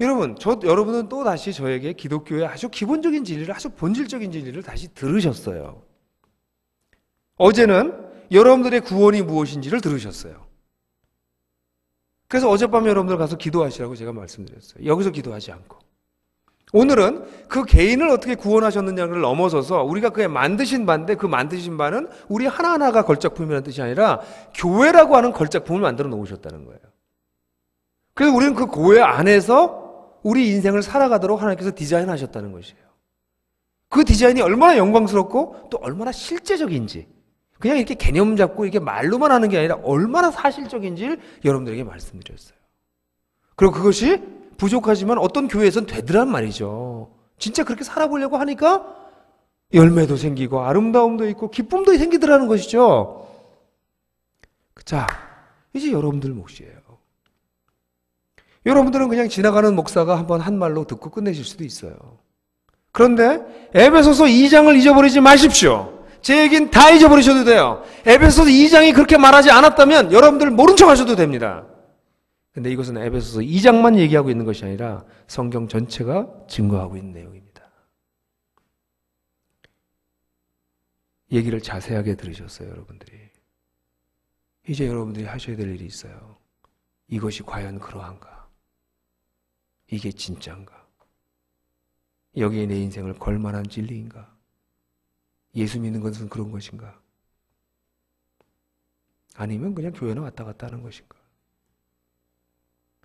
여러분, 저, 여러분은 또 다시 저에게 기독교의 아주 기본적인 진리를, 아주 본질적인 진리를 다시 들으셨어요. 어제는 여러분들의 구원이 무엇인지를 들으셨어요. 그래서 어젯밤 에 여러분들 가서 기도하시라고 제가 말씀드렸어요. 여기서 기도하지 않고. 오늘은 그 개인을 어떻게 구원하셨느냐를 넘어서서 우리가 그의 만드신 바인데 그 만드신 바는 우리 하나하나가 걸작품이라는 뜻이 아니라 교회라고 하는 걸작품을 만들어 놓으셨다는 거예요. 그래서 우리는 그 교회 안에서 우리 인생을 살아가도록 하나님께서 디자인하셨다는 것이에요. 그 디자인이 얼마나 영광스럽고 또 얼마나 실제적인지 그냥 이렇게 개념 잡고 이게 렇 말로만 하는 게 아니라 얼마나 사실적인지를 여러분들에게 말씀드렸어요. 그리고 그것이 부족하지만 어떤 교회에선 되더란 말이죠. 진짜 그렇게 살아보려고 하니까 열매도 생기고 아름다움도 있고 기쁨도 생기더라는 것이죠. 자, 이제 여러분들 몫이에요. 여러분들은 그냥 지나가는 목사가 한 번 한 말로 듣고 끝내실 수도 있어요. 그런데 에베소서 2장을 잊어버리지 마십시오. 제 얘기는 다 잊어버리셔도 돼요. 에베소서 2장이 그렇게 말하지 않았다면 여러분들 모른 척 하셔도 됩니다. 근데 이것은 에베소서 2장만 얘기하고 있는 것이 아니라 성경 전체가 증거하고 있는 내용입니다. 얘기를 자세하게 들으셨어요, 여러분들이. 이제 여러분들이 하셔야 될 일이 있어요. 이것이 과연 그러한가? 이게 진짠가? 여기에 내 인생을 걸만한 진리인가? 예수 믿는 것은 그런 것인가? 아니면 그냥 교회나 왔다 갔다 하는 것인가?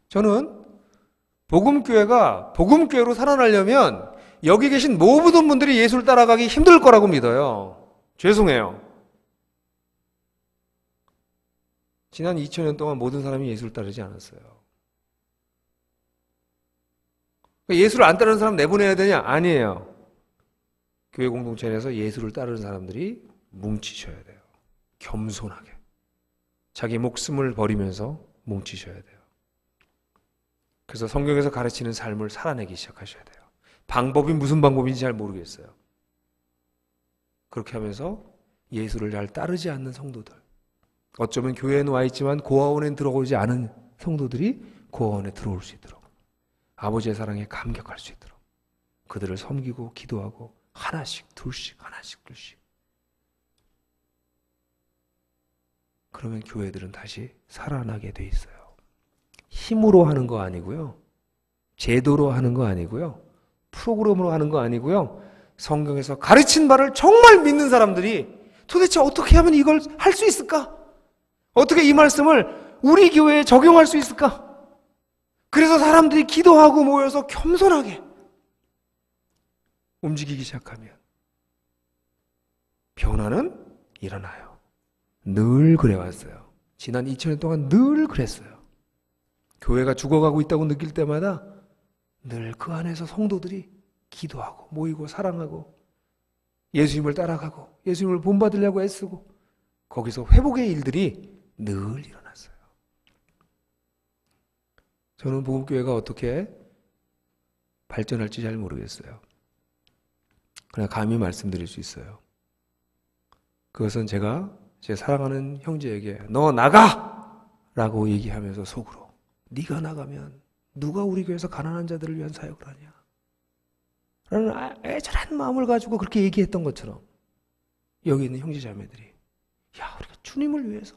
저는 복음교회가 복음교회로 살아나려면 여기 계신 모든 분들이 예수를 따라가기 힘들 거라고 믿어요. 죄송해요. 지난 2000년 동안 모든 사람이 예수를 따르지 않았어요. 그러니까 예수를 안 따르는 사람 내보내야 되냐? 아니에요. 교회 공동체 에서 예수를 따르는 사람들이 뭉치셔야 돼요. 겸손하게. 자기 목숨을 버리면서 뭉치셔야 돼요. 그래서 성경에서 가르치는 삶을 살아내기 시작하셔야 돼요. 방법이 무슨 방법인지 잘 모르겠어요. 그렇게 하면서 예수를 잘 따르지 않는 성도들, 어쩌면 교회에는 와 있지만 고아원에 들어오지 않은 성도들이 고아원에 들어올 수 있도록, 아버지의 사랑에 감격할 수 있도록, 그들을 섬기고 기도하고 하나씩, 둘씩, 하나씩, 둘씩. 그러면 교회들은 다시 살아나게 돼 있어요. 힘으로 하는 거 아니고요. 제도로 하는 거 아니고요. 프로그램으로 하는 거 아니고요. 성경에서 가르친 바를 정말 믿는 사람들이 도대체 어떻게 하면 이걸 할 수 있을까? 어떻게 이 말씀을 우리 교회에 적용할 수 있을까? 그래서 사람들이 기도하고 모여서 겸손하게 움직이기 시작하면 변화는 일어나요. 늘 그래왔어요. 지난 2000년 동안 늘 그랬어요. 교회가 죽어가고 있다고 느낄 때마다 늘 그 안에서 성도들이 기도하고 모이고 사랑하고 예수님을 따라가고 예수님을 본받으려고 애쓰고 거기서 회복의 일들이 늘 일어났어요. 저는 보험교회가 어떻게 발전할지 잘 모르겠어요. 그냥 감히 말씀드릴 수 있어요. 그것은 제가 제 사랑하는 형제에게 너 나가! 라고 얘기하면서 속으로 네가 나가면 누가 우리 교회에서 가난한 자들을 위한 사역을 하냐? 라는 아, 애절한 마음을 가지고 그렇게 얘기했던 것처럼 여기 있는 형제자매들이 야 우리가 주님을 위해서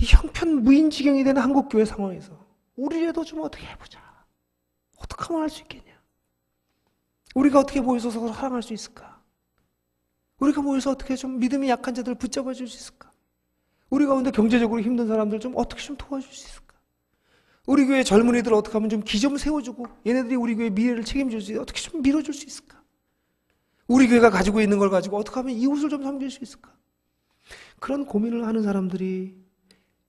이 형편 무인지경이 되는 한국 교회 상황에서 우리라도 좀 어떻게 해보자. 어떻게 하면 할 수 있겠냐? 우리가 어떻게 모여서 서로 사랑할 수 있을까? 우리가 모여서 어떻게 좀 믿음이 약한 자들을 붙잡아 줄 수 있을까? 우리 가운데 경제적으로 힘든 사람들 좀 어떻게 좀 도와줄 수 있을까? 우리 교회 젊은이들 어떻게 하면 좀기좀 세워주고 얘네들이 우리 교회 미래를 책임질 수 어떻게 좀 밀어줄 수 있을까? 우리 교회가 가지고 있는 걸 가지고 어떻게 하면 이웃을 좀 섬길 수 있을까? 그런 고민을 하는 사람들이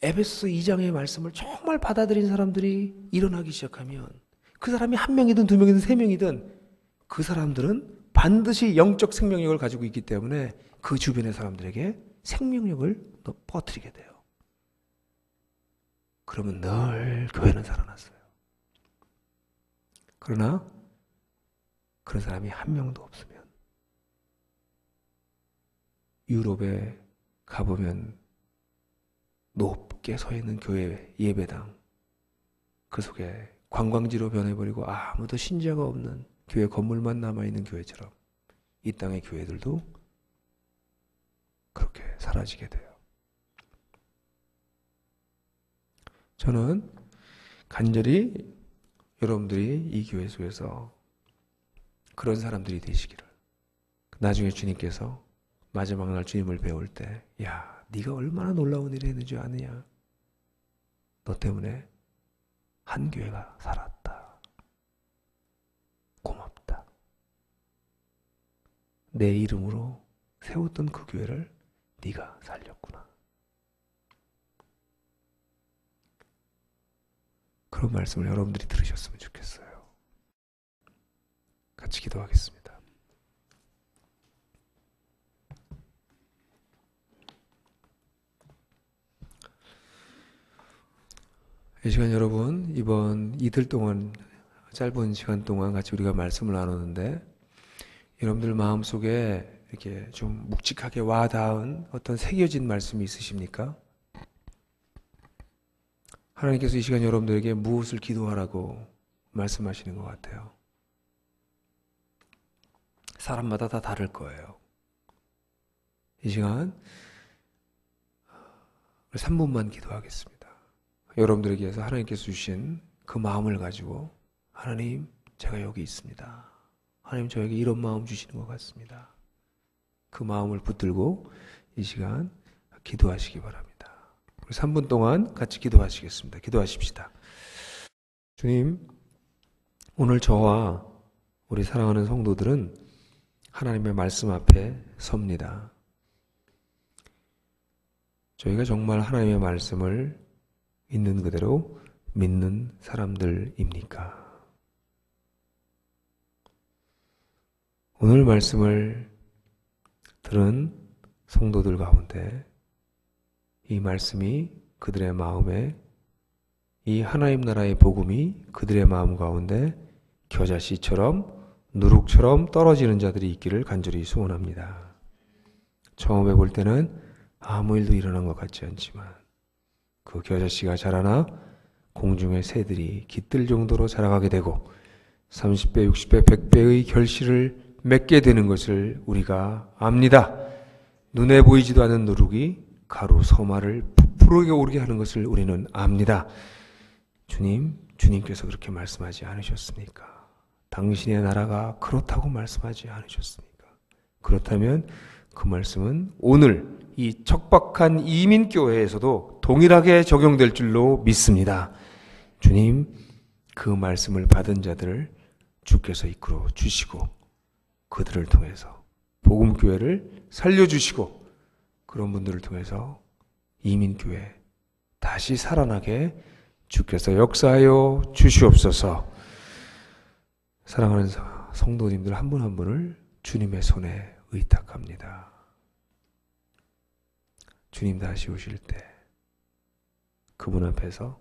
에베소 2장의 말씀을 정말 받아들인 사람들이 일어나기 시작하면 그 사람이 한 명이든 두 명이든 세 명이든 그 사람들은 반드시 영적 생명력을 가지고 있기 때문에 그 주변의 사람들에게 생명력을 또 퍼뜨리게 돼요. 그러면 늘 교회는 살아났어요. 그러나 그런 사람이 한 명도 없으면 유럽에 가보면 높게 서 있는 교회 예배당 그 속에 관광지로 변해버리고 아무도 신자가 없는 교회 건물만 남아있는 교회처럼 이 땅의 교회들도 그렇게 사라지게 돼요. 저는 간절히 여러분들이 이 교회 속에서 그런 사람들이 되시기를. 나중에 주님께서 마지막 날 주님을 배울 때, 야, 네가 얼마나 놀라운 일을 했는지 아느냐? 너 때문에 한 교회가 살았다. 고맙다. 내 이름으로 세웠던 그 교회를 네가 살려. 그런 말씀을 여러분들이 들으셨으면 좋겠어요. 같이 기도하겠습니다. 이 시간 여러분, 이번 이틀 동안, 짧은 시간 동안 같이 우리가 말씀을 나누는데, 여러분들 마음속에 이렇게 좀 묵직하게 와 닿은 어떤 새겨진 말씀이 있으십니까? 하나님께서 이 시간 여러분들에게 무엇을 기도하라고 말씀하시는 것 같아요. 사람마다 다 다를 거예요. 이 시간 3분만 기도하겠습니다. 여러분들에게 서 하나님께서 주신 그 마음을 가지고 하나님 제가 여기 있습니다. 하나님 저에게 이런 마음 주시는 것 같습니다. 그 마음을 붙들고 이 시간 기도하시기 바랍니다. 우리 3분 동안 같이 기도하시겠습니다. 기도하십시다. 주님, 오늘 저와 우리 사랑하는 성도들은 하나님의 말씀 앞에 섭니다. 저희가 정말 하나님의 말씀을 있는 그대로 믿는 사람들입니까? 오늘 말씀을 들은 성도들 가운데 이 말씀이 그들의 마음에 이 하나님 나라의 복음이 그들의 마음 가운데 겨자씨처럼 누룩처럼 떨어지는 자들이 있기를 간절히 소원합니다. 처음에 볼 때는 아무 일도 일어난 것 같지 않지만 그 겨자씨가 자라나 공중의 새들이 깃들 정도로 자라가게 되고 30배, 60배, 100배의 결실을 맺게 되는 것을 우리가 압니다. 눈에 보이지도 않은 누룩이 가루 소마를 부풀게 어 오르게 하는 것을 우리는 압니다. 주님, 주님께서 그렇게 말씀하지 않으셨습니까? 당신의 나라가 그렇다고 말씀하지 않으셨습니까? 그렇다면 그 말씀은 오늘 이 척박한 이민교회에서도 동일하게 적용될 줄로 믿습니다. 주님, 그 말씀을 받은 자들을 주께서 이끌어 주시고 그들을 통해서 복음교회를 살려주시고 그런 분들을 통해서 이민교회 다시 살아나게 주께서 역사하여 주시옵소서. 사랑하는 성도님들 한 분한 한 분을 주님의 손에 의탁합니다. 주님 다시 오실 때 그분 앞에서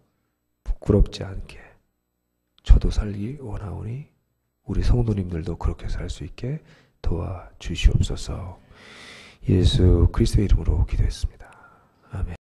부끄럽지 않게 저도 살기 원하오니 우리 성도님들도 그렇게 살 수 있게 도와 주시옵소서. 예수 그리스도의 이름으로 기도했습니다. 아멘.